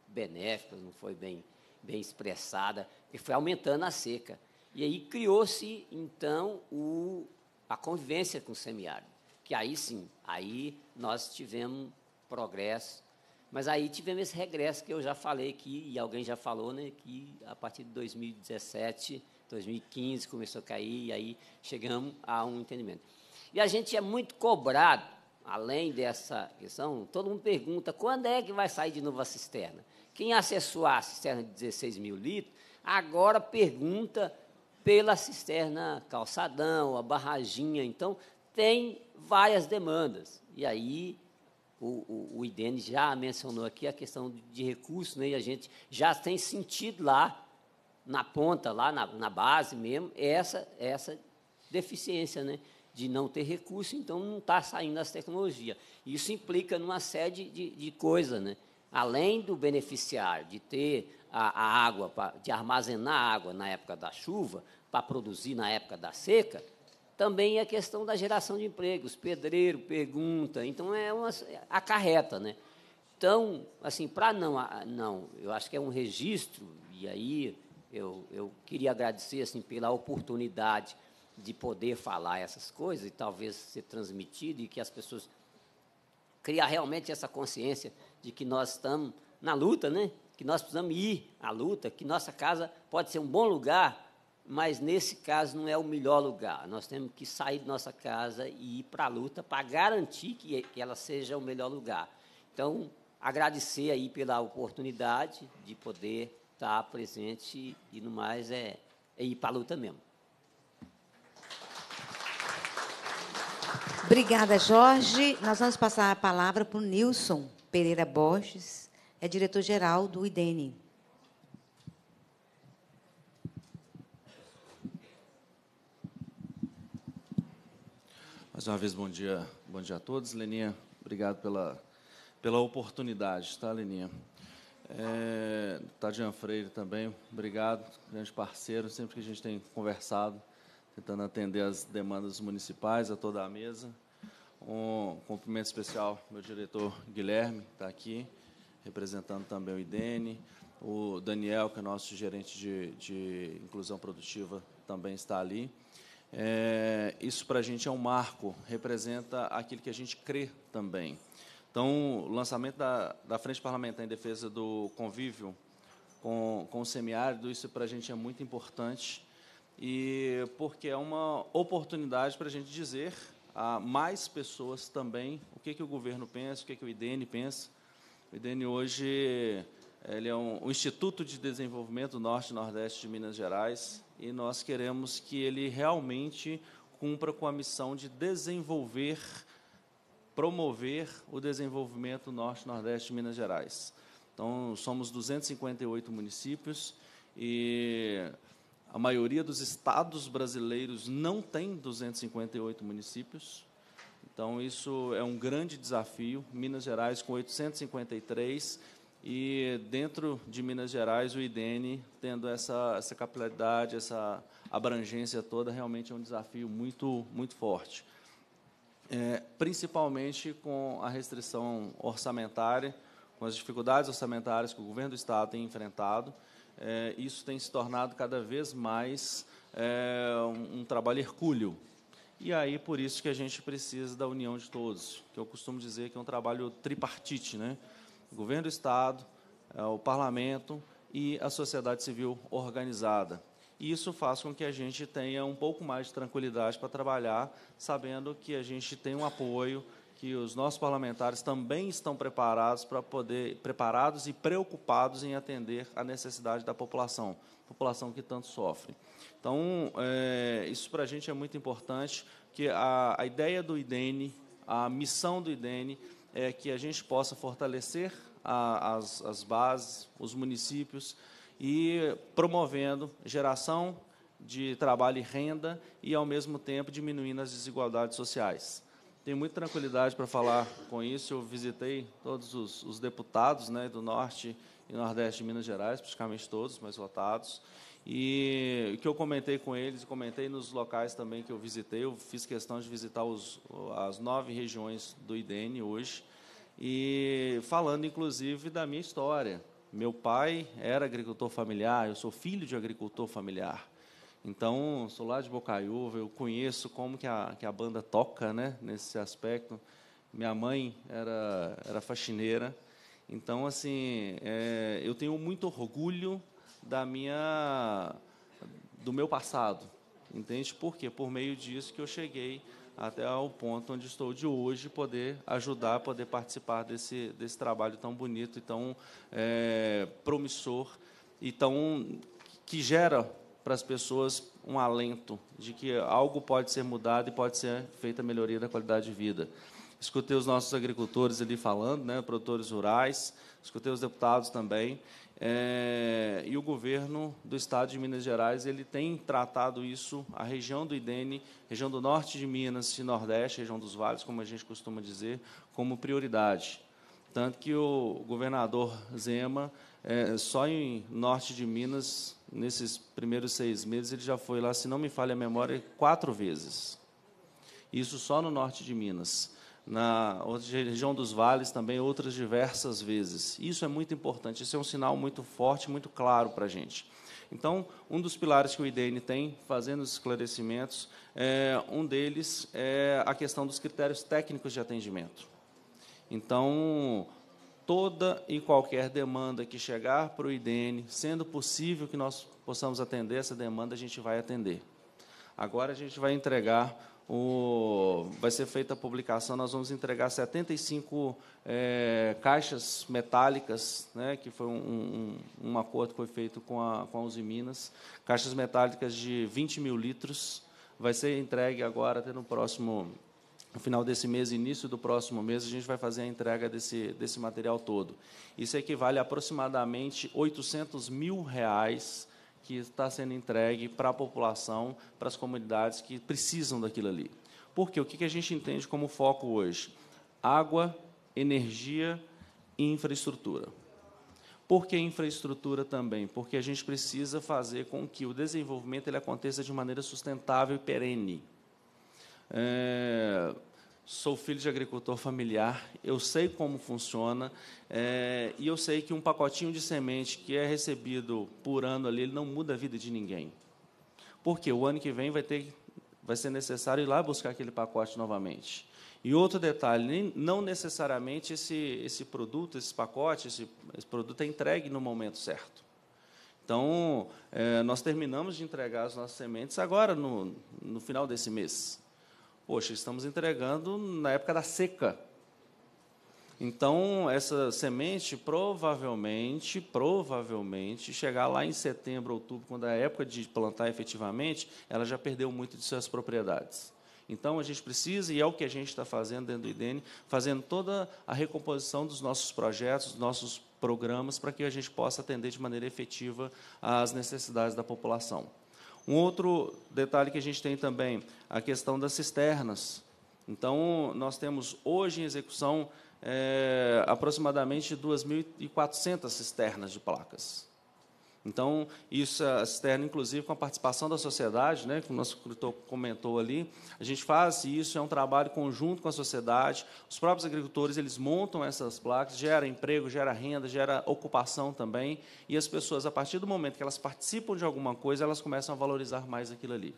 benéficas, não foi bem, bem expressada, e foi aumentando a seca. E aí criou-se, então, o, a convivência com o semiárido, que aí sim, aí nós tivemos progresso, mas aí tivemos esse regresso que eu já falei aqui, e alguém já falou, né, que a partir de 2017, 2015 começou a cair, e aí chegamos a um entendimento. E a gente é muito cobrado além dessa questão, todo mundo pergunta quando é que vai sair de novo a cisterna. Quem acessou a cisterna de 16 mil litros, agora pergunta pela cisterna calçadão, a barraginha. Então, tem várias demandas. E aí, o, o, o IDN já mencionou aqui a questão de recursos, né? e a gente já tem sentido lá, na ponta, lá na, na base mesmo, essa, essa deficiência. Né? de não ter recurso, então não está saindo as tecnologias. Isso implica numa série de, de coisas, né? além do beneficiário de ter a, a água, pra, de armazenar água na época da chuva, para produzir na época da seca, também a é questão da geração de empregos. Pedreiro pergunta, então é uma acarreta, né? Então, assim, para não, não, eu acho que é um registro, e aí eu, eu queria agradecer assim, pela oportunidade de poder falar essas coisas e talvez ser transmitido e que as pessoas criar realmente essa consciência de que nós estamos na luta, né? Que nós precisamos ir à luta, que nossa casa pode ser um bom lugar, mas nesse caso não é o melhor lugar. Nós temos que sair de nossa casa e ir para a luta para garantir que, ela seja o melhor lugar. Então, agradecer aí pela oportunidade de poder estar presente e no mais é, é ir para a luta mesmo. Obrigada, Jorge. Nós vamos passar a palavra para o Nilson Pereira Borges, é diretor-geral do IDENE. Mais uma vez, bom dia, bom dia a todos. Leninha, obrigado pela, pela oportunidade, tá, Leninha? É, Tadian Freire também, obrigado, grande parceiro, sempre que a gente tem conversado, tentando atender as demandas municipais, a toda a mesa. Um cumprimento especial meu diretor Guilherme, que está aqui, representando também o IDENE. O Daniel, que é nosso gerente de, de inclusão produtiva, também está ali. É, isso para a gente é um marco, representa aquilo que a gente crê também. Então, o lançamento da, da Frente Parlamentar em Defesa do Convívio com, com o Semiárido, isso para a gente é muito importante e porque é uma oportunidade para a gente dizer a mais pessoas também o que, que o governo pensa, o que, que o IDN pensa. O IDN hoje ele é um, um Instituto de Desenvolvimento Norte e Nordeste de Minas Gerais e nós queremos que ele realmente cumpra com a missão de desenvolver, promover o desenvolvimento Norte e Nordeste de Minas Gerais. Então, somos 258 municípios e a maioria dos estados brasileiros não tem 258 municípios. Então, isso é um grande desafio. Minas Gerais, com 853, e dentro de Minas Gerais, o IDN, tendo essa, essa capilaridade, essa abrangência toda, realmente é um desafio muito, muito forte. É, principalmente com a restrição orçamentária, com as dificuldades orçamentárias que o governo do Estado tem enfrentado é, isso tem se tornado cada vez mais é, um, um trabalho hercúleo. E aí, por isso que a gente precisa da união de todos, que eu costumo dizer que é um trabalho tripartite, né? governo do Estado, é, o parlamento e a sociedade civil organizada. E isso faz com que a gente tenha um pouco mais de tranquilidade para trabalhar, sabendo que a gente tem um apoio, que os nossos parlamentares também estão preparados para poder preparados e preocupados em atender a necessidade da população, população que tanto sofre. Então, é, isso para a gente é muito importante, que a, a ideia do IDENE, a missão do IDENE é que a gente possa fortalecer a, as, as bases, os municípios e promovendo geração de trabalho e renda e, ao mesmo tempo, diminuindo as desigualdades sociais tenho muita tranquilidade para falar com isso. Eu visitei todos os, os, deputados né, do Norte e Nordeste de Minas Gerais, praticamente todos, mas votados. E o que eu comentei com eles, comentei nos locais também que eu visitei, eu fiz questão de visitar os, as nove regiões do IDN hoje, e falando inclusive da minha história. Meu pai era agricultor familiar, eu sou filho de agricultor familiar. Então, sou lá de Bocaiúva, eu conheço como que a, que a banda toca né, nesse aspecto. Minha mãe era, era faxineira, então, assim, é, eu tenho muito orgulho da minha, do meu passado, entende? por quê? por meio disso que eu cheguei até o ponto onde estou de hoje, poder ajudar, poder participar desse, desse trabalho tão bonito e tão é, promissor e tão que gera para as pessoas um alento de que algo pode ser mudado e pode ser feita a melhoria da qualidade de vida. Escutei os nossos agricultores ali falando, né, produtores rurais, escutei os deputados também, é, e o governo do Estado de Minas Gerais ele tem tratado isso, a região do IDENE, região do norte de Minas e Nordeste, região dos vales, como a gente costuma dizer, como prioridade. Tanto que o governador Zema, é, só em norte de Minas, nesses primeiros seis meses, ele já foi lá, se não me falha a memória, quatro vezes. Isso só no norte de Minas. Na região dos vales também, outras diversas vezes. Isso é muito importante, isso é um sinal muito forte, muito claro para a gente. Então, um dos pilares que o IDN tem, fazendo os esclarecimentos, é, um deles é a questão dos critérios técnicos de atendimento. Então, toda e qualquer demanda que chegar para o IDN, sendo possível que nós possamos atender essa demanda, a gente vai atender. Agora a gente vai entregar o, vai ser feita a publicação, nós vamos entregar 75 é, caixas metálicas, né, que foi um, um, um, acordo que foi feito com a, com a Uzi Minas, caixas metálicas de 20 mil litros, vai ser entregue agora até no próximo no final desse mês, início do próximo mês, a gente vai fazer a entrega desse, desse material todo. Isso equivale a aproximadamente 800 mil reais que está sendo entregue para a população, para as comunidades que precisam daquilo ali. Porque o que a gente entende como foco hoje? Água, energia e infraestrutura. Por que infraestrutura também? Porque a gente precisa fazer com que o desenvolvimento ele aconteça de maneira sustentável e perene. É, sou filho de agricultor familiar, eu sei como funciona é, e eu sei que um pacotinho de semente que é recebido por ano ali, ele não muda a vida de ninguém. Porque o ano que vem vai, ter, vai ser necessário ir lá buscar aquele pacote novamente. E outro detalhe, nem, não necessariamente esse, esse produto, esse pacote, esse, esse produto é entregue no momento certo. Então, é, nós terminamos de entregar as nossas sementes agora, no, no final desse mês. Poxa, estamos entregando na época da seca. Então, essa semente provavelmente, provavelmente, chegar lá em setembro, outubro, quando é a época de plantar efetivamente, ela já perdeu muito de suas propriedades. Então, a gente precisa, e é o que a gente está fazendo dentro do IDN, fazendo toda a recomposição dos nossos projetos, dos nossos programas, para que a gente possa atender de maneira efetiva às necessidades da população. Um outro detalhe que a gente tem também, a questão das cisternas. Então, nós temos hoje em execução é, aproximadamente 2.400 cisternas de placas. Então, isso é externo, inclusive, com a participação da sociedade, né, que o nosso escritor comentou ali. A gente faz isso, é um trabalho conjunto com a sociedade. Os próprios agricultores, eles montam essas placas, gera emprego, gera renda, gera ocupação também. E as pessoas, a partir do momento que elas participam de alguma coisa, elas começam a valorizar mais aquilo ali.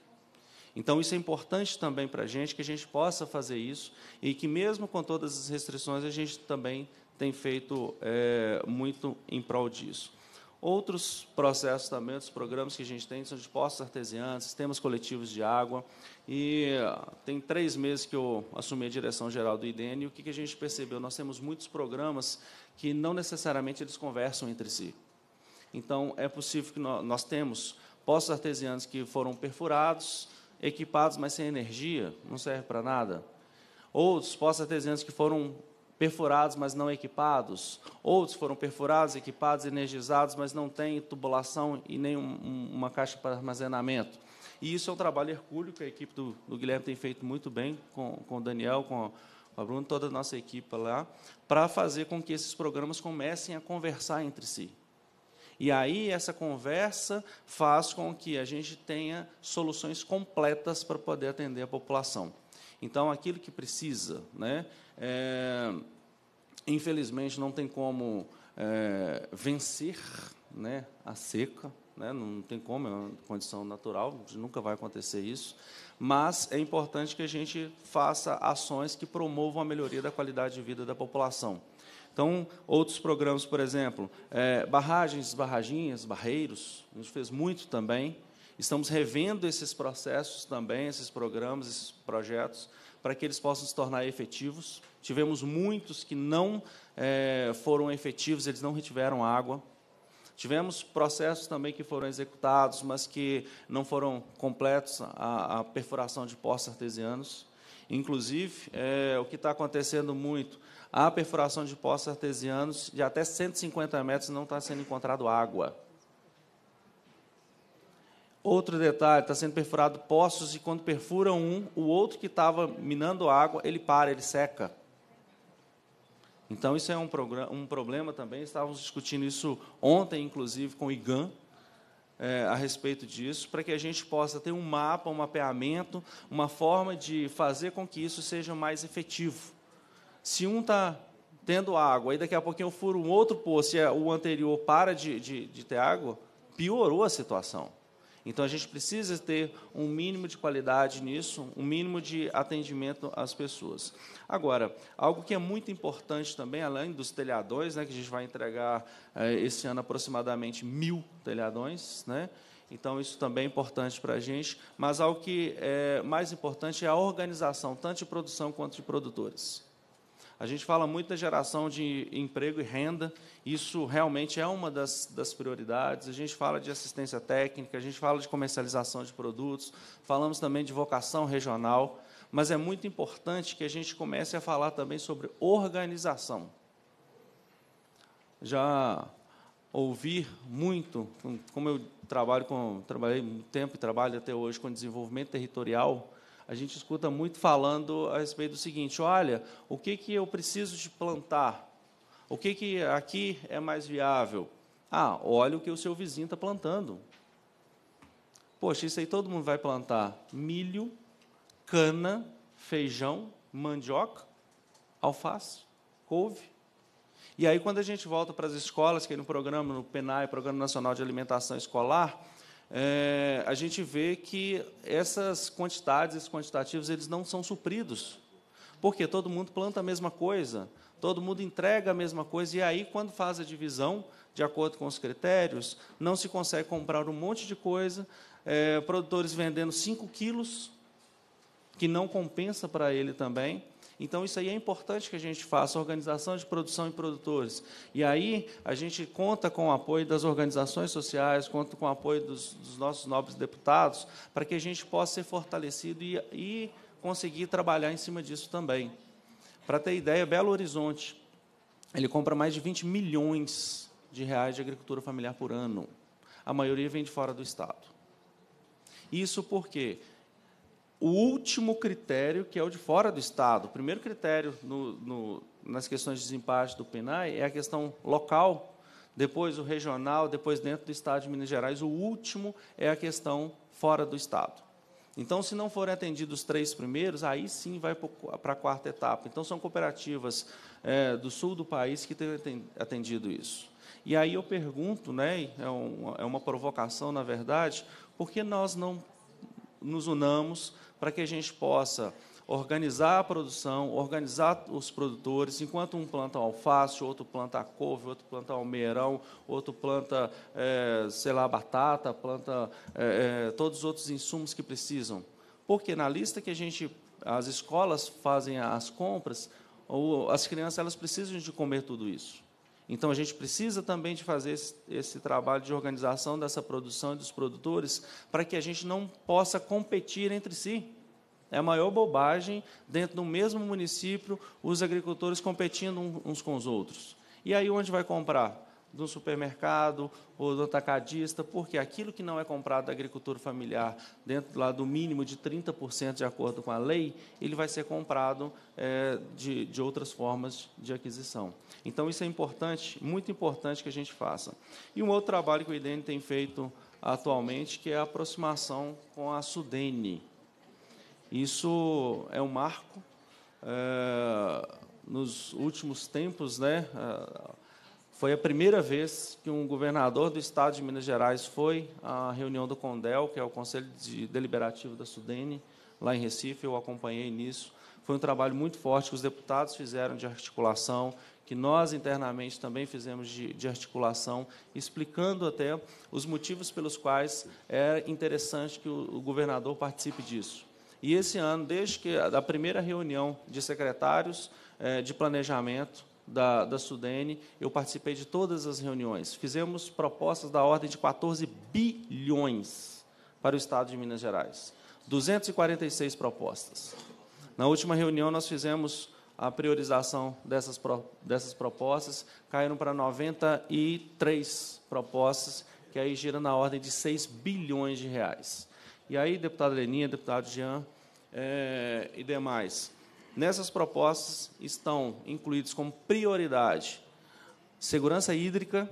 Então, isso é importante também para a gente, que a gente possa fazer isso e que, mesmo com todas as restrições, a gente também tem feito é, muito em prol disso. Outros processos também, outros programas que a gente tem são de postos artesianos, sistemas coletivos de água. E ah, tem três meses que eu assumi a direção geral do IDN e o que a gente percebeu? Nós temos muitos programas que não necessariamente eles conversam entre si. Então, é possível que nós, nós temos postos artesianos que foram perfurados, equipados, mas sem energia, não serve para nada. Outros postos artesianos que foram perfurados, mas não equipados. Outros foram perfurados, equipados, energizados, mas não têm tubulação e nem um, uma caixa para armazenamento. E isso é um trabalho hercúleo que a equipe do, do Guilherme tem feito muito bem com, com o Daniel, com a Bruna, toda a nossa equipe lá, para fazer com que esses programas comecem a conversar entre si. E aí essa conversa faz com que a gente tenha soluções completas para poder atender a população. Então, aquilo que precisa, né? é, infelizmente não tem como é, vencer né, a seca, né, não tem como, é uma condição natural, nunca vai acontecer isso, mas é importante que a gente faça ações que promovam a melhoria da qualidade de vida da população. Então, outros programas, por exemplo, é, barragens, barraginhas, barreiros, a gente fez muito também. Estamos revendo esses processos também, esses programas, esses projetos, para que eles possam se tornar efetivos. Tivemos muitos que não é, foram efetivos, eles não retiveram água. Tivemos processos também que foram executados, mas que não foram completos a, a perfuração de poços artesianos. Inclusive, é, o que está acontecendo muito, a perfuração de poços artesianos de até 150 metros não está sendo encontrado água. Outro detalhe, está sendo perfurado poços e quando perfura um, o outro que estava minando água, ele para, ele seca. Então, isso é um, um problema também. Estávamos discutindo isso ontem, inclusive, com o IGAN, é, a respeito disso, para que a gente possa ter um mapa, um mapeamento, uma forma de fazer com que isso seja mais efetivo. Se um está tendo água, e daqui a pouquinho eu furo um outro poço e o anterior para de, de, de ter água, piorou a situação. Então a gente precisa ter um mínimo de qualidade nisso, um mínimo de atendimento às pessoas. Agora, algo que é muito importante também, além dos telhadões, né, que a gente vai entregar eh, esse ano aproximadamente mil telhadões, né? Então, isso também é importante para a gente, mas algo que é mais importante é a organização, tanto de produção quanto de produtores. A gente fala muito da geração de emprego e renda, isso realmente é uma das, das, prioridades. A gente fala de assistência técnica, a gente fala de comercialização de produtos, falamos também de vocação regional, mas é muito importante que a gente comece a falar também sobre organização. Já ouvi muito, como eu trabalho com, trabalhei muito tempo e trabalho até hoje com desenvolvimento territorial, a gente escuta muito falando a respeito do seguinte: olha, o que, que eu preciso de plantar? O que, que aqui é mais viável? Ah, olha o que o seu vizinho está plantando. Poxa, isso aí todo mundo vai plantar: milho, cana, feijão, mandioca, alface, couve. E aí, quando a gente volta para as escolas, que é no programa, no PENAI, Programa Nacional de Alimentação Escolar, é, a gente vê que essas quantidades, esses quantitativos, eles não são supridos. Porque todo mundo planta a mesma coisa, todo mundo entrega a mesma coisa, e aí, quando faz a divisão, de acordo com os critérios, não se consegue comprar um monte de coisa, é, produtores vendendo 5 quilos, que não compensa para ele também. Então, isso aí é importante que a gente faça, organização de produção e produtores. E aí, a gente conta com o apoio das organizações sociais, conta com o apoio dos, dos nossos nobres deputados, para que a gente possa ser fortalecido e, e conseguir trabalhar em cima disso também. Para ter ideia, Belo Horizonte, ele compra mais de 20 milhões de reais de agricultura familiar por ano. A maioria vem de fora do Estado. Isso porque o último critério, que é o de fora do Estado. O primeiro critério no, no, nas questões de desempate do PNAE é a questão local, depois o regional, depois dentro do Estado de Minas Gerais. O último é a questão fora do Estado. Então, se não forem atendidos os três primeiros, aí sim vai para a quarta etapa. Então, são cooperativas é, do sul do país que têm atendido isso. E aí eu pergunto, né, é, uma, é uma provocação, na verdade, por que nós não nos unamos para que a gente possa organizar a produção, organizar os produtores, enquanto um planta alface, outro planta couve, outro planta almeirão, outro planta, é, sei lá, batata, planta é, é, todos os outros insumos que precisam. Porque na lista que a gente, as escolas fazem as compras, as crianças elas precisam de comer tudo isso. Então a gente precisa também de fazer esse, esse trabalho de organização dessa produção e dos produtores para que a gente não possa competir entre si. É a maior bobagem, dentro do mesmo município, os agricultores competindo uns com os outros. E aí onde vai comprar? do supermercado ou do atacadista, porque aquilo que não é comprado da agricultura familiar, dentro lá do mínimo de 30% de acordo com a lei, ele vai ser comprado é, de, de outras formas de aquisição. Então, isso é importante, muito importante que a gente faça. E um outro trabalho que o IDN tem feito atualmente, que é a aproximação com a Sudene. Isso é um marco. É, nos últimos tempos, né, eh, foi a primeira vez que um governador do estado de Minas Gerais foi à reunião do CONDEL, que é o Conselho de Deliberativo da Sudene, lá em Recife, eu acompanhei nisso. Foi um trabalho muito forte que os deputados fizeram de articulação, que nós internamente também fizemos de, de articulação, explicando até os motivos pelos quais é interessante que o, o governador participe disso. E esse ano, desde que a, a primeira reunião de secretários é, de planejamento da, da Sudene, eu participei de todas as reuniões. Fizemos propostas da ordem de 14 bilhões para o Estado de Minas Gerais. 246 propostas. Na última reunião, nós fizemos a priorização dessas, pro, dessas propostas, caíram para 93 propostas, que aí gira na ordem de 6 bilhões de reais. E aí, deputado Leninha, deputado Jean é, e demais, nessas propostas estão incluídos como prioridade segurança hídrica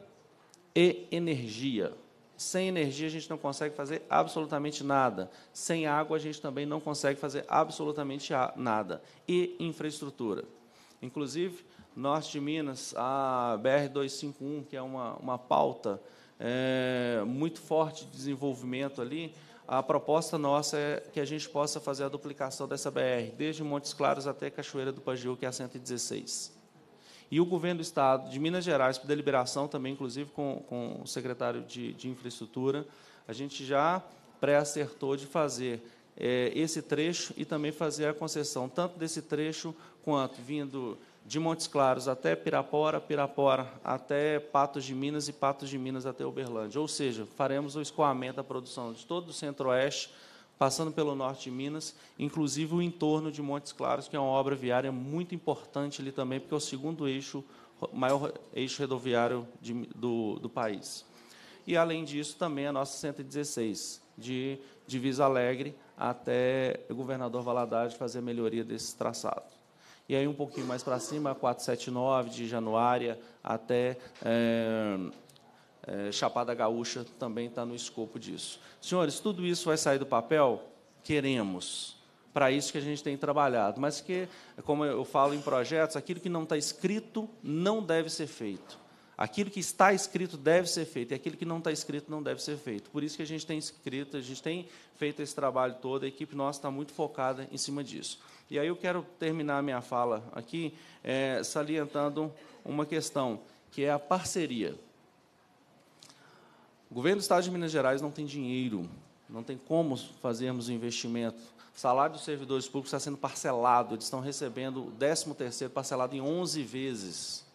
e energia. Sem energia a gente não consegue fazer absolutamente nada. Sem água a gente também não consegue fazer absolutamente nada. E infraestrutura. Inclusive, norte de Minas, a BR-251, que é uma, uma pauta é, muito forte de desenvolvimento ali, a proposta nossa é que a gente possa fazer a duplicação dessa BR, desde Montes Claros até Cachoeira do Pajú que é a 116 e o governo do Estado de Minas Gerais, por deliberação também, inclusive com, com o secretário de, de Infraestrutura, a gente já pré-acertou de fazer é, esse trecho e também fazer a concessão, tanto desse trecho quanto vindo de Montes Claros até Pirapora, Pirapora até Patos de Minas e Patos de Minas até Uberlândia. Ou seja, faremos o escoamento da produção de todo o centro-oeste passando pelo norte de Minas, inclusive o entorno de Montes Claros, que é uma obra viária muito importante ali também, porque é o segundo eixo, maior eixo rodoviário de, do, do país. E, além disso, também a nossa 116, de Divisa Alegre até o Governador Valadares fazer a melhoria desse traçado. E aí, um pouquinho mais para cima, a 479, de Januária até... É, é, Chapada Gaúcha também está no escopo disso. Senhores, tudo isso vai sair do papel? Queremos. Para isso que a gente tem trabalhado. Mas que, como eu falo em projetos, aquilo que não está escrito não deve ser feito. Aquilo que está escrito deve ser feito, e aquilo que não está escrito não deve ser feito. Por isso que a gente tem escrito, a gente tem feito esse trabalho todo, a equipe nossa está muito focada em cima disso. E aí eu quero terminar a minha fala aqui é, salientando uma questão, que é a parceria. O governo do Estado de Minas Gerais não tem dinheiro, não tem como fazermos o investimento. O salário dos servidores públicos está sendo parcelado, eles estão recebendo o 13º parcelado em 11 vezes.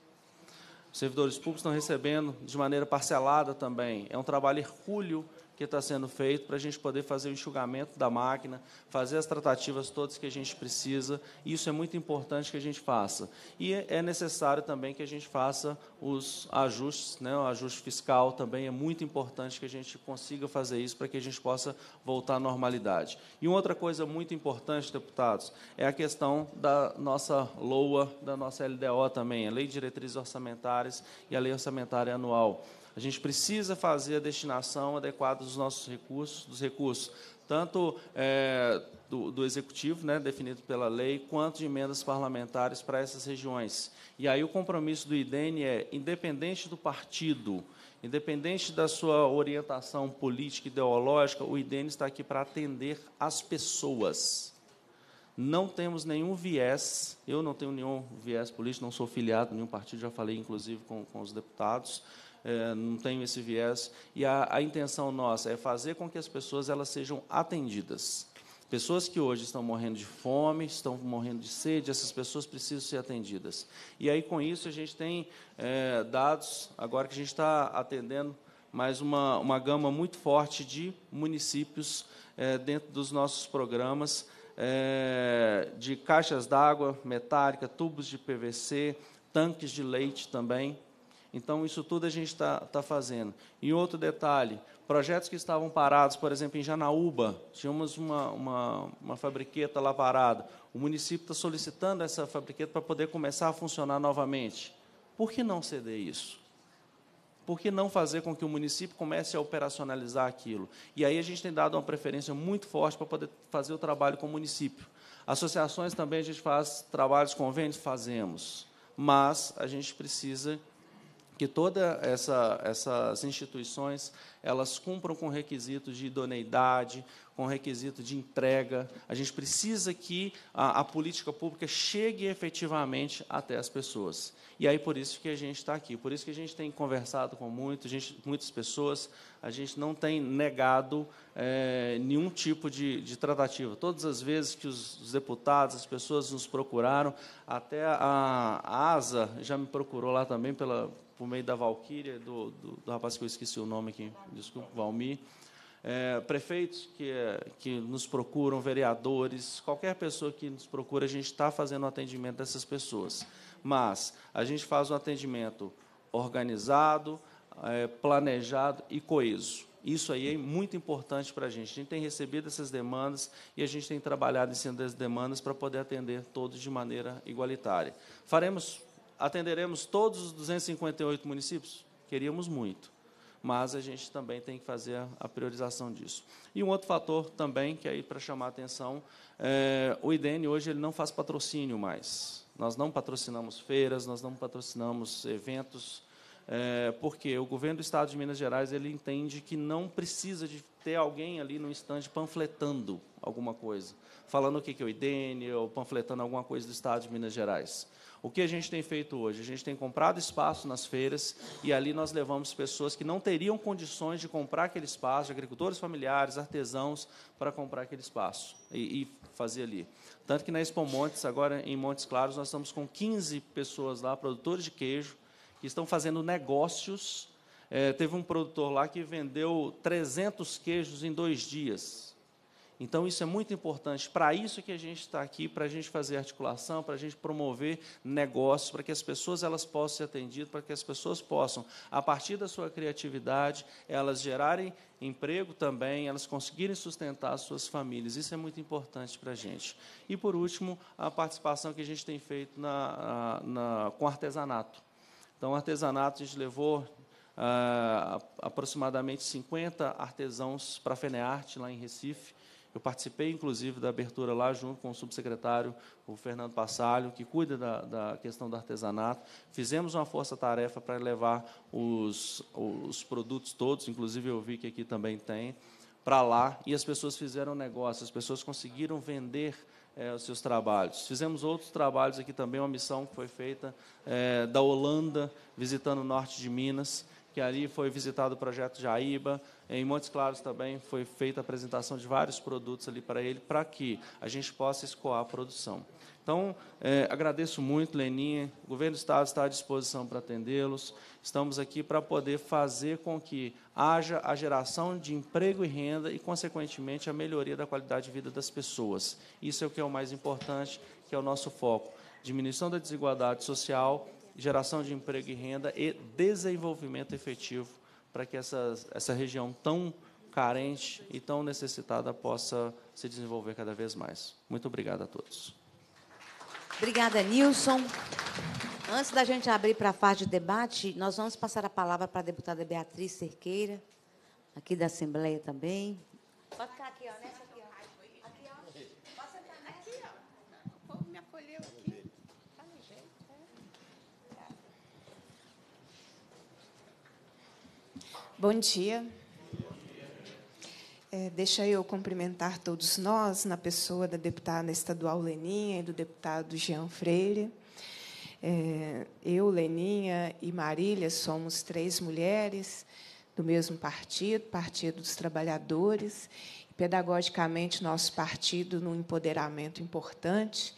Os servidores públicos estão recebendo de maneira parcelada também. É um trabalho hercúleo que está sendo feito para a gente poder fazer o enxugamento da máquina, fazer as tratativas todas que a gente precisa. Isso é muito importante que a gente faça. E é necessário também que a gente faça os ajustes, né? o ajuste fiscal também é muito importante que a gente consiga fazer isso para que a gente possa voltar à normalidade. E uma outra coisa muito importante, deputados, é a questão da nossa LOA, da nossa LDO também, a Lei de Diretrizes Orçamentárias e a Lei Orçamentária Anual. A gente precisa fazer a destinação adequada dos nossos recursos, dos recursos tanto é, do, do, executivo, né, definido pela lei, quanto de emendas parlamentares para essas regiões. E aí o compromisso do IDEN é, independente do partido, independente da sua orientação política, ideológica, o IDEN está aqui para atender as pessoas. Não temos nenhum viés, eu não tenho nenhum viés político, não sou filiado a nenhum partido, já falei, inclusive, com, com os deputados, eh, não tenho esse viés. E a, a intenção nossa é fazer com que as pessoas elas sejam atendidas. Pessoas que hoje estão morrendo de fome, estão morrendo de sede, essas pessoas precisam ser atendidas. E aí, com isso, a gente tem é, dados, agora que a gente está atendendo mais uma, uma gama muito forte de municípios é, dentro dos nossos programas, é, de caixas d'água metálica, tubos de PVC, tanques de leite também, então, isso tudo a gente está tá fazendo. E outro detalhe, projetos que estavam parados, por exemplo, em Janaúba, tínhamos uma, uma, uma fabriqueta lá parada. O município está solicitando essa fabriqueta para poder começar a funcionar novamente. Por que não ceder isso? Por que não fazer com que o município comece a operacionalizar aquilo? E aí a gente tem dado uma preferência muito forte para poder fazer o trabalho com o município. Associações também a gente faz trabalhos, convênios, fazemos. Mas a gente precisa que todas essa, essas instituições elas cumpram com requisitos de idoneidade, com requisito de entrega. A gente precisa que a, a, política pública chegue efetivamente até as pessoas. E aí por isso que a gente está aqui, por isso que a gente tem conversado com muito, gente, muitas pessoas, a gente não tem negado é, nenhum tipo de, de, tratativa. Todas as vezes que os, os deputados, as pessoas nos procuraram, até a, a ASA já me procurou lá também pela por meio da Valquíria, do, do, do, rapaz que eu esqueci o nome aqui, desculpa, Valmir, é, prefeitos que, é, que nos procuram, vereadores, qualquer pessoa que nos procura, a gente está fazendo o atendimento dessas pessoas. Mas a gente faz um atendimento organizado, é, planejado e coeso. Isso aí é muito importante para a gente. A gente tem recebido essas demandas e a gente tem trabalhado em cima das demandas para poder atender todos de maneira igualitária. Faremos Atenderemos todos os 258 municípios? Queríamos muito, mas a gente também tem que fazer a priorização disso. E um outro fator também, que é aí para chamar a atenção, é, o IDN hoje ele não faz patrocínio mais. Nós não patrocinamos feiras, nós não patrocinamos eventos, é, porque o governo do Estado de Minas Gerais ele entende que não precisa de ter alguém ali no estande panfletando alguma coisa, falando o que é o IDN ou panfletando alguma coisa do Estado de Minas Gerais. O que a gente tem feito hoje? A gente tem comprado espaço nas feiras e ali nós levamos pessoas que não teriam condições de comprar aquele espaço, agricultores familiares, artesãos, para comprar aquele espaço e, e fazer ali. Tanto que na Expo Montes, agora em Montes Claros, nós estamos com 15 pessoas lá, produtores de queijo, que estão fazendo negócios. É, teve um produtor lá que vendeu 300 queijos em dois dias então, isso é muito importante. Para isso que a gente está aqui, para a gente fazer articulação, para a gente promover negócios, para que as pessoas elas possam ser atendidas, para que as pessoas possam, a partir da sua criatividade, elas gerarem emprego também, elas conseguirem sustentar as suas famílias. Isso é muito importante para a gente. E, por último, a participação que a gente tem feito na, na com artesanato. Então, artesanato a gente levou ah, aproximadamente 50 artesãos para a Fenearte, lá em Recife, eu participei, inclusive, da abertura lá junto com o subsecretário, o Fernando Passalho, que cuida da, da questão do artesanato. Fizemos uma força-tarefa para levar os, os produtos todos, inclusive eu vi que aqui também tem, para lá, e as pessoas fizeram negócio, as pessoas conseguiram vender é, os seus trabalhos. Fizemos outros trabalhos aqui também, uma missão que foi feita é, da Holanda, visitando o norte de Minas que ali foi visitado o projeto Jaíba. Em Montes Claros também foi feita a apresentação de vários produtos ali para ele, para que a gente possa escoar a produção. Então, é, agradeço muito, Leninha. O governo do Estado está à disposição para atendê-los. Estamos aqui para poder fazer com que haja a geração de emprego e renda e, consequentemente, a melhoria da qualidade de vida das pessoas. Isso é o que é o mais importante, que é o nosso foco. Diminuição da desigualdade social, geração de emprego e renda e desenvolvimento efetivo para que essa essa região tão carente e tão necessitada possa se desenvolver cada vez mais. Muito obrigado a todos. Obrigada, Nilson. Antes da gente abrir para a fase de debate, nós vamos passar a palavra para a deputada Beatriz Cerqueira, aqui da Assembleia também. Pode ficar aqui, ó, nessa Bom dia. É, deixa eu cumprimentar todos nós, na pessoa da deputada estadual Leninha e do deputado Jean Freire. É, eu, Leninha e Marília somos três mulheres do mesmo partido, Partido dos Trabalhadores. Pedagogicamente, nosso partido num empoderamento importante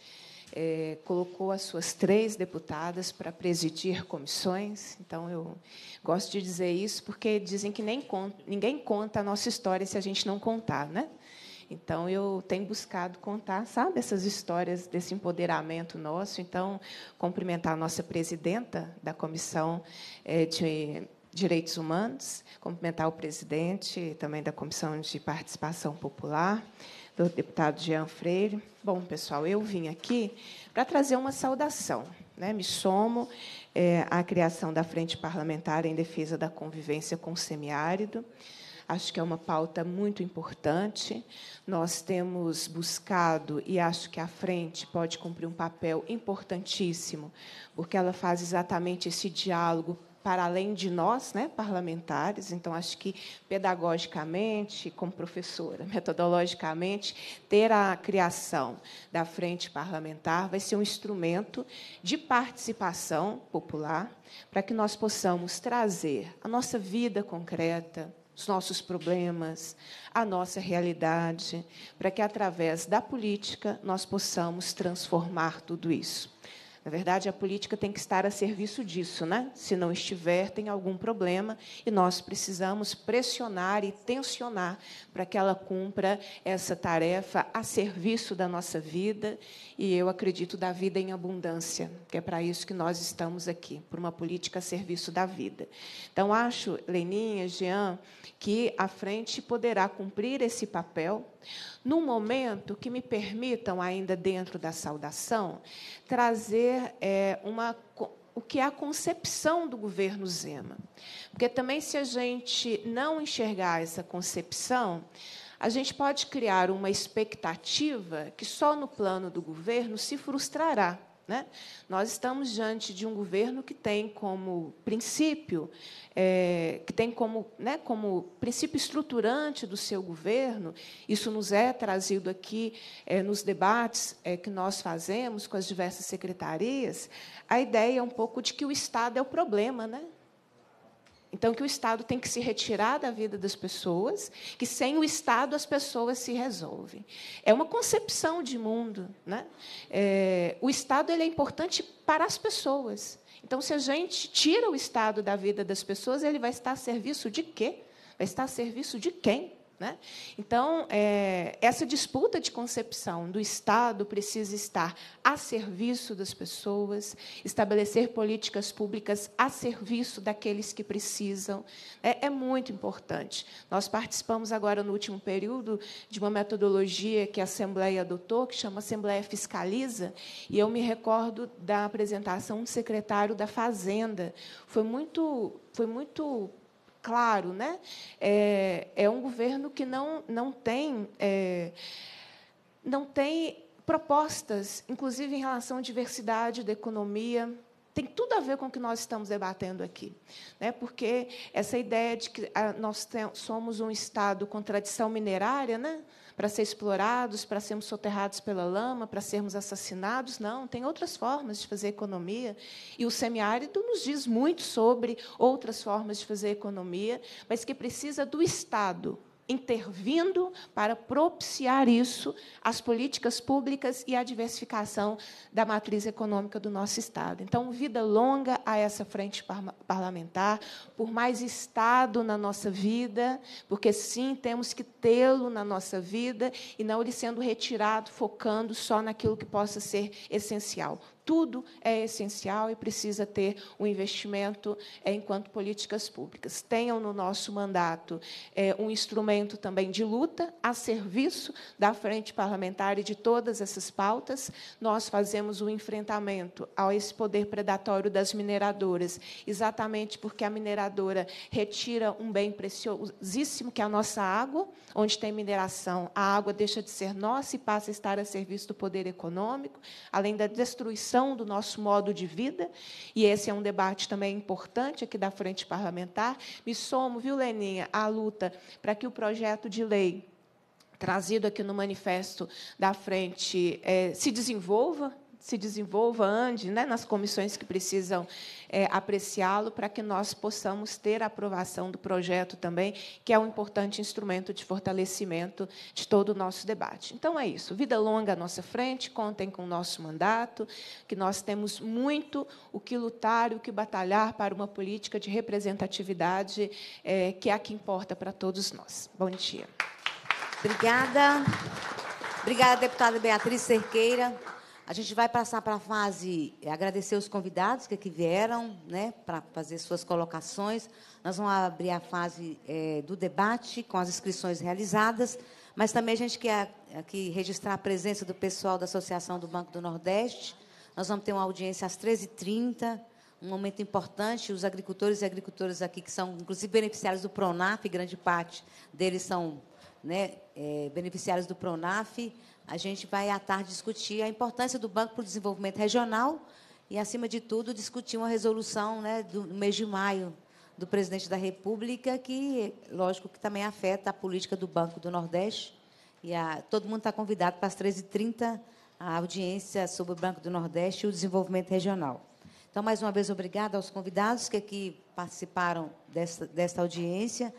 é, colocou as suas três deputadas para presidir comissões. Então, eu gosto de dizer isso porque dizem que nem conta, ninguém conta a nossa história se a gente não contar. Né? Então, eu tenho buscado contar, sabe, essas histórias desse empoderamento nosso. Então, cumprimentar a nossa presidenta da Comissão é, de Direitos Humanos, cumprimentar o presidente também da Comissão de Participação Popular do deputado Jean Freire. Bom, pessoal, eu vim aqui para trazer uma saudação. Né? Me somo é, à criação da Frente Parlamentar em Defesa da Convivência com o Semiárido. Acho que é uma pauta muito importante. Nós temos buscado, e acho que a frente pode cumprir um papel importantíssimo, porque ela faz exatamente esse diálogo para além de nós, né, parlamentares. Então, acho que pedagogicamente, como professora, metodologicamente, ter a criação da frente parlamentar vai ser um instrumento de participação popular para que nós possamos trazer a nossa vida concreta, os nossos problemas, a nossa realidade, para que através da política nós possamos transformar tudo isso. Na verdade, a política tem que estar a serviço disso, né? Se não estiver, tem algum problema e nós precisamos pressionar e tensionar para que ela cumpra essa tarefa a serviço da nossa vida e eu acredito da vida em abundância, que é para isso que nós estamos aqui, por uma política a serviço da vida. Então acho, Leninha, Jean, que a frente poderá cumprir esse papel num momento que me permitam, ainda dentro da saudação, trazer é, uma, o que é a concepção do governo Zema. Porque também, se a gente não enxergar essa concepção, a gente pode criar uma expectativa que só no plano do governo se frustrará. Né? Nós estamos diante de um governo que tem como princípio, é, que tem como, né, como princípio estruturante do seu governo, isso nos é trazido aqui é, nos debates é, que nós fazemos com as diversas secretarias, a ideia é um pouco de que o Estado é o problema, né? Então, que o Estado tem que se retirar da vida das pessoas, que sem o Estado as pessoas se resolvem. É uma concepção de mundo. Né? É, o Estado ele é importante para as pessoas. Então, se a gente tira o Estado da vida das pessoas, ele vai estar a serviço de quê? Vai estar a serviço de quem? Né? Então, é, essa disputa de concepção do Estado precisa estar a serviço das pessoas, estabelecer políticas públicas a serviço daqueles que precisam, é, é muito importante. Nós participamos agora, no último período, de uma metodologia que a Assembleia adotou, que chama Assembleia Fiscaliza, e eu me recordo da apresentação do secretário da Fazenda. Foi muito, foi muito claro, né? É, é um governo que não, não tem. É, não tem propostas, inclusive em relação à diversidade da economia, tem tudo a ver com o que nós estamos debatendo aqui, né? Porque essa ideia de que ah, nós somos um estado com tradição minerária, né? para ser explorados, para sermos soterrados pela lama, para sermos assassinados. Não, tem outras formas de fazer economia. E o semiárido nos diz muito sobre outras formas de fazer economia, mas que precisa do Estado intervindo para propiciar isso, as políticas públicas e a diversificação da matriz econômica do nosso Estado. Então, vida longa a essa frente parlamentar, por mais Estado na nossa vida, porque sim, temos que tê-lo na nossa vida e não ele sendo retirado, focando só naquilo que possa ser essencial tudo é essencial e precisa ter um investimento é, enquanto políticas públicas. Tenham no nosso mandato é, um instrumento também de luta a serviço da frente parlamentar e de todas essas pautas. Nós fazemos o um enfrentamento a esse poder predatório das mineradoras, exatamente porque a mineradora retira um bem preciosíssimo que é a nossa água, onde tem mineração, a água deixa de ser nossa e passa a estar a serviço do poder econômico, além da destruição do nosso modo de vida, e esse é um debate também importante aqui da Frente Parlamentar. Me somo, viu, Leninha, à luta para que o projeto de lei trazido aqui no manifesto da frente eh, se desenvolva, se desenvolva, ande né, nas comissões que precisam é, apreciá-lo, para que nós possamos ter a aprovação do projeto também, que é um importante instrumento de fortalecimento de todo o nosso debate. Então é isso. Vida longa à nossa frente, contem com o nosso mandato, que nós temos muito o que lutar e o que batalhar para uma política de representatividade é, que é a que importa para todos nós. Bom dia. Obrigada. Obrigada, deputada Beatriz Cerqueira. A gente vai passar para a fase eh, agradecer os convidados que aqui vieram, né, para fazer suas colocações. Nós vamos abrir a fase é, do debate com as inscrições realizadas, mas também a gente quer aqui registrar a presença do pessoal da Associação do Banco do Nordeste. Nós vamos ter uma audiência às 13h30, um momento importante. Os agricultores e agricultoras aqui, que são, inclusive, beneficiários do PRONAF, grande parte deles são né, é, beneficiários do PRONAF, a gente vai à tarde discutir a importância do Banco para o Desenvolvimento Regional e, acima de tudo, discutir uma resolução né, do mês de maio do presidente da República, que, lógico, que também afeta a política do Banco do Nordeste. E a, todo mundo está convidado para as 13h30 a audiência sobre o Banco do Nordeste e o desenvolvimento regional. Então, mais uma vez, obrigada aos convidados que aqui participaram desta, desta audiência.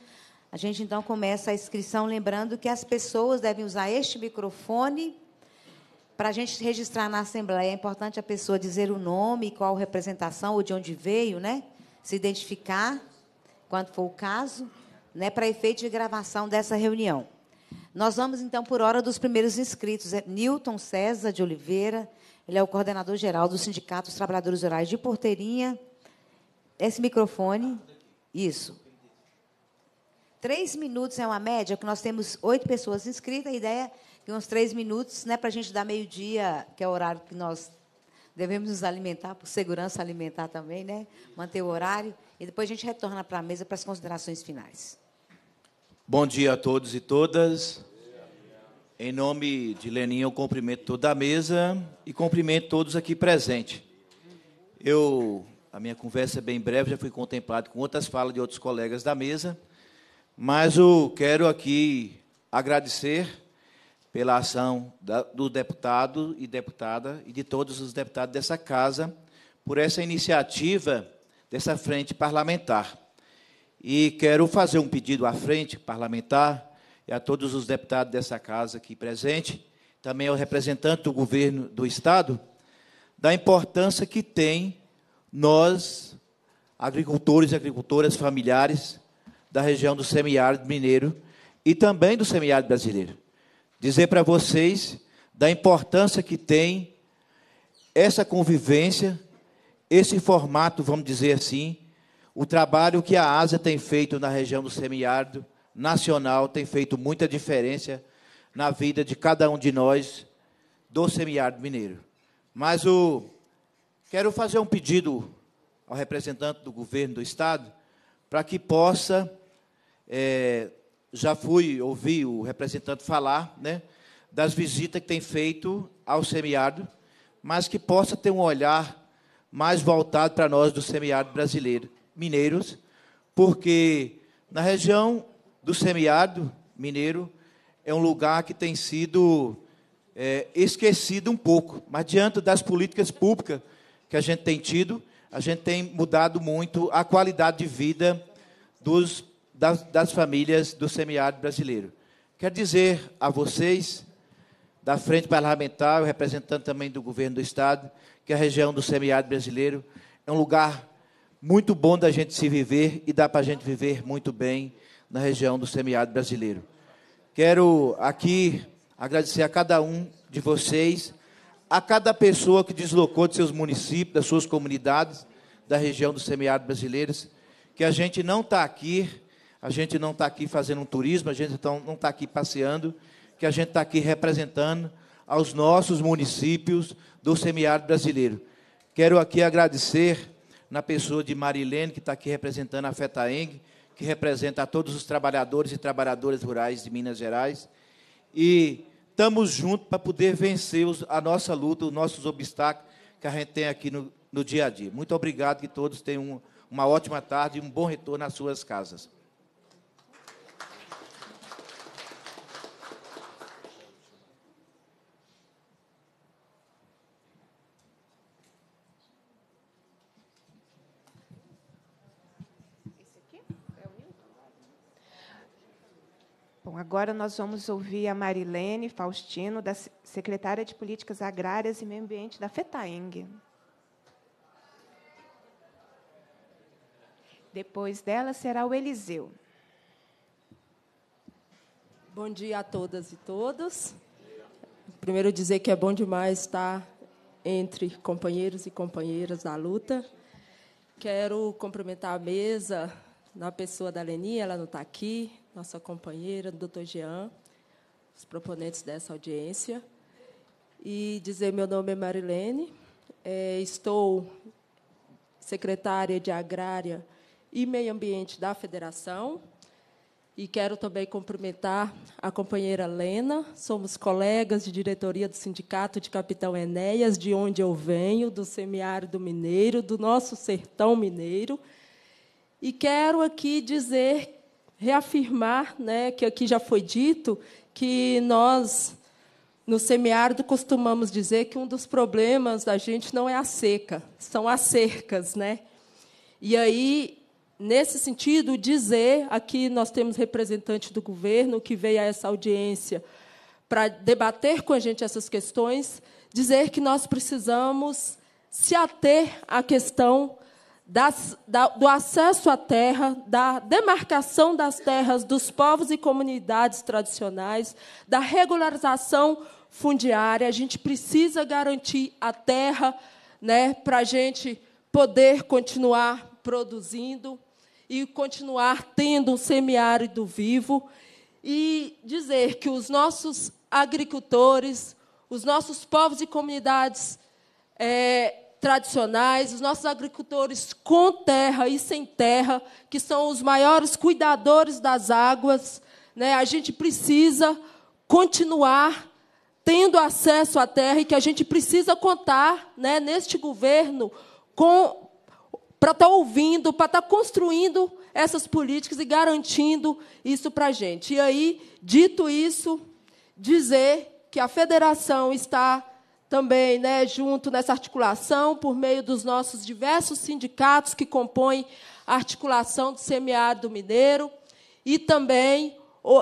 A gente então começa a inscrição lembrando que as pessoas devem usar este microfone para a gente registrar na Assembleia. É importante a pessoa dizer o nome, qual representação ou de onde veio, né? Se identificar, quando for o caso, né? Para efeito de gravação dessa reunião. Nós vamos então por hora dos primeiros inscritos. É Newton César de Oliveira, ele é o coordenador geral do Sindicato dos Trabalhadores Rurais de Porteirinha. Esse microfone, isso. Três minutos é uma média, que nós temos oito pessoas inscritas, a ideia é uns três minutos, né, para a gente dar meio-dia, que é o horário que nós devemos nos alimentar, por segurança alimentar também, né? manter o horário, e depois a gente retorna para a mesa para as considerações finais. Bom dia a todos e todas. Em nome de Leninha, eu cumprimento toda a mesa e cumprimento todos aqui presentes. Eu, a minha conversa é bem breve, já fui contemplado com outras falas de outros colegas da mesa. Mas eu quero aqui agradecer pela ação da, do deputado e deputada e de todos os deputados dessa casa por essa iniciativa dessa frente parlamentar. E quero fazer um pedido à frente parlamentar e a todos os deputados dessa casa aqui presente, também ao representante do governo do Estado, da importância que tem nós, agricultores e agricultoras familiares, da região do semiárido mineiro e também do semiárido brasileiro. Dizer para vocês da importância que tem essa convivência, esse formato, vamos dizer assim, o trabalho que a ASA tem feito na região do semiárido nacional tem feito muita diferença na vida de cada um de nós do semiárido mineiro. Mas o quero fazer um pedido ao representante do governo do estado para que possa é, já fui ouvir o representante falar né, das visitas que tem feito ao semiárido, mas que possa ter um olhar mais voltado para nós do semiárido brasileiro, mineiros, porque na região do semiárido mineiro é um lugar que tem sido é, esquecido um pouco, mas diante das políticas públicas que a gente tem tido, a gente tem mudado muito a qualidade de vida dos das, das famílias do semiárido brasileiro. Quero dizer a vocês, da frente parlamentar, representante também do governo do Estado, que a região do semiárido brasileiro é um lugar muito bom da gente se viver e dá para a gente viver muito bem na região do semiárido brasileiro. Quero aqui agradecer a cada um de vocês, a cada pessoa que deslocou de seus municípios, das suas comunidades, da região do semiárido Brasileiro, que a gente não está aqui a gente não está aqui fazendo um turismo, a gente então não está aqui passeando, que a gente está aqui representando aos nossos municípios do semiárido brasileiro. Quero aqui agradecer na pessoa de Marilene, que está aqui representando a FETAENG, que representa a todos os trabalhadores e trabalhadoras rurais de Minas Gerais. E estamos juntos para poder vencer a nossa luta, os nossos obstáculos que a gente tem aqui no, no dia a dia. Muito obrigado, que todos tenham uma ótima tarde e um bom retorno às suas casas. Bom, agora nós vamos ouvir a Marilene Faustino, da secretária de Políticas Agrárias e Meio Ambiente da FETAENG. Depois dela será o Eliseu. Bom dia a todas e todos. Primeiro dizer que é bom demais estar entre companheiros e companheiras da luta. Quero cumprimentar a mesa, na pessoa da Leni, ela não está aqui, nossa companheira, doutor Jean, os proponentes dessa audiência, e dizer meu nome é Marilene, é, estou secretária de Agrária e Meio Ambiente da Federação, e quero também cumprimentar a companheira Lena. Somos colegas de diretoria do Sindicato de Capitão Enéas, de onde eu venho, do semiárido mineiro, do nosso sertão mineiro. E quero aqui dizer, reafirmar, né, que aqui já foi dito, que nós, no semiárido, costumamos dizer que um dos problemas da gente não é a seca, são as cercas. Né? E aí, nesse sentido, dizer, aqui nós temos representante do governo que veio a essa audiência para debater com a gente essas questões, dizer que nós precisamos se ater à questão das, da, do acesso à terra, da demarcação das terras dos povos e comunidades tradicionais, da regularização fundiária. A gente precisa garantir a terra né, para a gente poder continuar produzindo e continuar tendo um semiárido vivo. E dizer que os nossos agricultores, os nossos povos e comunidades é, tradicionais, os nossos agricultores com terra e sem terra, que são os maiores cuidadores das águas. Né? A gente precisa continuar tendo acesso à terra e que a gente precisa contar né, neste governo com para estar tá ouvindo, para estar tá construindo essas políticas e garantindo isso para a gente. E aí, dito isso, dizer que a federação está também né, junto nessa articulação por meio dos nossos diversos sindicatos que compõem a articulação do semiárido mineiro e também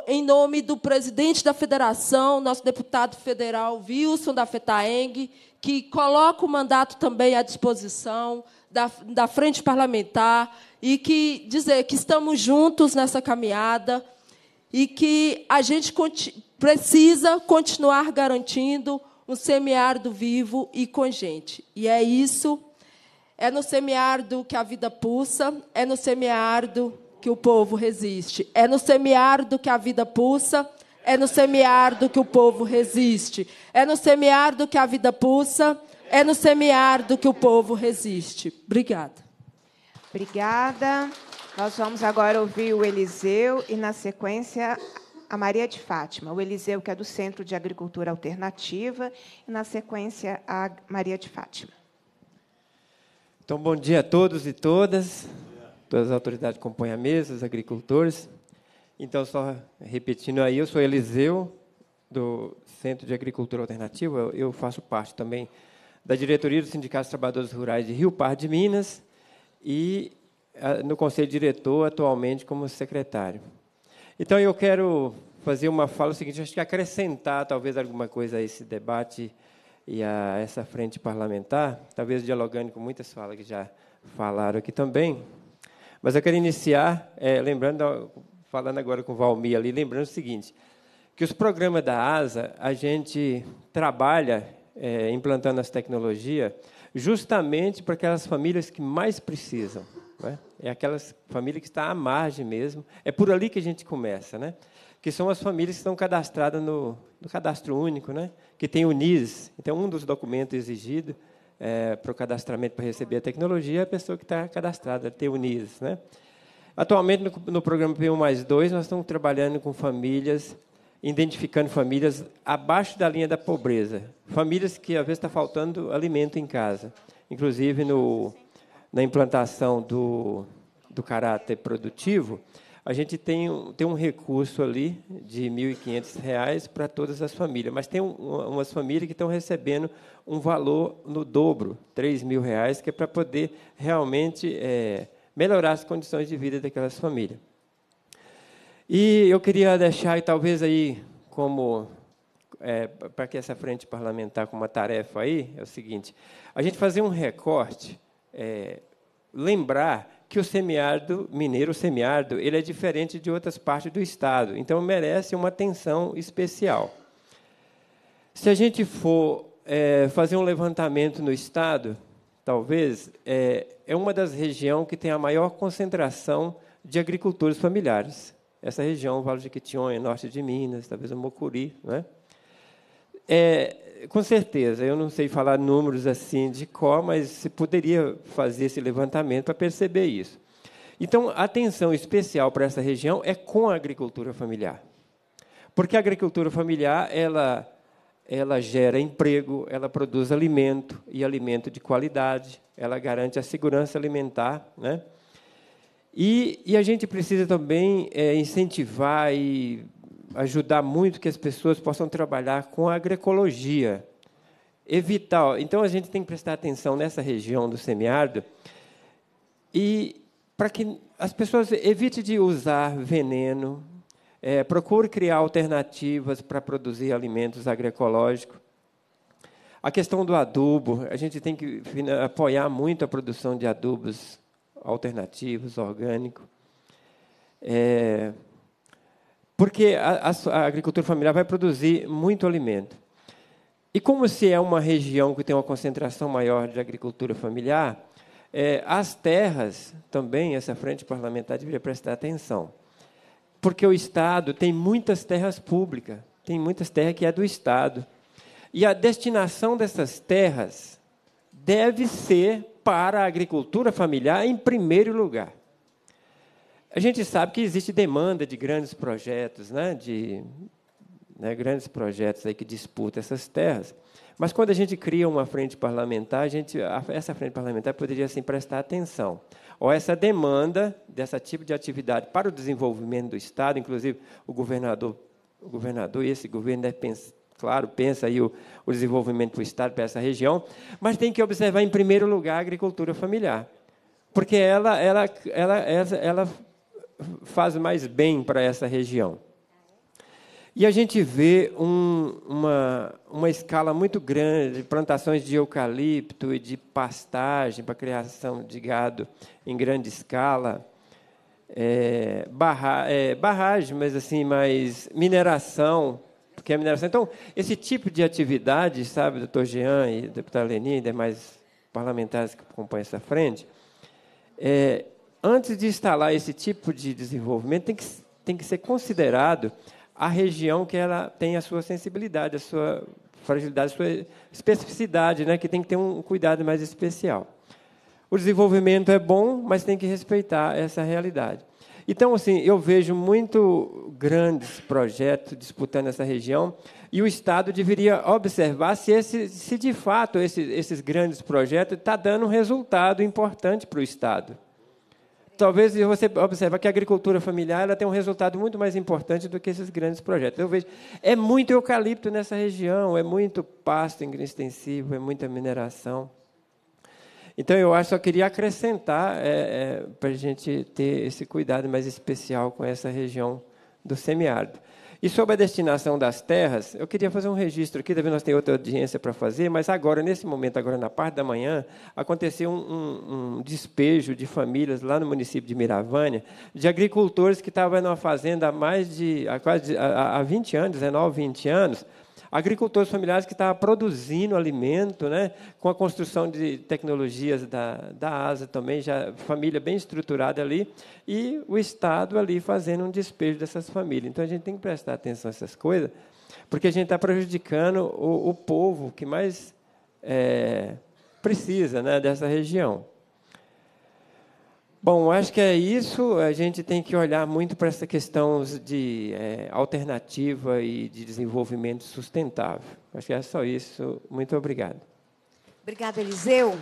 em nome do presidente da federação, nosso deputado federal Wilson da FETAENG, que coloca o mandato também à disposição da, da frente parlamentar e que dizer que estamos juntos nessa caminhada e que a gente conti precisa continuar garantindo um semiárido vivo e com gente. E é isso. É no semiárido que a vida pulsa, é no semiárido que o povo resiste. É no semiárido que a vida pulsa, é no semiárido que o povo resiste. É no semiárido que a vida pulsa, é no semiárido que o povo resiste. Obrigada. Obrigada. Nós vamos agora ouvir o Eliseu e, na sequência, a Maria de Fátima, o Eliseu, que é do Centro de Agricultura Alternativa, e, na sequência, a Maria de Fátima. Então, bom dia a todos e todas, todas as autoridades que compõem a mesa, os agricultores. Então, só repetindo aí, eu sou Eliseu, do Centro de Agricultura Alternativa, eu faço parte também da diretoria do Sindicato dos Trabalhadores Rurais de Rio Par de Minas e ah, no Conselho Diretor, atualmente como secretário. Então eu quero fazer uma fala seguinte, acho que acrescentar talvez alguma coisa a esse debate e a essa frente parlamentar, talvez dialogando com muitas falas que já falaram aqui também. Mas eu quero iniciar é, lembrando, falando agora com o Valmir ali, lembrando o seguinte, que os programas da ASA, a gente trabalha é, implantando as tecnologias justamente para aquelas famílias que mais precisam. Né? É aquela família que está à margem mesmo. É por ali que a gente começa, né? Que são as famílias que estão cadastradas no, no cadastro único, né? Que tem o NIS. Então, um dos documentos exigidos é, para o cadastramento para receber a tecnologia é a pessoa que está cadastrada, tem o NIS, né? Atualmente, no, no programa P1 mais 2, nós estamos trabalhando com famílias identificando famílias abaixo da linha da pobreza, famílias que às vezes está faltando alimento em casa, inclusive no na implantação do, do caráter produtivo, a gente tem, tem um recurso ali de R$ 1.500 para todas as famílias, mas tem um, umas famílias que estão recebendo um valor no dobro, R$ 3.000, que é para poder realmente é, melhorar as condições de vida daquelas famílias. E eu queria deixar, e talvez aí, como é, para que essa frente parlamentar com uma tarefa aí, é o seguinte: a gente fazer um recorte é, lembrar que o semiárido mineiro, o semiárido, ele é diferente de outras partes do estado, então merece uma atenção especial. Se a gente for é, fazer um levantamento no estado, talvez é, é uma das regiões que tem a maior concentração de agricultores familiares. Essa região, o Vale de Quitionha, norte de Minas, talvez o Mocuri, né? É, com certeza, eu não sei falar números assim de cor, mas você poderia fazer esse levantamento para perceber isso. Então, atenção especial para essa região é com a agricultura familiar. Porque a agricultura familiar, ela, ela gera emprego, ela produz alimento, e alimento de qualidade, ela garante a segurança alimentar, né? E, e, a gente precisa também é, incentivar e ajudar muito que as pessoas possam trabalhar com a agroecologia. Evitar. Então a gente tem que prestar atenção nessa região do semiárido e para que as pessoas evitem de usar veneno, é, procure criar alternativas para produzir alimentos agroecológicos. A questão do adubo, a gente tem que apoiar muito a produção de adubos alternativos, orgânicos. É, porque a, a, a agricultura familiar vai produzir muito alimento. E como se é uma região que tem uma concentração maior de agricultura familiar, é, as terras também, essa frente parlamentar deveria prestar atenção. Porque o Estado tem muitas terras públicas, tem muitas terras que é do Estado. E a destinação dessas terras deve ser para a agricultura familiar em primeiro lugar. A gente sabe que existe demanda de grandes projetos, né? de né, grandes projetos aí que disputam essas terras. Mas quando a gente cria uma frente parlamentar, a gente, essa frente parlamentar poderia assim, prestar atenção. Ou essa demanda dessa tipo de atividade para o desenvolvimento do Estado, inclusive o governador, o governador e esse governo deve né, pensar, claro, pensa aí o, o desenvolvimento do Estado para essa região, mas tem que observar em primeiro lugar a agricultura familiar. Porque ela, ela, ela, ela, ela faz mais bem para essa região. E a gente vê um, uma, uma escala muito grande de plantações de eucalipto e de pastagem para criação de gado em grande escala, é, barra, é, barragem, mas assim, mais mineração, porque é mineração. Então, esse tipo de atividade, sabe, doutor Jean e deputado Lenin e demais parlamentares que compõem essa frente, é, antes de instalar esse tipo de desenvolvimento, tem que, tem que ser considerado a região que ela tem a sua sensibilidade, a sua fragilidade, a sua especificidade, né, que tem que ter um cuidado mais especial. O desenvolvimento é bom, mas tem que respeitar essa realidade. Então, assim, eu vejo muito grandes projetos disputando essa região e o Estado deveria observar se, esse, se de fato esse, esses grandes projetos estão tá dando um resultado importante para o Estado talvez você observa que a agricultura familiar ela tem um resultado muito mais importante do que esses grandes projetos. Eu vejo, é muito eucalipto nessa região, é muito pasto extensivo, é muita mineração. Então, eu acho só queria acrescentar é, é, para a gente ter esse cuidado mais especial com essa região do semiárido. E sobre a destinação das terras, eu queria fazer um registro aqui, também nós temos outra audiência para fazer, mas agora, nesse momento, agora na parte da manhã, aconteceu um, um, um despejo de famílias lá no município de Miravânia, de agricultores que estavam numa fazenda há mais de há quase há, há 20 anos, 19, 20 anos, agricultores familiares que estavam produzindo alimento, né? com a construção de tecnologias da, da ASA também, já família bem estruturada ali, e o Estado ali fazendo um despejo dessas famílias. Então a gente tem que prestar atenção a essas coisas, porque a gente está prejudicando o, o, povo que mais é, precisa né, dessa região. Bom, acho que é isso. A gente tem que olhar muito para essa questão de é, alternativa e de desenvolvimento sustentável. Acho que é só isso. Muito obrigado. Obrigada, Eliseu.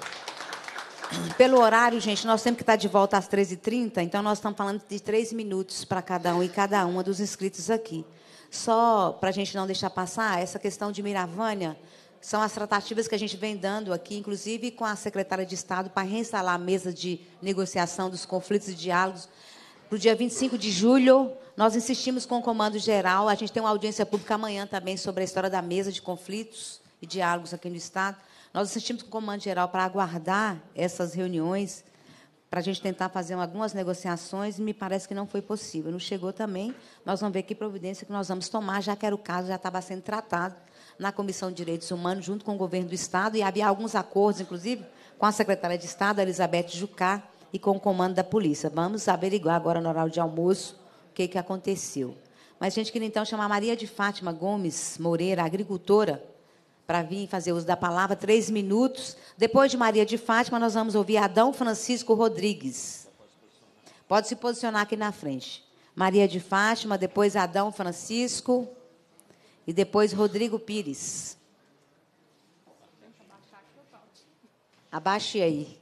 Pelo horário, gente, nós temos que estar de volta às 13h30, então nós estamos falando de três minutos para cada um e cada uma dos inscritos aqui. Só para a gente não deixar passar, essa questão de Miravânia são as tratativas que a gente vem dando aqui, inclusive com a secretária de Estado, para reinstalar a mesa de negociação dos conflitos e diálogos. Para o dia 25 de julho, nós insistimos com o Comando Geral. A gente tem uma audiência pública amanhã também sobre a história da mesa de conflitos e diálogos aqui no Estado. Nós insistimos com o Comando Geral para aguardar essas reuniões, para a gente tentar fazer algumas negociações, e me parece que não foi possível. Não chegou também. Nós vamos ver que providência que nós vamos tomar, já que era o caso, já estava sendo tratado na Comissão de Direitos Humanos, junto com o governo do Estado, e havia alguns acordos, inclusive, com a secretária de Estado, Elizabeth Jucá, e com o comando da polícia. Vamos averiguar agora, no horário de almoço, o que, que aconteceu. Mas a gente queria, então, chamar Maria de Fátima Gomes Moreira, agricultora, para vir fazer uso da palavra, três minutos. Depois de Maria de Fátima, nós vamos ouvir Adão Francisco Rodrigues. Pode se posicionar aqui na frente. Maria de Fátima, depois Adão Francisco. E depois Rodrigo Pires. Abaixe aí.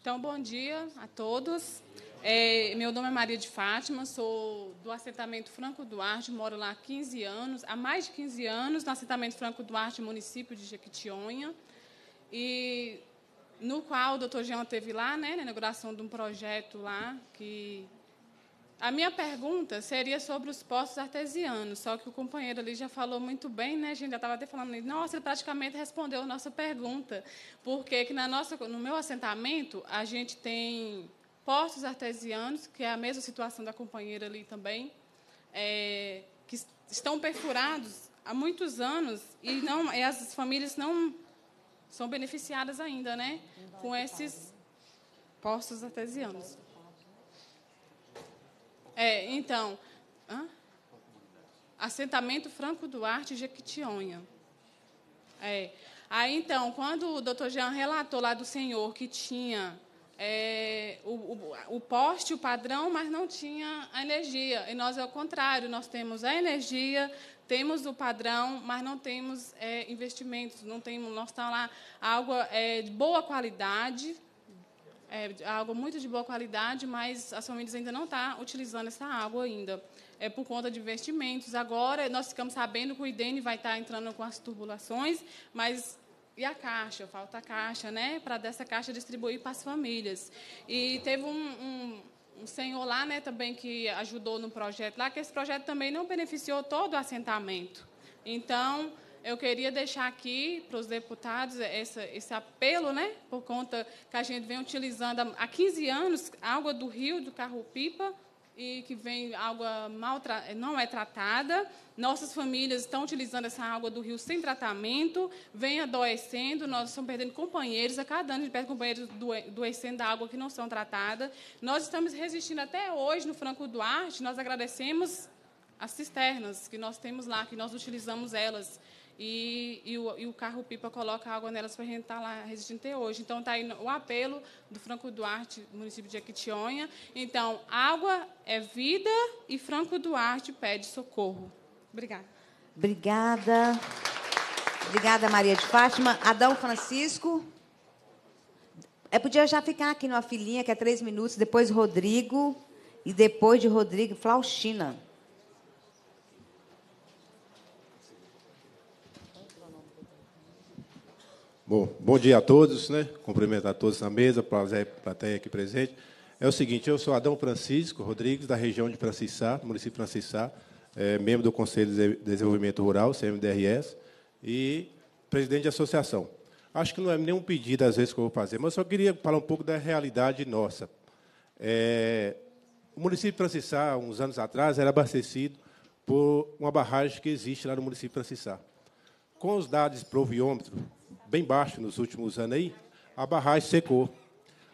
Então, bom dia a todos. É, meu nome é Maria de Fátima, sou do assentamento Franco Duarte, moro lá há 15 anos, há mais de 15 anos, no assentamento Franco Duarte, município de Jequitinhonha, e no qual o doutor Jean teve lá, né, na inauguração de um projeto lá, que a minha pergunta seria sobre os postos artesianos, só que o companheiro ali já falou muito bem, né? A gente já estava até falando, nossa, ele praticamente respondeu a nossa pergunta, porque que na nossa, no meu assentamento a gente tem postos artesianos, que é a mesma situação da companheira ali também, é, que estão perfurados há muitos anos e não, e as famílias não são beneficiadas ainda, né? Com esses postos artesianos. É, então. Hã? Assentamento Franco Duarte, Jequitionha. É. Aí, então, quando o doutor Jean relatou lá do senhor que tinha é, o, o, o, poste, o padrão, mas não tinha a energia. E nós é o contrário, nós temos a energia, temos o padrão, mas não temos é, investimentos, não temos, nós estamos tá lá algo é, de boa qualidade, é, água muito de boa qualidade, mas as famílias ainda não estão tá utilizando essa água ainda, é, por conta de investimentos. Agora, nós ficamos sabendo que o IDN vai estar tá entrando com as turbulações, mas e a caixa? Falta a caixa, né? Para dessa caixa distribuir para as famílias. E teve um, um um senhor lá, né, também que ajudou no projeto lá, que esse projeto também não beneficiou todo o assentamento. Então, eu queria deixar aqui para os deputados essa, esse apelo, né, por conta que a gente vem utilizando há 15 anos água do rio, do carro-pipa, e que vem água mal não é tratada. Nossas famílias estão utilizando essa água do rio sem tratamento, vem adoecendo, nós estamos perdendo companheiros, a cada ano a gente perde companheiros adoecendo da água que não são tratadas. Nós estamos resistindo até hoje no Franco Duarte, nós agradecemos as cisternas que nós temos lá, que nós utilizamos elas e, e, o, e o carro-pipa coloca água nelas para a gente estar tá lá resistindo até hoje. Então, está aí o apelo do Franco Duarte, município de Aquitionha. Então, água é vida e Franco Duarte pede socorro. Obrigada. Obrigada. Obrigada, Maria de Fátima. Adão Francisco. É, podia já ficar aqui numa filinha, que é três minutos, depois Rodrigo, e depois de Rodrigo, Flauchina. Bom, bom dia a todos, né? Cumprimento a todos na mesa, prazer, plateia aqui presente. É o seguinte, eu sou Adão Francisco Rodrigues, da região de Francissá, município de Francisá, é, membro do Conselho de Desenvolvimento Rural, CMDRS, e presidente de associação. Acho que não é nenhum pedido, às vezes, que eu vou fazer, mas eu só queria falar um pouco da realidade nossa. É, o município de Francisá, uns anos atrás, era abastecido por uma barragem que existe lá no município de Francisá. Com os dados proviômetro bem baixo nos últimos anos aí, a barragem secou.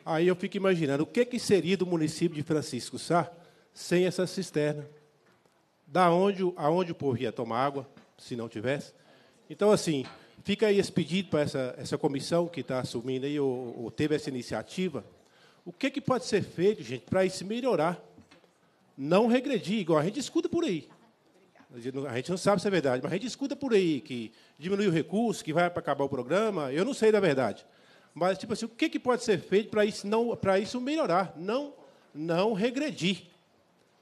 Aí eu fico imaginando o que, que seria do município de Francisco Sá sem essa cisterna. Da onde, aonde o povo ia tomar água, se não tivesse. Então, assim, fica aí esse pedido para essa, essa comissão que está assumindo aí, ou, ou, teve essa iniciativa. O que, que pode ser feito, gente, para isso melhorar? Não regredir, igual a gente escuta por aí. A gente não sabe se é verdade, mas a gente escuta por aí que diminui o recurso, que vai para acabar o programa. Eu não sei da verdade. Mas, tipo assim, o que, que pode ser feito para isso, não, para isso melhorar? Não, não regredir.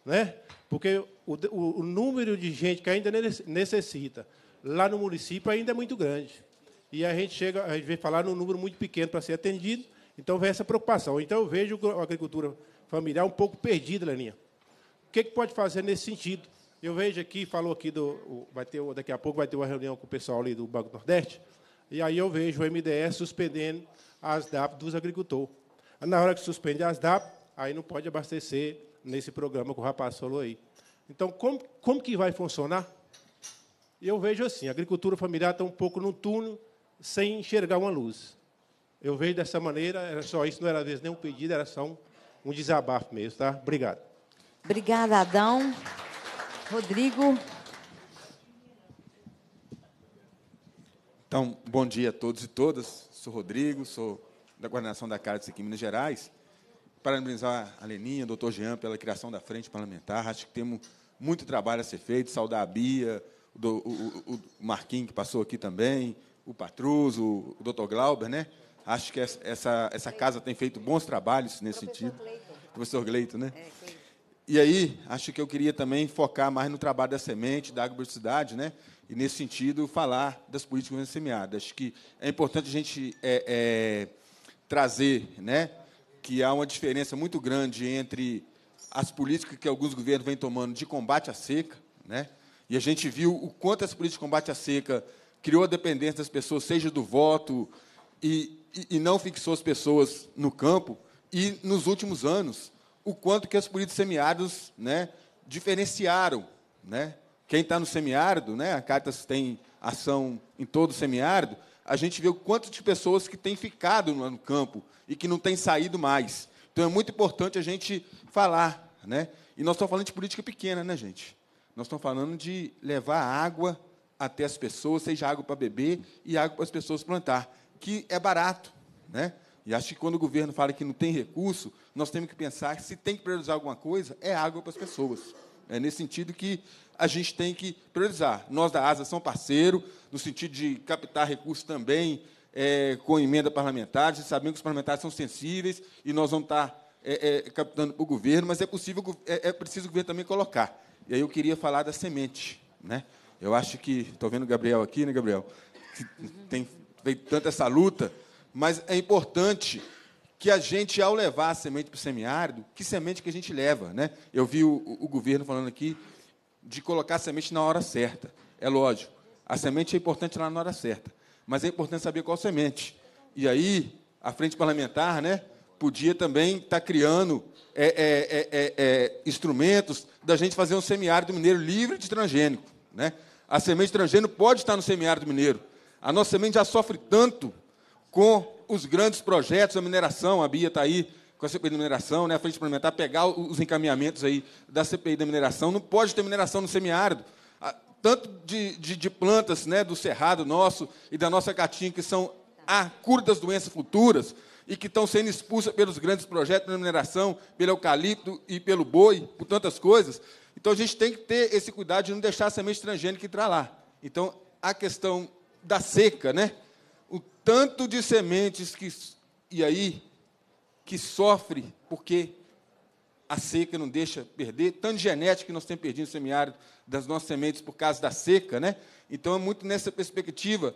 Né? Porque o, o, o número de gente que ainda necessita lá no município ainda é muito grande. E a gente chega, a gente vem falar num número muito pequeno para ser atendido, então vem essa preocupação. Então eu vejo a agricultura familiar é um pouco perdida, Leninha. O que, que pode fazer nesse sentido? Eu vejo aqui, falou aqui do. Vai ter, daqui a pouco vai ter uma reunião com o pessoal ali do Banco Nordeste. E aí eu vejo o MDS suspendendo as DAP dos agricultores. Na hora que suspende as DAP, aí não pode abastecer nesse programa que o rapaz falou aí. Então, como, como que vai funcionar? Eu vejo assim, a agricultura familiar está um pouco no túnel, sem enxergar uma luz. Eu vejo dessa maneira, era só isso, não era nenhum nem um pedido, era só um, um desabafo mesmo, tá? Obrigado. Obrigada, Adão. Rodrigo. Então, bom dia a todos e todas. Sou Rodrigo, sou da coordenação da Caritas aqui em Minas Gerais. Parabenizar a Leninha, o doutor Jean, pela criação da frente parlamentar. Acho que temos muito trabalho a ser feito. Saudar a Bia, o, o, o Marquinhos, que passou aqui também, o Patruso, o doutor Glauber, né? Acho que essa, essa casa tem feito bons trabalhos nesse Professor sentido. Gleito. Professor Gleito, né? É, e aí, acho que eu queria também focar mais no trabalho da semente, da agrocidade, né? e, nesse sentido, falar das políticas de Acho que é importante a gente é, é, trazer né, que há uma diferença muito grande entre as políticas que alguns governos vêm tomando de combate à seca, né? e a gente viu o quanto essa política de combate à seca criou a dependência das pessoas, seja do voto, e, e, e não fixou as pessoas no campo, e, nos últimos anos, o quanto que as políticas semiáridos né, diferenciaram. Né? Quem está no semiárido, né, a cartas tem ação em todo o semiárido, a gente vê o quanto de pessoas que têm ficado no campo e que não têm saído mais. Então é muito importante a gente falar. Né? E nós estamos falando de política pequena, né, gente? Nós estamos falando de levar água até as pessoas, seja água para beber e água para as pessoas plantar, que é barato. Né? E acho que quando o governo fala que não tem recurso, nós temos que pensar que se tem que priorizar alguma coisa, é água para as pessoas. É nesse sentido que a gente tem que priorizar. Nós da ASA somos parceiro, no sentido de captar recursos também é, com emenda parlamentar. já sabemos que os parlamentares são sensíveis e nós vamos estar é, é, captando para o governo, mas é possível, é, é, preciso o governo também colocar. E aí eu queria falar da semente. Né? Eu acho que. Estou vendo o Gabriel aqui, né, Gabriel? Que tem feito tanta essa luta. Mas é importante que a gente, ao levar a semente para o semiárido, que semente que a gente leva. Né? Eu vi o, o, governo falando aqui de colocar a semente na hora certa. É lógico, a semente é importante lá na hora certa, mas é importante saber qual semente. E aí, a frente parlamentar né, podia também estar tá criando é é, é, é, é, instrumentos da gente fazer um semiárido mineiro livre de transgênico. Né? A semente transgênico pode estar no semiárido mineiro. A nossa semente já sofre tanto com os grandes projetos da mineração. A Bia está aí com a CPI da mineração, né, a Frente Parlamentar, pegar os encaminhamentos aí da CPI da mineração. Não pode ter mineração no semiárido. Ah, tanto de, de, de plantas né, do cerrado nosso e da nossa caatinga, que são a cura das doenças futuras e que estão sendo expulsas pelos grandes projetos da mineração, pelo eucalipto e pelo boi, por tantas coisas. Então, a gente tem que ter esse cuidado de não deixar a semente transgênica entrar lá. Então, a questão da seca, né? tanto de sementes que e aí que sofre porque a seca não deixa perder, tanto de genética que nós temos perdido no semiárido das nossas sementes por causa da seca, né? Então é muito nessa perspectiva.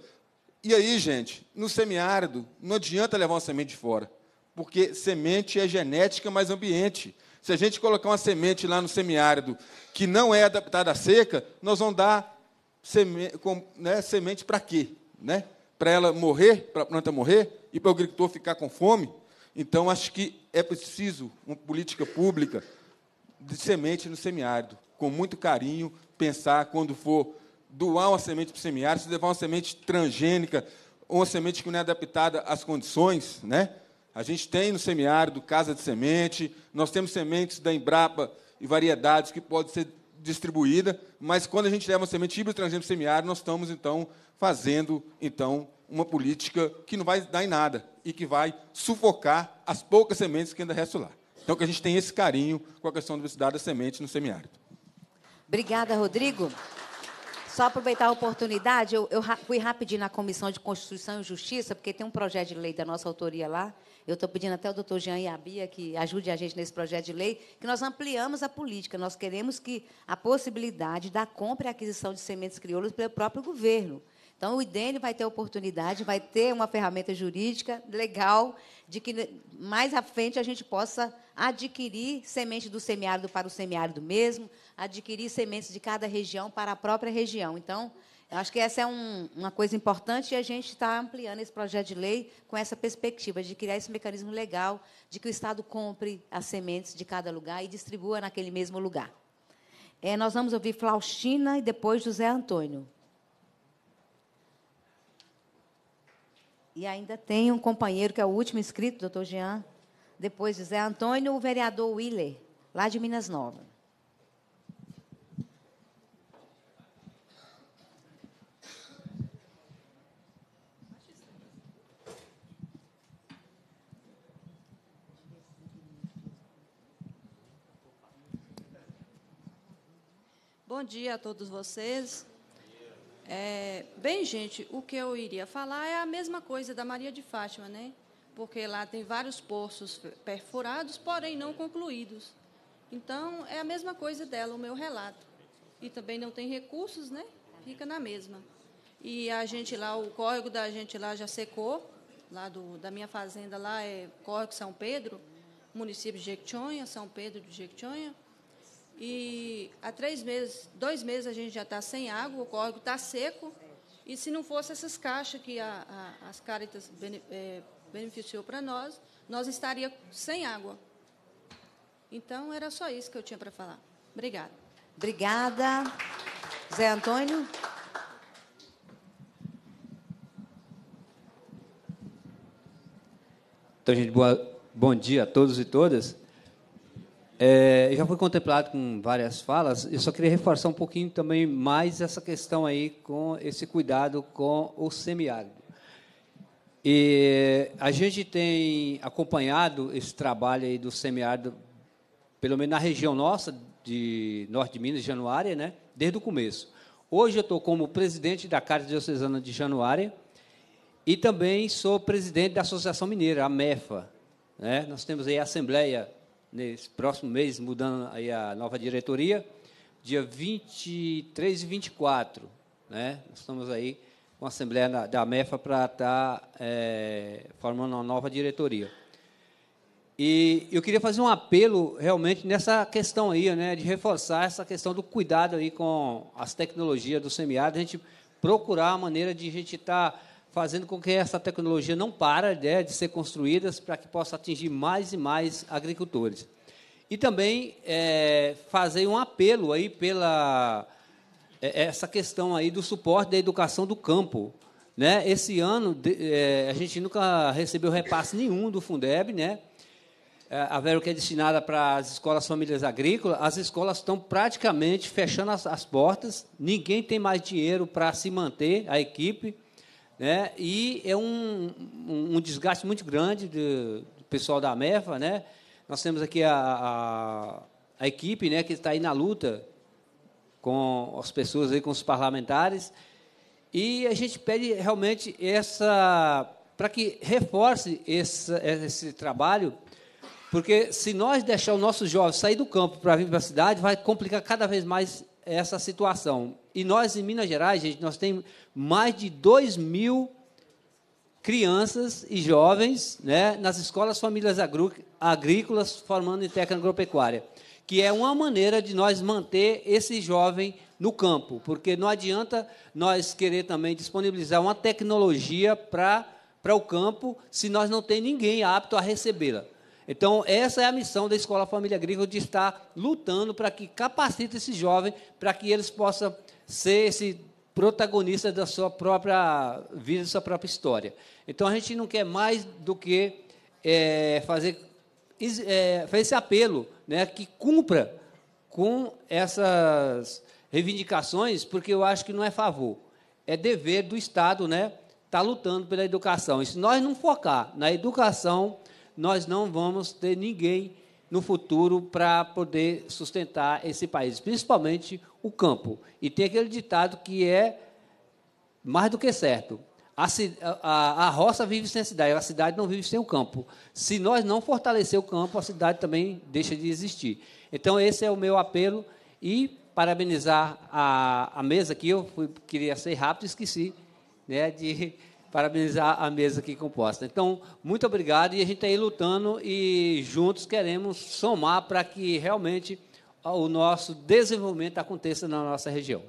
E aí, gente, no semiárido não adianta levar uma semente de fora, porque semente é genética mais ambiente. Se a gente colocar uma semente lá no semiárido que não é adaptada à seca, nós vamos dar né, semente para quê? Né? para ela morrer, para a planta morrer e para o agricultor ficar com fome. Então, acho que é preciso uma política pública de semente no semiárido, com muito carinho, pensar quando for doar uma semente para o semiárido, se levar uma semente transgênica, uma semente que não é adaptada às condições, né? A gente tem no semiárido casa de semente, nós temos sementes da Embrapa e variedades que podem ser distribuídas, mas quando a gente leva uma semente híbrida transgênica para o semiárido, nós estamos, então, fazendo então uma política que não vai dar em nada e que vai sufocar as poucas sementes que ainda restam lá. Então, que a gente tem esse carinho com a questão da diversidade da semente no semiárido. Obrigada, Rodrigo. Só aproveitar a oportunidade, eu, eu, fui rapidinho na Comissão de Constituição e Justiça, porque tem um projeto de lei da nossa autoria lá. Eu estou pedindo até o doutor Jean e a Bia que ajude a gente nesse projeto de lei, que nós ampliamos a política. Nós queremos que a possibilidade da compra e aquisição de sementes crioulas pelo próprio governo. Então, o IDENE vai ter oportunidade, vai ter uma ferramenta jurídica legal de que mais à frente a gente possa adquirir semente do semiárido para o semiárido mesmo, adquirir sementes de cada região para a própria região. Então, acho que essa é um, uma coisa importante e a gente está ampliando esse projeto de lei com essa perspectiva de criar esse mecanismo legal de que o Estado compre as sementes de cada lugar e distribua naquele mesmo lugar. É, nós vamos ouvir Flaustina e depois José Antônio. E ainda tem um companheiro que é o último inscrito, doutor Jean. Depois José Antônio, o vereador Willer, lá de Minas Novas. Bom dia a todos vocês. É, bem, gente, o que eu iria falar é a mesma coisa da Maria de Fátima, né? Porque lá tem vários poços perfurados, porém não concluídos. Então, é a mesma coisa dela, o meu relato. E também não tem recursos, né? Fica na mesma. E a gente lá, o córrego da gente lá já secou, lá do, da minha fazenda lá é Córrego São Pedro, município de Jequitinhonha, São Pedro de Jequitinhonha. E há três meses, dois meses a gente já está sem água, o córrego está seco. E se não fosse essas caixas que a, a, as Caritas bene, é, beneficiou para nós, nós estaria sem água. Então, era só isso que eu tinha para falar. Obrigada. Obrigada. Zé Antônio. Então, gente, boa, bom dia a todos e todas. É, já foi contemplado com várias falas, eu só queria reforçar um pouquinho também mais essa questão aí com esse cuidado com o semiárido. E a gente tem acompanhado esse trabalho aí do semiárido, pelo menos na região nossa, de norte de Minas, Januária, né? desde o começo. Hoje eu estou como presidente da Carta Diocesana de Januária e também sou presidente da Associação Mineira, a MEFA. Né? Nós temos aí a Assembleia nesse próximo mês, mudando aí a nova diretoria, dia 23 e 24. Né? Nós estamos aí com a Assembleia da MEFA para estar tá, é, formando uma nova diretoria. E eu queria fazer um apelo realmente nessa questão aí, né, de reforçar essa questão do cuidado aí com as tecnologias do semiárido, a gente procurar a maneira de a gente estar tá fazendo com que essa tecnologia não pare né, de ser construída para que possa atingir mais e mais agricultores. E também é, fazer um apelo aí pela é, essa questão aí do suporte da educação do campo. Né? Esse ano de, é, a gente nunca recebeu repasse nenhum do Fundeb, né? É, a o que é destinada para as escolas famílias agrícolas, as escolas estão praticamente fechando as, as portas, ninguém tem mais dinheiro para se manter, a equipe né? E é um, um, um desgaste muito grande do, do, pessoal da Amefa, né? Nós temos aqui a, a, a equipe, né, que está aí na luta com as pessoas aí, com os parlamentares, e a gente pede realmente essa para que reforce esse, esse trabalho, porque se nós deixar o nosso jovem sair do campo para vir para a cidade, vai complicar cada vez mais essa situação. E nós em Minas Gerais, gente, nós temos mais de 2 mil crianças e jovens né, nas escolas famílias agrícolas formando em técnica agropecuária, que é uma maneira de nós manter esse jovem no campo, porque não adianta nós querer também disponibilizar uma tecnologia para o campo se nós não tem ninguém apto a recebê-la. Então, essa é a missão da Escola Família Agrícola, de estar lutando para que capacite esse jovem, para que eles possam ser esse protagonista da sua própria vida, da sua própria história. Então a gente não quer mais do que é, fazer, é, fazer esse apelo, né, que cumpra com essas reivindicações, porque eu acho que não é favor, é dever do Estado, né, estar tá lutando pela educação. E se nós não focar na educação, nós não vamos ter ninguém no futuro para poder sustentar esse país, principalmente o campo. E tem aquele ditado que é mais do que certo: a, a, a roça vive sem a cidade, a cidade não vive sem o campo. Se nós não fortalecer o campo, a cidade também deixa de existir. Então, esse é o meu apelo e parabenizar a, a mesa aqui. Eu fui, queria ser rápido e esqueci né, de parabenizar a mesa aqui composta. Então, muito obrigado e a gente está aí lutando e juntos queremos somar para que realmente o nosso desenvolvimento aconteça na nossa região.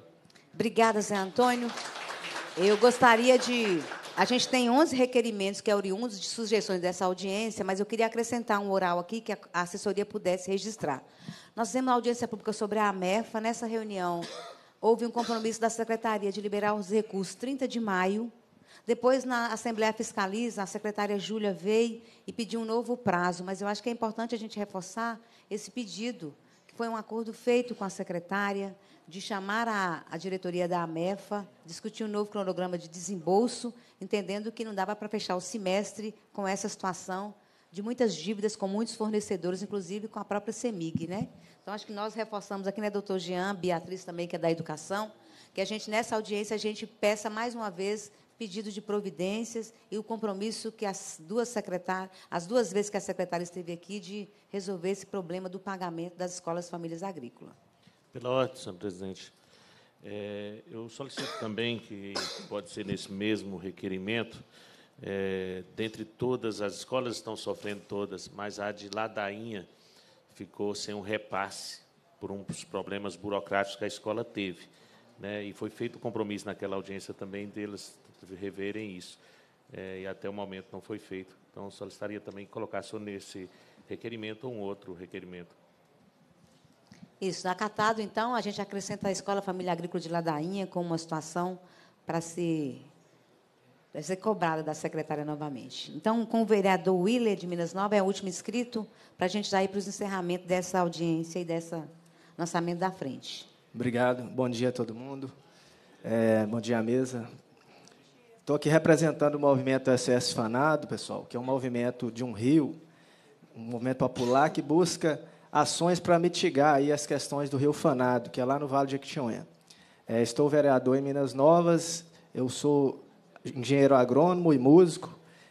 Obrigada, Zé Antônio. Eu gostaria de. A gente tem 11 requerimentos que é oriundos de sugestões dessa audiência, mas eu queria acrescentar um oral aqui que a assessoria pudesse registrar. Nós fizemos uma audiência pública sobre a AMEFA. Nessa reunião, houve um compromisso da Secretaria de liberar os recursos 30 de maio depois, na Assembleia Fiscaliza, a secretária Júlia veio e pediu um novo prazo, mas eu acho que é importante a gente reforçar esse pedido, que foi um acordo feito com a secretária de chamar a, a diretoria da AMEFA, discutir um novo cronograma de desembolso, entendendo que não dava para fechar o semestre com essa situação de muitas dívidas com muitos fornecedores, inclusive com a própria CEMIG. Né? Então, acho que nós reforçamos aqui, né, doutor Jean, Beatriz também, que é da educação, que a gente, nessa audiência, a gente peça mais uma vez pedido de providências e o compromisso que as duas secretárias, as duas vezes que a secretária esteve aqui, de resolver esse problema do pagamento das escolas famílias agrícolas. Pela ordem, senhor presidente. É, eu solicito também que, pode ser nesse mesmo requerimento, é, dentre todas, as escolas estão sofrendo todas, mas a de Ladainha ficou sem um repasse por uns problemas burocráticos que a escola teve. Né, e foi feito o compromisso naquela audiência também delas reverem isso. É, e até o momento não foi feito. Então, solicitaria também que colocasse nesse requerimento um outro requerimento. Isso, acatado, então, a gente acrescenta a Escola Família Agrícola de Ladainha com uma situação para se ser cobrada da secretária novamente. Então, com o vereador Willer de Minas Novas, é o último inscrito, para a gente já ir para os encerramentos dessa audiência e desse lançamento da frente. Obrigado. Bom dia a todo mundo. É, bom dia à mesa. Estou aqui representando o movimento SS Fanado, pessoal, que é um movimento de um rio, um movimento popular que busca ações para mitigar aí as questões do rio Fanado, que é lá no Vale de Jequitinhonha. É, estou vereador em Minas Novas, eu sou engenheiro agrônomo e músico,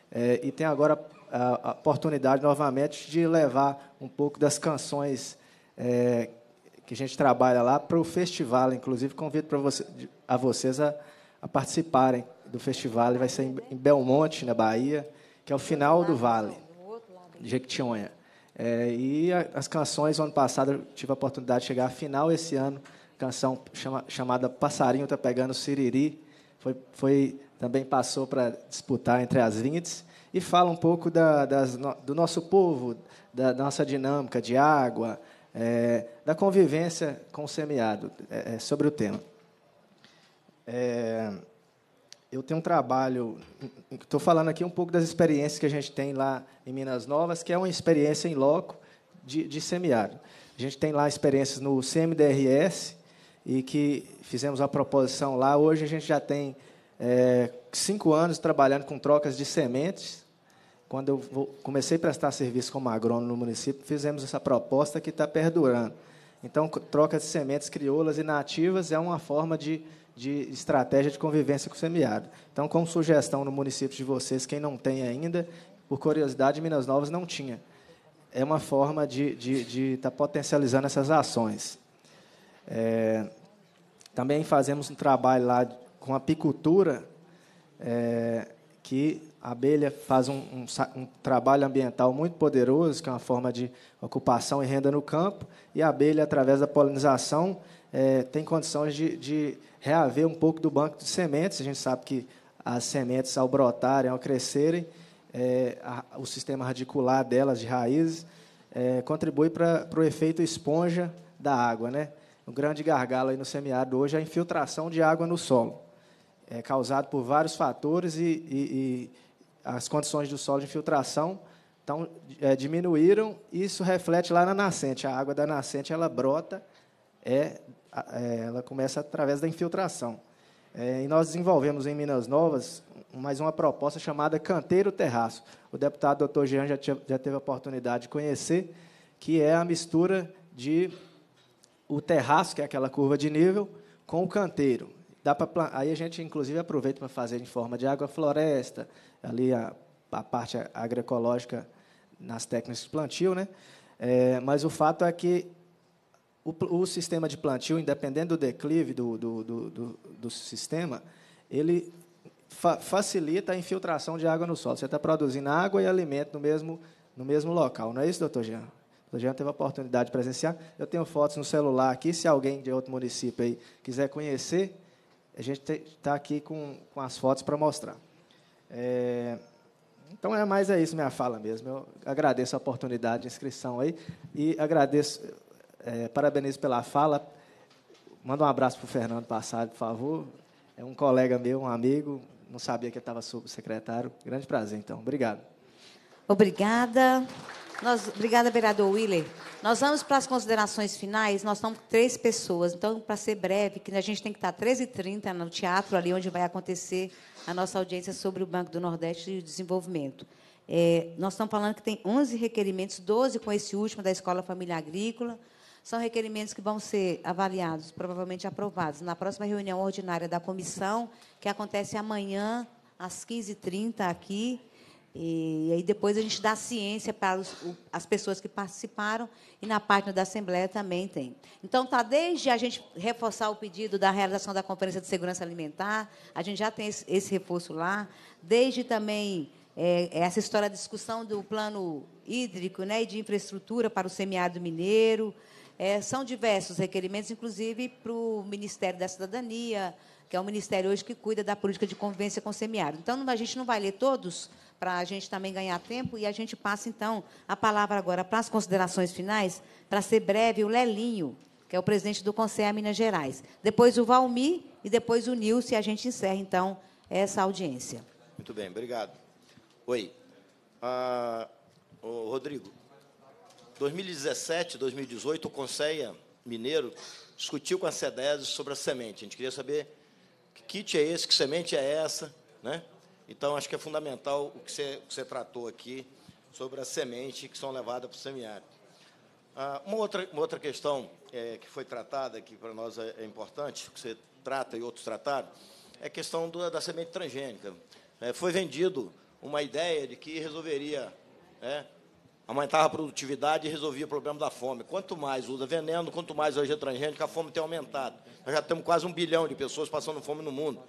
é, e tenho agora a, a, oportunidade novamente de levar um pouco das canções é, que a gente trabalha lá para o festival. Inclusive, convido você, a vocês a, a participarem do festival vai ser em Belmonte, na Bahia, que é o final do Vale, de Jequitinhonha. É, e a, as canções, ano passado, eu tive a oportunidade de chegar à final esse ano, canção chama, chamada Passarinho Tá Pegando Siriri, foi, foi também passou para disputar entre as 20, e fala um pouco da, das, do nosso povo, da, da nossa dinâmica de água, é, da convivência com o semiárido, é, é, sobre o tema. É, eu tenho um trabalho. Estou falando aqui um pouco das experiências que a gente tem lá em Minas Novas, que é uma experiência em loco de, de semiárido. A gente tem lá experiências no CMDRS e que fizemos a proposição lá. Hoje a gente já tem é, cinco anos trabalhando com trocas de sementes. Quando eu comecei a prestar serviço como agrônomo no município, fizemos essa proposta que está perdurando. Então, troca de sementes crioulas e nativas é uma forma de de estratégia de convivência com o semiárido. Então, como sugestão no município de vocês, quem não tem ainda, por curiosidade, Minas Novas não tinha. É uma forma de estar de, de tá potencializando essas ações. É, também fazemos um trabalho lá com apicultura, é, que a abelha faz um, um, um, trabalho ambiental muito poderoso, que é uma forma de ocupação e renda no campo, e a abelha, através da polinização, é, tem condições de, de reaver um pouco do banco de sementes. A gente sabe que as sementes, ao brotarem, ao crescerem, é, a, o sistema radicular delas, de raízes, é, contribui para o efeito esponja da água. Né? O grande gargalo aí no semiárido hoje é a infiltração de água no solo, é causado por vários fatores e, e, e as condições do solo de infiltração então, é, diminuíram, isso reflete lá na nascente. A água da nascente ela brota, é ela começa através da infiltração. É, e nós desenvolvemos em Minas Novas mais uma proposta chamada Canteiro Terraço. O deputado doutor Jean já, tinha, já teve a oportunidade de conhecer, que é a mistura de o terraço, que é aquela curva de nível, com o canteiro. Dá para aí a gente, inclusive, aproveita para fazer em forma de água-floresta, ali a, a parte agroecológica nas técnicas de plantio, né? É, mas o fato é que o, o sistema de plantio, independente do declive do, do, do, do sistema, ele fa facilita a infiltração de água no solo. Você está produzindo água e alimento no mesmo, no mesmo local, não é isso, doutor Jean? Doutor Jean teve a oportunidade de presenciar. Eu tenho fotos no celular aqui, se alguém de outro município aí quiser conhecer, a gente está aqui com, com as fotos para mostrar. É, então, é mais é isso minha fala mesmo. Eu agradeço a oportunidade de inscrição aí e agradeço é, parabenizo pela fala. Manda um abraço para o Fernando Passado, por favor. É um colega meu, um amigo. Não sabia que ele estava sob secretário. Grande prazer, então. Obrigado. Obrigada. Nós, obrigada, vereador Willer. Nós vamos para as considerações finais. Nós estamos três pessoas. Então, para ser breve, que a gente tem que estar às 13h30 no teatro, ali onde vai acontecer a nossa audiência sobre o Banco do Nordeste e o desenvolvimento. É, nós estamos falando que tem 11 requerimentos, 12 com esse último da Escola Família Agrícola. São requerimentos que vão ser avaliados, provavelmente aprovados, na próxima reunião ordinária da comissão, que acontece amanhã, às 15h30, aqui. E, aí depois a gente dá ciência para os, o, as pessoas que participaram e na página da Assembleia também tem. Então, tá desde a gente reforçar o pedido da realização da Conferência de Segurança Alimentar, a gente já tem esse, esse reforço lá, desde também é, é essa história da discussão do plano hídrico né, e de infraestrutura para o semiárido mineiro, é, são diversos requerimentos, inclusive para o Ministério da Cidadania, que é o ministério hoje que cuida da política de convivência com o semiárido. Então, a gente não vai ler todos, para a gente também ganhar tempo, e a gente passa, então, a palavra agora para as considerações finais, para ser breve, o Lelinho, que é o presidente do Conselho Minas Gerais. Depois o Valmi e depois o Nilce, e a gente encerra, então, essa audiência. Muito bem, obrigado. Oi. Ah, Rodrigo, 2017, 2018, o Conselho Mineiro discutiu com a Cedes sobre a semente. A gente queria saber que kit é esse, que semente é essa, né? Então, acho que é fundamental o que você, o que você tratou aqui sobre a semente que são levadas para o semiárido. Ah, uma, outra, uma outra questão é, que foi tratada, que para nós é, é, importante, que você trata e outros trataram, é a questão do, da semente transgênica. É, foi vendido uma ideia de que resolveria né, aumentava a produtividade e resolvia o problema da fome. Quanto mais usa veneno, quanto mais hoje é transgênico, a fome tem aumentado. Nós já temos quase um bilhão de pessoas passando fome no mundo.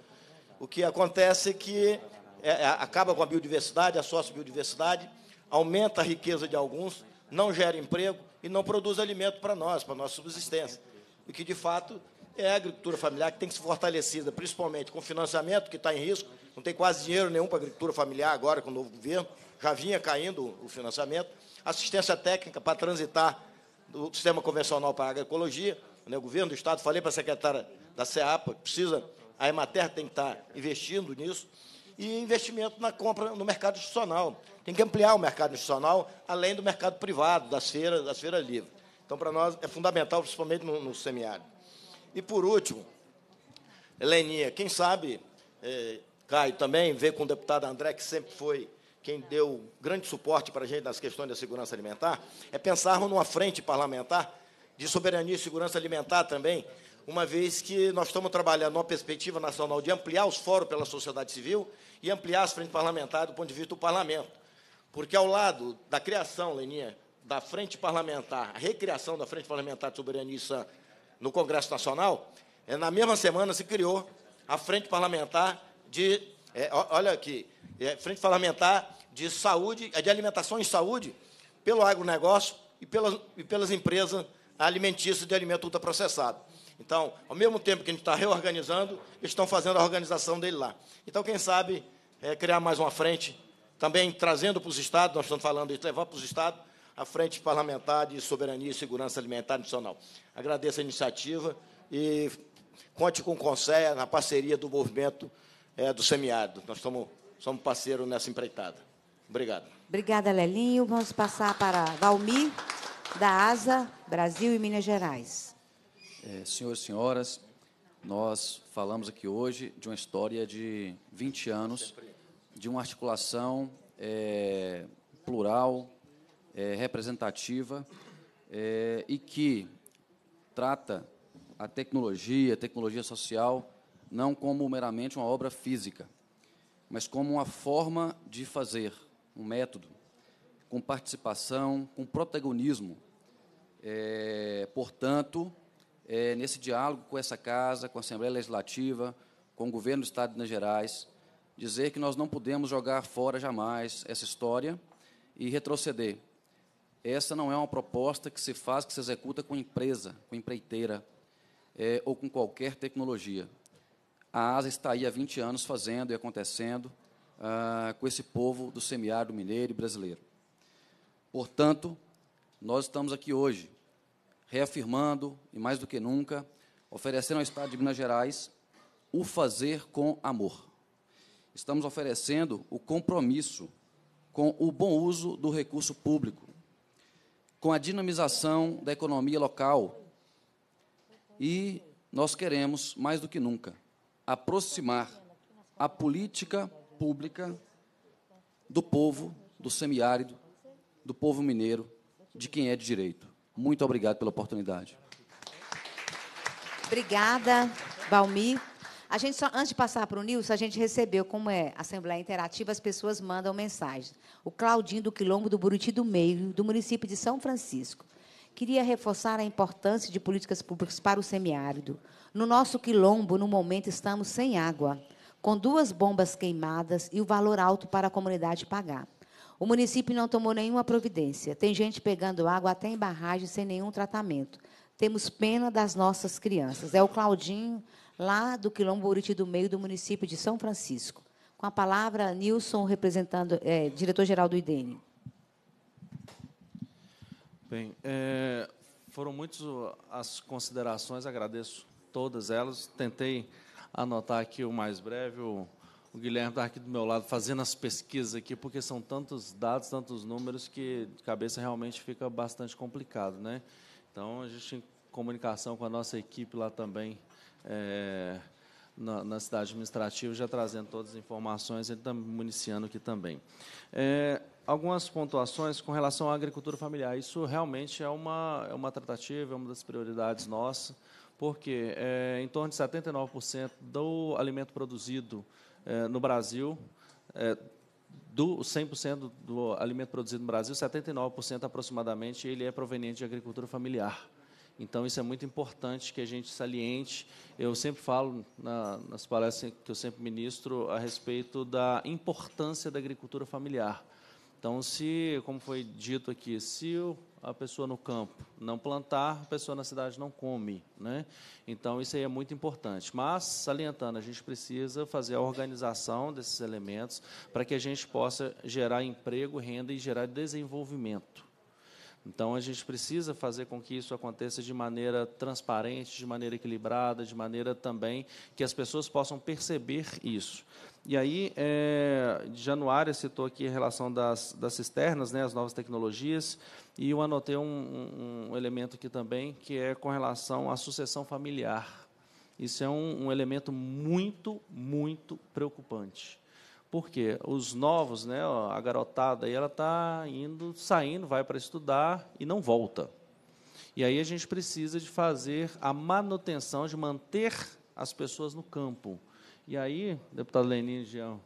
O que acontece é que é, é acaba com a biodiversidade, a sócio-biodiversidade, aumenta a riqueza de alguns, não gera emprego e não produz alimento para nós, para a nossa subsistência. O que, de fato, é a agricultura familiar que tem que ser fortalecida, principalmente com financiamento, que está em risco. Não tem quase dinheiro nenhum para a agricultura familiar agora, com o novo governo. Já vinha caindo o financiamento assistência técnica para transitar do sistema convencional para a agroecologia. Né? o governo do Estado, falei para a secretária da CEAPA, precisa, a Emater tem que estar investindo nisso, e investimento na compra no mercado institucional. Tem que ampliar o mercado institucional, além do mercado privado, das feiras, das feiras livres. Então, para nós, é fundamental, principalmente no, no semiárido. E, por último, Heleninha, quem sabe, é, Caio também, vê com o deputado André, que sempre foi quem deu grande suporte para a gente nas questões da segurança alimentar, é pensarmos numa frente parlamentar de soberania e segurança alimentar também, uma vez que nós estamos trabalhando uma perspectiva nacional de ampliar os fóruns pela sociedade civil e ampliar as frentes parlamentares do ponto de vista do parlamento. Porque, ao lado da criação, Leninha, da frente parlamentar, a recriação da frente parlamentar de soberania e SAM no Congresso Nacional, é, na mesma semana se criou a frente parlamentar de... É, olha aqui, é, frente parlamentar de saúde, é de alimentação e saúde, pelo agronegócio e pelas, e pelas empresas alimentícias de alimento ultraprocessado. Então, ao mesmo tempo que a gente está reorganizando, eles estão fazendo a organização dele lá. Então, quem sabe é, criar mais uma frente, também trazendo para os estados, nós estamos falando de levar para os estados, a Frente Parlamentar de Soberania e Segurança Alimentar Nacional. Agradeço a iniciativa e conte com o Conselho, na parceria do movimento é, do semiárido. Nós estamos, somos parceiros nessa empreitada. Obrigado. Obrigada, Lelinho. Vamos passar para Valmir, da ASA, Brasil e Minas Gerais. É, e senhoras, nós falamos aqui hoje de uma história de 20 anos, de uma articulação é, plural, é, representativa, é, e que trata a tecnologia, a tecnologia social, não como meramente uma obra física, mas como uma forma de fazer, um método com participação, com protagonismo. É, portanto, é, nesse diálogo com essa casa, com a Assembleia Legislativa, com o governo do Estado de Minas Gerais, dizer que nós não podemos jogar fora jamais essa história e retroceder. Essa não é uma proposta que se faz, que se executa com empresa, com empreiteira é, ou com qualquer tecnologia. A ASA está aí há 20 anos fazendo e acontecendo. Ah, com esse povo do semiárido mineiro e brasileiro. Portanto, nós estamos aqui hoje reafirmando, e mais do que nunca, oferecendo ao Estado de Minas Gerais o fazer com amor. Estamos oferecendo o compromisso com o bom uso do recurso público, com a dinamização da economia local. E nós queremos, mais do que nunca, aproximar a política pública do povo do semiárido, do povo mineiro, de quem é de direito. Muito obrigado pela oportunidade. Obrigada, Balmi. A gente só, antes de passar para o Nilson, a gente recebeu, como é Assembleia Interativa, as pessoas mandam mensagens. O Claudinho do Quilombo do Buriti do Meio, do município de São Francisco. Queria reforçar a importância de políticas públicas para o semiárido. No nosso quilombo, no momento, estamos sem água com duas bombas queimadas e o valor alto para a comunidade pagar. O município não tomou nenhuma providência. Tem gente pegando água até em barragem sem nenhum tratamento. Temos pena das nossas crianças. É o Claudinho, lá do Quilombo Buriti do Meio, do município de São Francisco. Com a palavra, Nilson, representando, é, diretor-geral do IDN. Bem, é, foram muitas as considerações, agradeço todas elas. Tentei anotar aqui o mais breve. O, o Guilherme está aqui do meu lado fazendo as pesquisas aqui, porque são tantos dados, tantos números, que de cabeça realmente fica bastante complicado. Né? Então, a gente, em comunicação com a nossa equipe lá também, é, na, na, cidade administrativa, já trazendo todas as informações, ele está municiando aqui também. É, algumas pontuações com relação à agricultura familiar. Isso realmente é uma, é uma tratativa, é uma das prioridades nossas porque é, em torno de 79% do alimento produzido é, no Brasil, é, do 100% do alimento produzido no Brasil, 79% aproximadamente, ele é proveniente de agricultura familiar. Então, isso é muito importante que a gente saliente. Eu sempre falo na, nas palestras que eu sempre ministro a respeito da importância da agricultura familiar. Então, se, como foi dito aqui, se o a pessoa no campo não plantar, a pessoa na cidade não come. Né? Então, isso aí é muito importante. Mas, salientando, a gente precisa fazer a organização desses elementos para que a gente possa gerar emprego, renda e gerar desenvolvimento. Então a gente precisa fazer com que isso aconteça de maneira transparente, de maneira equilibrada, de maneira também que as pessoas possam perceber isso. E aí, é, Januário citou aqui a relação das, das cisternas, né, as novas tecnologias, e eu anotei um, um elemento aqui também, que é com relação à sucessão familiar. Isso é um, um elemento muito, muito preocupante. Porque os novos, né, a garotada aí, ela está indo, saindo, vai para estudar e não volta. E aí a gente precisa de fazer a manutenção, de manter as pessoas no campo. E aí, deputado Lenin Jean,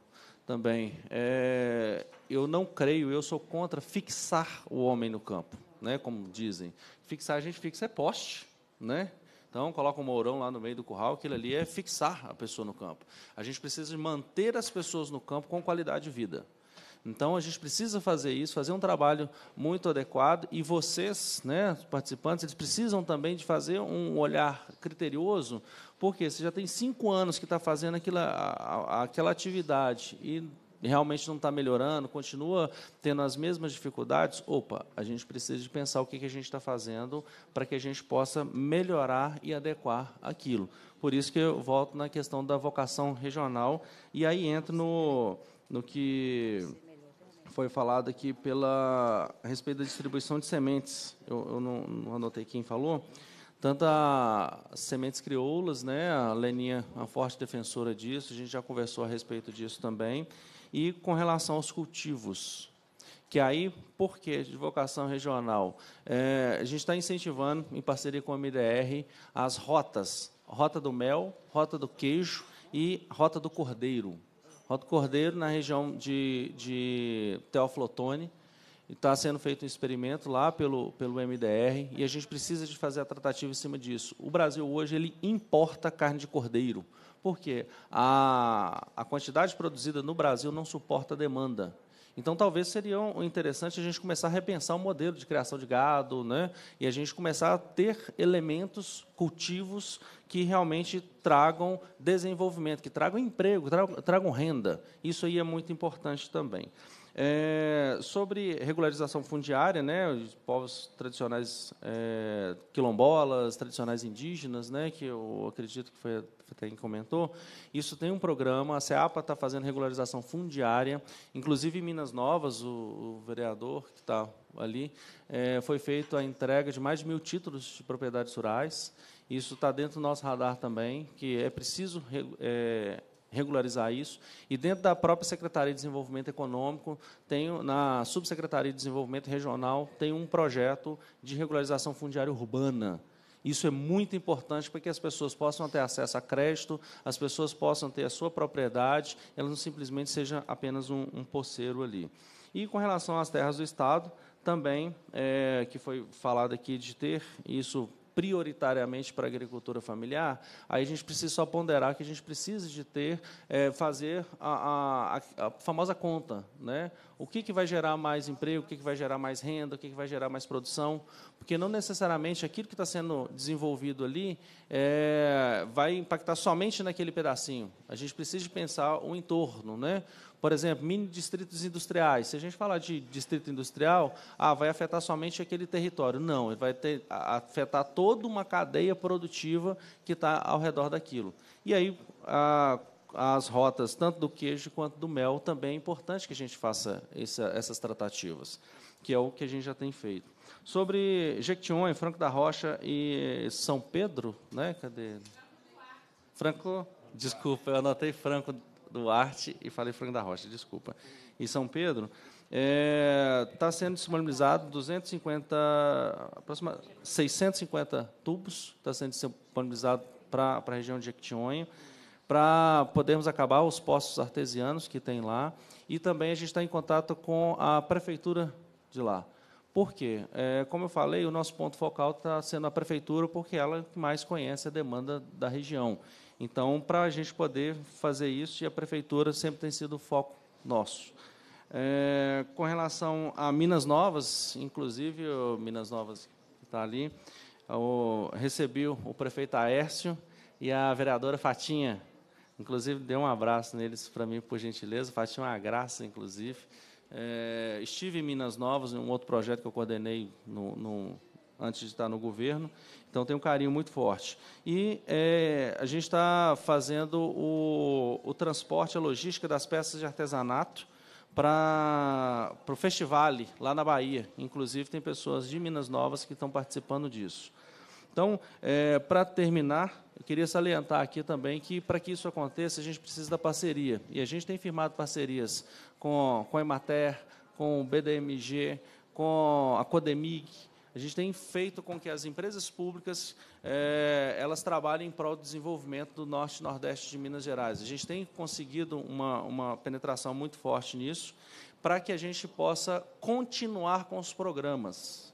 também, é, eu não creio, eu sou contra fixar o homem no campo, né, como dizem. Fixar, a gente fixa é poste, né? Então, coloca um mourão lá no meio do curral, aquilo ali é fixar a pessoa no campo. A gente precisa manter as pessoas no campo com qualidade de vida. Então, a gente precisa fazer isso, fazer um trabalho muito adequado, e vocês, né, participantes, eles precisam também de fazer um olhar criterioso, porque você já tem cinco anos que está fazendo aquela, aquela atividade, e realmente não está melhorando, continua tendo as mesmas dificuldades, opa, a gente precisa de pensar o que, que a gente está fazendo para que a gente possa melhorar e adequar aquilo. Por isso que eu volto na questão da vocação regional e aí entro no, no que foi falado aqui pela, a respeito da distribuição de sementes. Eu, eu não, não anotei quem falou tanto as sementes crioulas, né? A Leninha é uma forte defensora disso, a gente já conversou a respeito disso também. E com relação aos cultivos, que aí, por que vocação regional? É, a gente está incentivando, em parceria com a MDR, as rotas, rota do mel, rota do queijo e rota do cordeiro. Rota do cordeiro na região de, de Teoflotone, está sendo feito um experimento lá pelo, pelo MDR e a gente precisa de fazer a tratativa em cima disso. O Brasil hoje ele importa carne de cordeiro. Porque a, a quantidade produzida no Brasil não suporta a demanda. Então, talvez seria interessante a gente começar a repensar o modelo de criação de gado, né? e a gente começar a ter elementos, cultivos, que realmente tragam desenvolvimento, que tragam emprego, tragam, tragam renda. Isso aí é muito importante também. É, sobre regularização fundiária, né, os povos tradicionais é, quilombolas, tradicionais indígenas, né, que eu acredito que foi até quem comentou, isso tem um programa, a CEAPA está fazendo regularização fundiária, inclusive em Minas Novas, o, o vereador que está ali, é, foi feita a entrega de mais de mil títulos de propriedades rurais, isso está dentro do nosso radar também, que é preciso é, regularizar isso. E dentro da própria Secretaria de Desenvolvimento Econômico, tem, na Subsecretaria de Desenvolvimento Regional, tem um projeto de regularização fundiária urbana. Isso é muito importante para que as pessoas possam ter acesso a crédito, as pessoas possam ter a sua propriedade, elas não simplesmente seja apenas um, um poceiro ali. E com relação às terras do Estado, também, é, que foi falado aqui de ter isso prioritariamente para a agricultura familiar, aí a gente precisa só ponderar que a gente precisa de ter, é, fazer a, a, a famosa conta, né? o que, que vai gerar mais emprego, o que, que vai gerar mais renda, o que, que vai gerar mais produção, porque não necessariamente aquilo que está sendo desenvolvido ali é, vai impactar somente naquele pedacinho. A gente precisa pensar o entorno, né? Por exemplo, mini distritos industriais. Se a gente falar de distrito industrial, ah, vai afetar somente aquele território. Não, ele vai ter, afetar toda uma cadeia produtiva que está ao redor daquilo. E aí, a as rotas tanto do queijo quanto do mel, também é importante que a gente faça essa, essas tratativas, que é o que a gente já tem feito. Sobre Jequitinhonha, Franco da Rocha e São Pedro, né? Cadê? Franco, desculpa, eu anotei Franco Duarte e falei Franco da Rocha, desculpa. E São Pedro está é, tá sendo disponibilizado 250, aproxima, 650 tubos, está sendo disponibilizado para a região de Jequitinhonha para podermos acabar os poços artesianos que tem lá. E também a gente está em contato com a prefeitura de lá. Por quê? É, como eu falei, o nosso ponto focal está sendo a prefeitura, porque ela mais conhece a demanda da região. Então, para a gente poder fazer isso, e a prefeitura sempre tem sido o foco nosso. É, com relação a Minas Novas, inclusive, Minas Novas está ali, recebi o prefeito Aércio e a vereadora Fatinha, Inclusive, dê um abraço neles para mim, por gentileza. Faz uma graça, inclusive. É, estive em Minas Novas, em um outro projeto que eu coordenei no, no, antes de estar no governo. Então, tenho um carinho muito forte. E é, a gente está fazendo o, o transporte, a logística das peças de artesanato para o festival lá na Bahia. Inclusive, tem pessoas de Minas Novas que estão participando disso. Então, é, para terminar, eu queria salientar aqui também que, para que isso aconteça, a gente precisa da parceria. E a gente tem firmado parcerias com, com a Emater, com o BDMG, com a Codemig. A gente tem feito com que as empresas públicas é, elas trabalhem em prol do desenvolvimento do norte e nordeste de Minas Gerais. A gente tem conseguido uma, uma penetração muito forte nisso para que a gente possa continuar com os programas.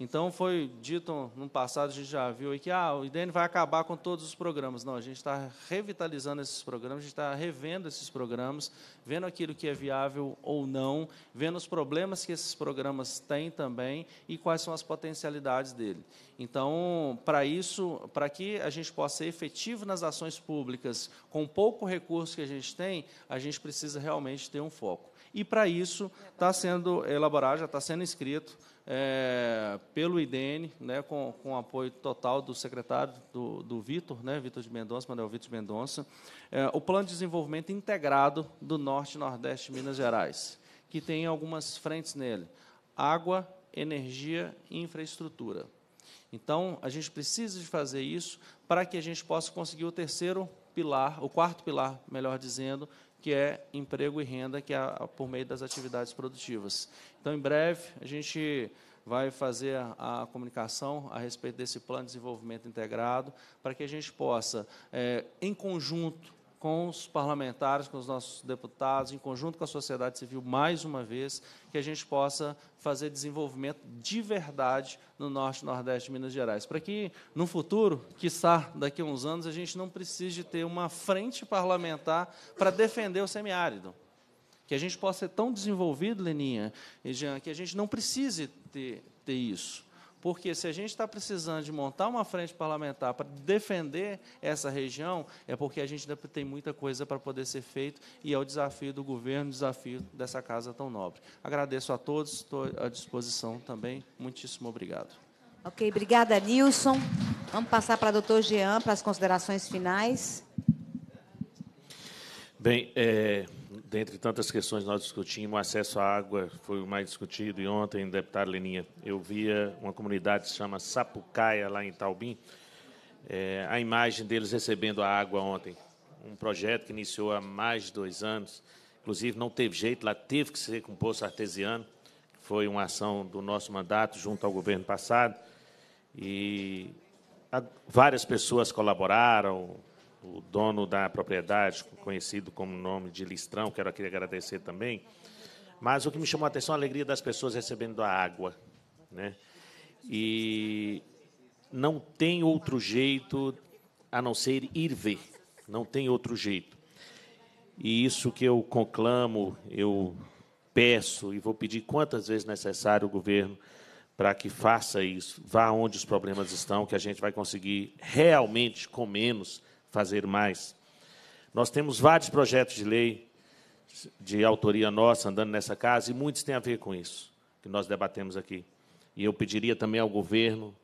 Então foi dito no passado, a gente já viu aí que ah, o IDN vai acabar com todos os programas. Não, a gente está revitalizando esses programas, a gente está revendo esses programas, vendo aquilo que é viável ou não, vendo os problemas que esses programas têm também e quais são as potencialidades dele. Então, para isso, para que a gente possa ser efetivo nas ações públicas, com pouco recurso que a gente tem, a gente precisa realmente ter um foco. E para isso está sendo elaborado, já está sendo escrito é, pelo IDN, né, com, com apoio total do secretário do, do Vitor, né, Vitor de Mendonça, Manuel Vitor de Mendonça, é, o Plano de Desenvolvimento Integrado do Norte e Nordeste de Minas Gerais, que tem algumas frentes nele, água, energia e infraestrutura. Então, a gente precisa de fazer isso para que a gente possa conseguir o terceiro pilar, o quarto pilar, melhor dizendo, que é emprego e renda, que é por meio das atividades produtivas. Então, em breve, a gente vai fazer a, comunicação a respeito desse plano de desenvolvimento integrado, para que a gente possa, é, em conjunto, com os parlamentares, com os nossos deputados, em conjunto com a sociedade civil, mais uma vez, que a gente possa fazer desenvolvimento de verdade no Norte e Nordeste de Minas Gerais. Para que, no futuro, quiçá daqui a uns anos, a gente não precise ter uma frente parlamentar para defender o semiárido. Que a gente possa ser tão desenvolvido, Leninha e Jean, que a gente não precise ter, ter isso. Porque se a gente está precisando de montar uma frente parlamentar para defender essa região, é porque a gente ainda tem muita coisa para poder ser feito e é o desafio do governo, o desafio dessa casa tão nobre. Agradeço a todos, estou à disposição também. Muitíssimo obrigado. Ok, obrigada, Nilson. Vamos passar para o doutor Jean para as considerações finais. Bem, é, dentre tantas questões que nós discutimos, o acesso à água foi o mais discutido. E ontem, deputado Leninha, eu via uma comunidade que se chama Sapucaia, lá em Taubim, é, a imagem deles recebendo a água ontem. Um projeto que iniciou há mais de dois anos. Inclusive, não teve jeito, lá teve que ser com poço artesiano. Que foi uma ação do nosso mandato junto ao governo passado. E várias pessoas colaboraram, o dono da propriedade, conhecido como nome de Listrão, quero aqui agradecer também. Mas o que me chamou a atenção é a alegria das pessoas recebendo a água. Né? E não tem outro jeito a não ser ir ver. Não tem outro jeito. E isso que eu conclamo, eu peço e vou pedir quantas vezes necessário o governo para que faça isso, vá onde os problemas estão, que a gente vai conseguir realmente com menos fazer mais. Nós temos vários projetos de lei de autoria nossa andando nessa casa e muitos têm a ver com isso que nós debatemos aqui. E eu pediria também ao governo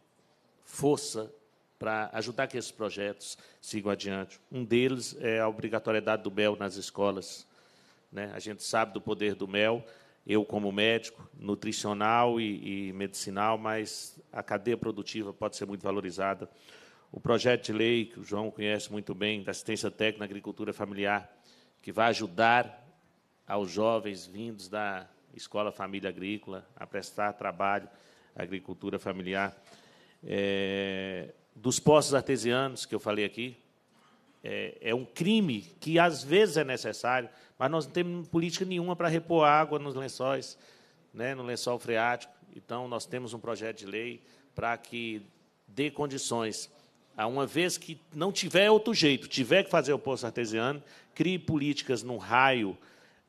força para ajudar que esses projetos sigam adiante. Um deles é a obrigatoriedade do mel nas escolas. Né? A gente sabe do poder do mel, eu como médico, nutricional e, e medicinal, mas a cadeia produtiva pode ser muito valorizada o projeto de lei, que o João conhece muito bem, da assistência técnica na agricultura familiar, que vai ajudar aos jovens vindos da Escola Família Agrícola a prestar trabalho à agricultura familiar. É, dos postos artesianos, que eu falei aqui, é, é, um crime que às vezes é necessário, mas nós não temos política nenhuma para repor água nos lençóis, né, no lençol freático. Então, nós temos um projeto de lei para que dê condições uma vez que não tiver outro jeito, tiver que fazer o poço artesiano, crie políticas num raio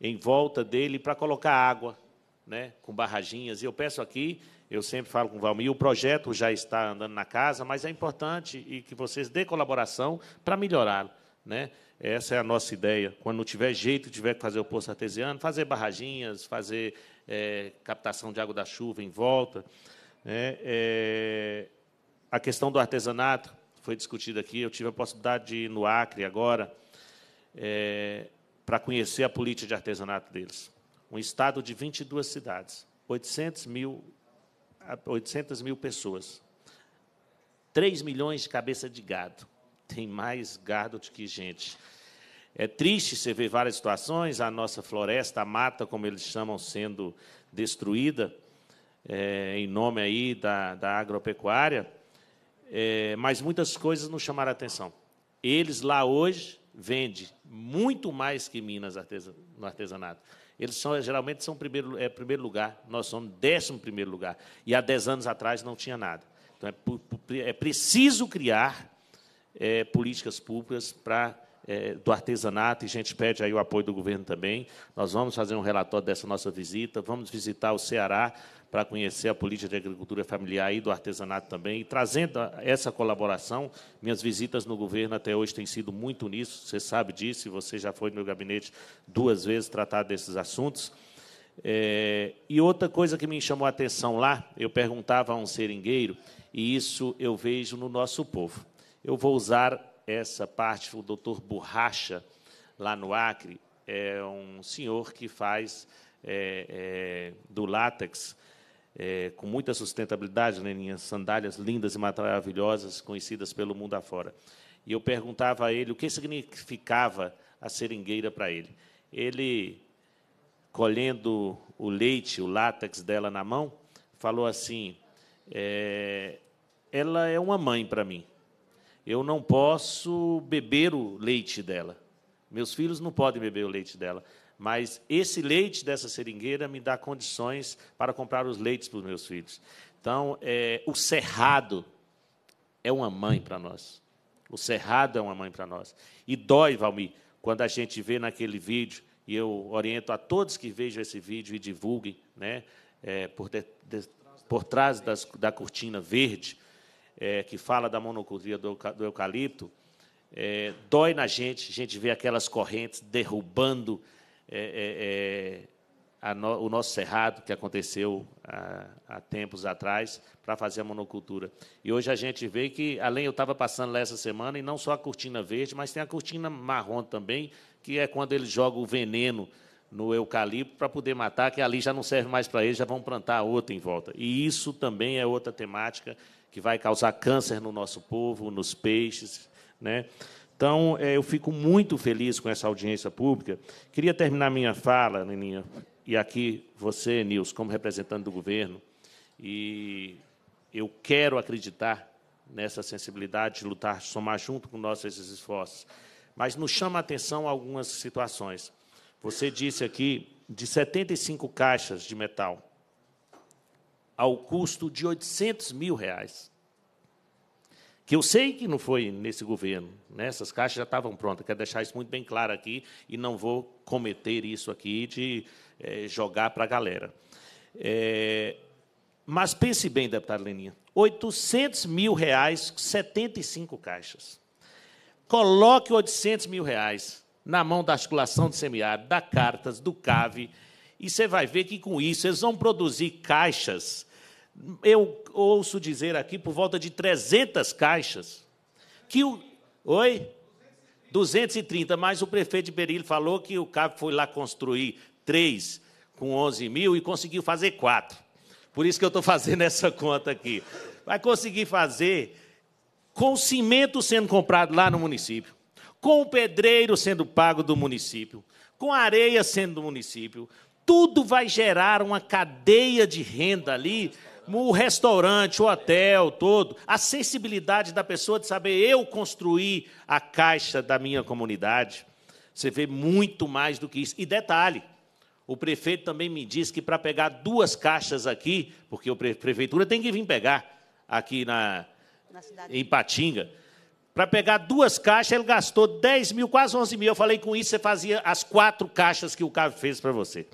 em volta dele para colocar água, né, com barraginhas. E eu peço aqui, eu sempre falo com o Valmir, o projeto já está andando na casa, mas é importante e que vocês dêem colaboração para melhorá-lo. Né? Essa é a nossa ideia. Quando não tiver jeito, tiver que fazer o poço artesiano, fazer barraginhas, fazer é, captação de água da chuva em volta. Né? É, a questão do artesanato, foi discutido aqui. Eu tive a possibilidade de ir no Acre agora é, para conhecer a política de artesanato deles. Um estado de 22 cidades, 800 mil, 800 mil pessoas, 3 milhões de cabeça de gado. Tem mais gado do que gente. É triste você ver várias situações, a nossa floresta, a mata, como eles chamam, sendo destruída, é, em nome aí da, da agropecuária, é, mas muitas coisas nos chamaram a atenção. Eles lá hoje vendem muito mais que Minas no artesanato. Eles são, geralmente são primeiro, é, primeiro lugar, nós somos décimo primeiro lugar. E há dez anos atrás não tinha nada. Então é, é preciso criar é, políticas públicas para é, do artesanato, e a gente pede aí o apoio do governo também. Nós vamos fazer um relatório dessa nossa visita, vamos visitar o Ceará, para conhecer a política de agricultura familiar e do artesanato também. E trazendo essa colaboração, minhas visitas no governo até hoje têm sido muito nisso, você sabe disso, você já foi no meu gabinete duas vezes tratar desses assuntos. É, e outra coisa que me chamou a atenção lá, eu perguntava a um seringueiro, e isso eu vejo no nosso povo. Eu vou usar essa parte, o doutor Borracha, lá no Acre, é um senhor que faz é, é, do látex é, com muita sustentabilidade, né, minhas sandálias lindas e maravilhosas, conhecidas pelo mundo afora. E eu perguntava a ele o que significava a seringueira para ele. Ele, colhendo o leite, o látex dela na mão, falou assim: é, ela é uma mãe para mim. Eu não posso beber o leite dela. Meus filhos não podem beber o leite dela, mas esse leite dessa seringueira me dá condições para comprar os leites para os meus filhos. Então, é, o cerrado é uma mãe para nós. O cerrado é uma mãe para nós. E dói, Valmir, quando a gente vê naquele vídeo, e eu oriento a todos que vejam esse vídeo e divulguem, né, é, por, de, de, por trás das, da cortina verde, é, que fala da monocultura do, do eucalipto, é, dói na gente, a gente vê aquelas correntes derrubando é, é, é no, o nosso cerrado, que aconteceu há, há tempos atrás, para fazer a monocultura. E hoje a gente vê que, além, eu estava passando lá essa semana, e não só a cortina verde, mas tem a cortina marrom também, que é quando eles jogam o veneno no eucalipto para poder matar, que ali já não serve mais para eles, já vão plantar outra em volta. E isso também é outra temática que vai causar câncer no nosso povo, nos peixes, né? Então, eh, eu fico muito feliz com essa audiência pública. Queria terminar minha fala, Neninha, e aqui você, Nils, como representante do governo, e eu quero acreditar nessa sensibilidade de lutar, de somar junto com nós esses esforços. Mas nos chama a atenção algumas situações. Você disse aqui de 75 caixas de metal, ao custo de 800 mil reais que eu sei que não foi nesse governo. Né? Essas caixas já estavam prontas. Quero deixar isso muito bem claro aqui e não vou cometer isso aqui de é, jogar para a galera. É, mas pense bem, deputado Leninha, 800 mil reais, 75 caixas. Coloque 800 mil reais na mão da articulação de semiárido, da Cartas, do CAVE, e você vai ver que, com isso, eles vão produzir caixas eu ouço dizer aqui por volta de 300 caixas que o oi 230, mas o prefeito de Berilo falou que o cabo foi lá construir três com 11 mil e conseguiu fazer quatro. Por isso que eu estou fazendo essa conta aqui. Vai conseguir fazer com o cimento sendo comprado lá no município, com o pedreiro sendo pago do município, com a areia sendo do município. Tudo vai gerar uma cadeia de renda ali o restaurante, o hotel, todo, a sensibilidade da pessoa de saber eu construir a caixa da minha comunidade. Você vê muito mais do que isso. E detalhe, o prefeito também me disse que para pegar duas caixas aqui, porque a prefeitura tem que vir pegar aqui na, na em Patinga, para pegar duas caixas ele gastou 10 mil, quase 11 mil. Eu falei, com isso você fazia as quatro caixas que o Cabo fez para você.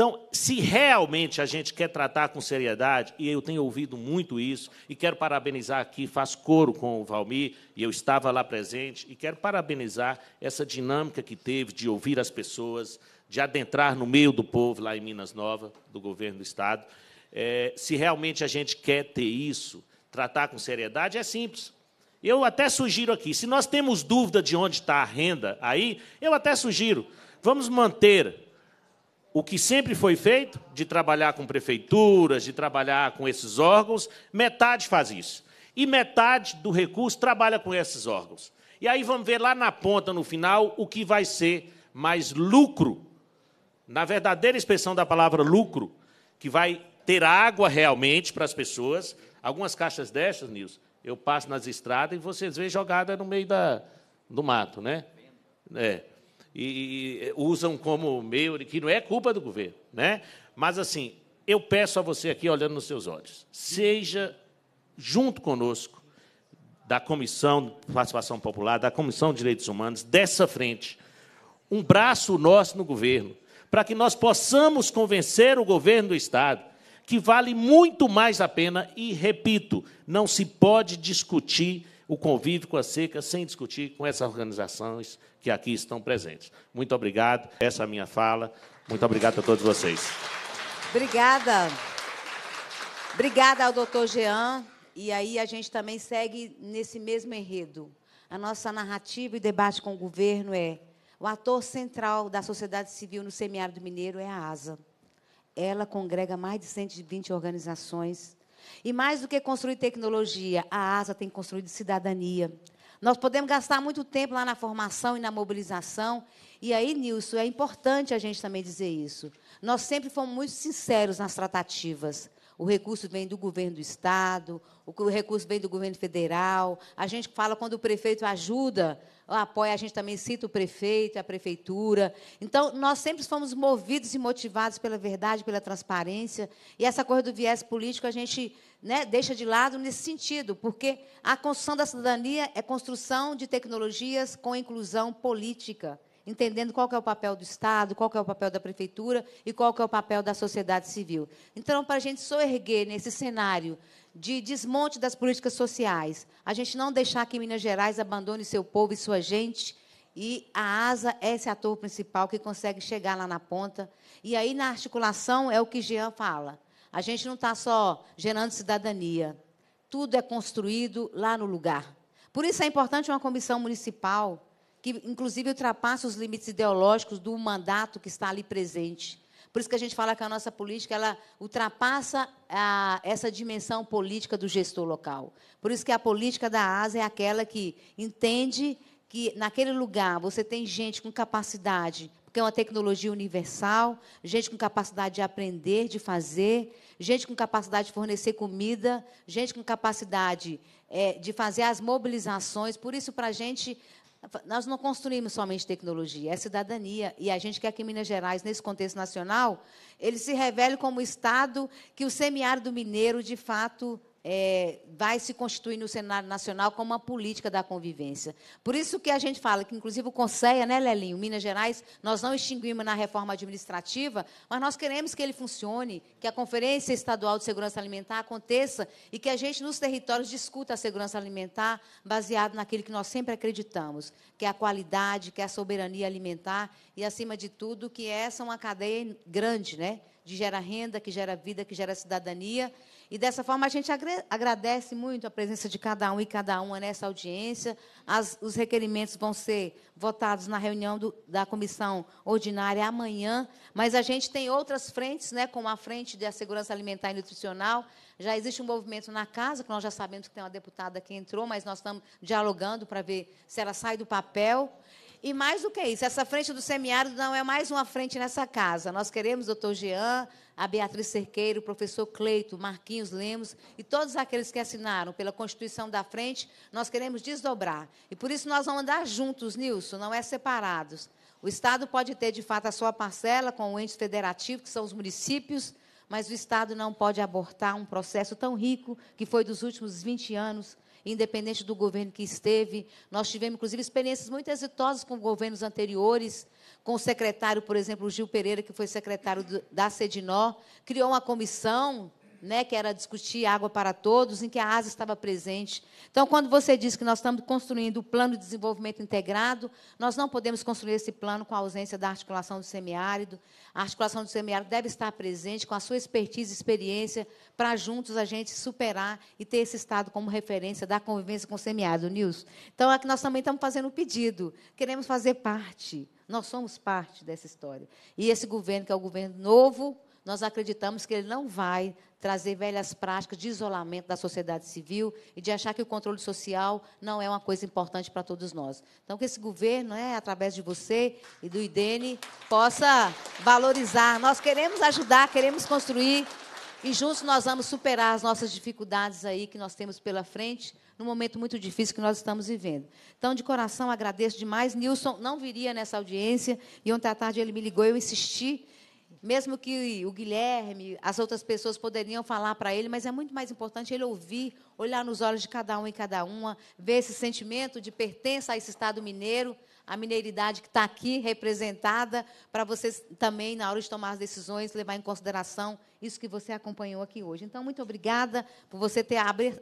Então, se realmente a gente quer tratar com seriedade, e eu tenho ouvido muito isso, e quero parabenizar aqui, faço coro com o Valmir, e eu estava lá presente, e quero parabenizar essa dinâmica que teve de ouvir as pessoas, de adentrar no meio do povo lá em Minas Nova, do governo do Estado. É, se realmente a gente quer ter isso, tratar com seriedade, é simples. Eu até sugiro aqui, se nós temos dúvida de onde está a renda aí, eu até sugiro, vamos manter o que sempre foi feito, de trabalhar com prefeituras, de trabalhar com esses órgãos, metade faz isso. E metade do recurso trabalha com esses órgãos. E aí vamos ver lá na ponta, no final, o que vai ser mais lucro, na verdadeira expressão da palavra lucro, que vai ter água realmente para as pessoas. Algumas caixas destas, Nils, eu passo nas estradas e vocês veem jogada no meio da, do mato, né? É e, e usam como meio, que não é culpa do governo, né? Mas assim, eu peço a você aqui, olhando nos seus olhos, seja junto conosco da Comissão de Participação Popular, da Comissão de Direitos Humanos, dessa frente, um braço nosso no governo, para que nós possamos convencer o governo do Estado que vale muito mais a pena, e repito, não se pode discutir o convívio com a seca sem discutir com essas organizações que aqui estão presentes. Muito obrigado. Essa é a minha fala. Muito obrigado a todos vocês. Obrigada. Obrigada ao doutor Jean. E aí a gente também segue nesse mesmo enredo. A nossa narrativa e debate com o governo é o ator central da sociedade civil no semiárido mineiro é a ASA. Ela congrega mais de 120 organizações e mais do que construir tecnologia, a ASA tem construído cidadania. Nós podemos gastar muito tempo lá na formação e na mobilização. E aí, Nilson, é importante a gente também dizer isso. Nós sempre fomos muito sinceros nas tratativas o recurso vem do governo do estado, o recurso vem do governo federal. A gente fala quando o prefeito ajuda, apoia, a gente também cita o prefeito, a prefeitura. Então, nós sempre fomos movidos e motivados pela verdade, pela transparência. E essa coisa do viés político a gente né, deixa de lado nesse sentido, porque a construção da cidadania é construção de tecnologias com inclusão política entendendo qual é o papel do Estado, qual é o papel da Prefeitura e qual é o papel da sociedade civil. Então, para a gente soerguer nesse cenário de desmonte das políticas sociais, a gente não deixar que Minas Gerais abandone seu povo e sua gente, e a ASA é esse ator principal que consegue chegar lá na ponta. E aí, na articulação, é o que Jean fala. A gente não está só gerando cidadania. Tudo é construído lá no lugar. Por isso é importante uma comissão municipal que inclusive ultrapassa os limites ideológicos do mandato que está ali presente. Por isso que a gente fala que a nossa política ela ultrapassa a, essa dimensão política do gestor local. Por isso que a política da ASA é aquela que entende que naquele lugar você tem gente com capacidade, porque é uma tecnologia universal, gente com capacidade de aprender, de fazer, gente com capacidade de fornecer comida, gente com capacidade é, de fazer as mobilizações. Por isso, para a gente, nós não construímos somente tecnologia, é cidadania. E a gente quer que é Minas Gerais, nesse contexto nacional, ele se revele como o Estado que o semiárido mineiro, de fato, é, vai se constituir no cenário nacional como uma política da convivência. Por isso que a gente fala que, inclusive, o Conselho, né, Lelinho, Minas Gerais, nós não extinguimos na reforma administrativa, mas nós queremos que ele funcione, que a Conferência Estadual de Segurança Alimentar aconteça e que a gente, nos territórios, discuta a segurança alimentar baseado naquilo que nós sempre acreditamos, que é a qualidade, que é a soberania alimentar e, acima de tudo, que essa é uma cadeia grande, né? de gera renda, que gera vida, que gera cidadania e dessa forma a gente agradece muito a presença de cada um e cada uma nessa audiência. As, os requerimentos vão ser votados na reunião do, da comissão ordinária amanhã, mas a gente tem outras frentes, né, como a frente da segurança alimentar e nutricional. Já existe um movimento na casa, que nós já sabemos que tem uma deputada que entrou, mas nós estamos dialogando para ver se ela sai do papel. E mais do que isso, essa frente do semiárido não é mais uma frente nessa casa. Nós queremos o doutor Jean, a Beatriz Cerqueiro, o professor Cleito, Marquinhos Lemos e todos aqueles que assinaram pela constituição da frente, nós queremos desdobrar. E por isso nós vamos andar juntos, Nilson, não é separados. O Estado pode ter, de fato, a sua parcela com o ente federativo, que são os municípios, mas o Estado não pode abortar um processo tão rico que foi dos últimos 20 anos independente do governo que esteve. Nós tivemos, inclusive, experiências muito exitosas com governos anteriores, com o secretário, por exemplo, o Gil Pereira, que foi secretário da Sedinó, criou uma comissão né, que era discutir água para todos, em que a ASA estava presente. Então, quando você diz que nós estamos construindo o plano de desenvolvimento integrado, nós não podemos construir esse plano com a ausência da articulação do semiárido. A articulação do semiárido deve estar presente com a sua expertise e experiência para juntos a gente superar e ter esse Estado como referência da convivência com o semiárido, Nilson. Então, é que nós também estamos fazendo um pedido. Queremos fazer parte. Nós somos parte dessa história. E esse governo, que é o governo novo, nós acreditamos que ele não vai trazer velhas práticas de isolamento da sociedade civil e de achar que o controle social não é uma coisa importante para todos nós. Então, que esse governo, né, através de você e do IDENE, possa valorizar. Nós queremos ajudar, queremos construir e juntos nós vamos superar as nossas dificuldades aí que nós temos pela frente num momento muito difícil que nós estamos vivendo. Então, de coração, agradeço demais. Nilson não viria nessa audiência e ontem à tarde ele me ligou, eu insisti mesmo que o Guilherme, as outras pessoas poderiam falar para ele, mas é muito mais importante ele ouvir, olhar nos olhos de cada um e cada uma, ver esse sentimento de pertença a esse Estado mineiro, a mineiridade que está aqui representada, para você também, na hora de tomar as decisões, levar em consideração isso que você acompanhou aqui hoje. Então, muito obrigada por você ter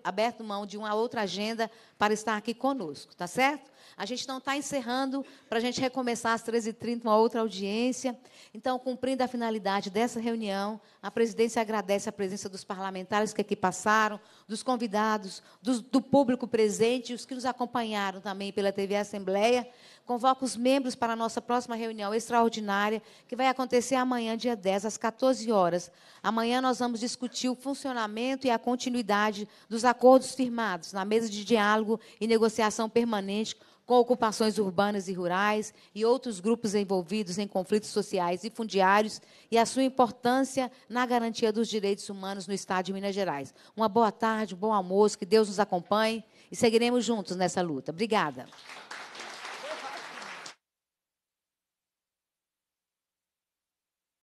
aberto mão de uma outra agenda para estar aqui conosco, tá certo? A gente não está encerrando para a gente recomeçar às 13h30 uma outra audiência. Então, cumprindo a finalidade dessa reunião, a presidência agradece a presença dos parlamentares que aqui passaram, dos convidados, dos, do público presente, os que nos acompanharam também pela TV Assembleia. Convoco os membros para a nossa próxima reunião extraordinária, que vai acontecer amanhã, dia 10, às 14 horas. Amanhã nós vamos discutir o funcionamento e a continuidade dos acordos firmados na mesa de diálogo e negociação permanente com ocupações urbanas e rurais e outros grupos envolvidos em conflitos sociais e fundiários e a sua importância na garantia dos direitos humanos no Estado de Minas Gerais. Uma boa tarde, um bom almoço, que Deus nos acompanhe e seguiremos juntos nessa luta. Obrigada.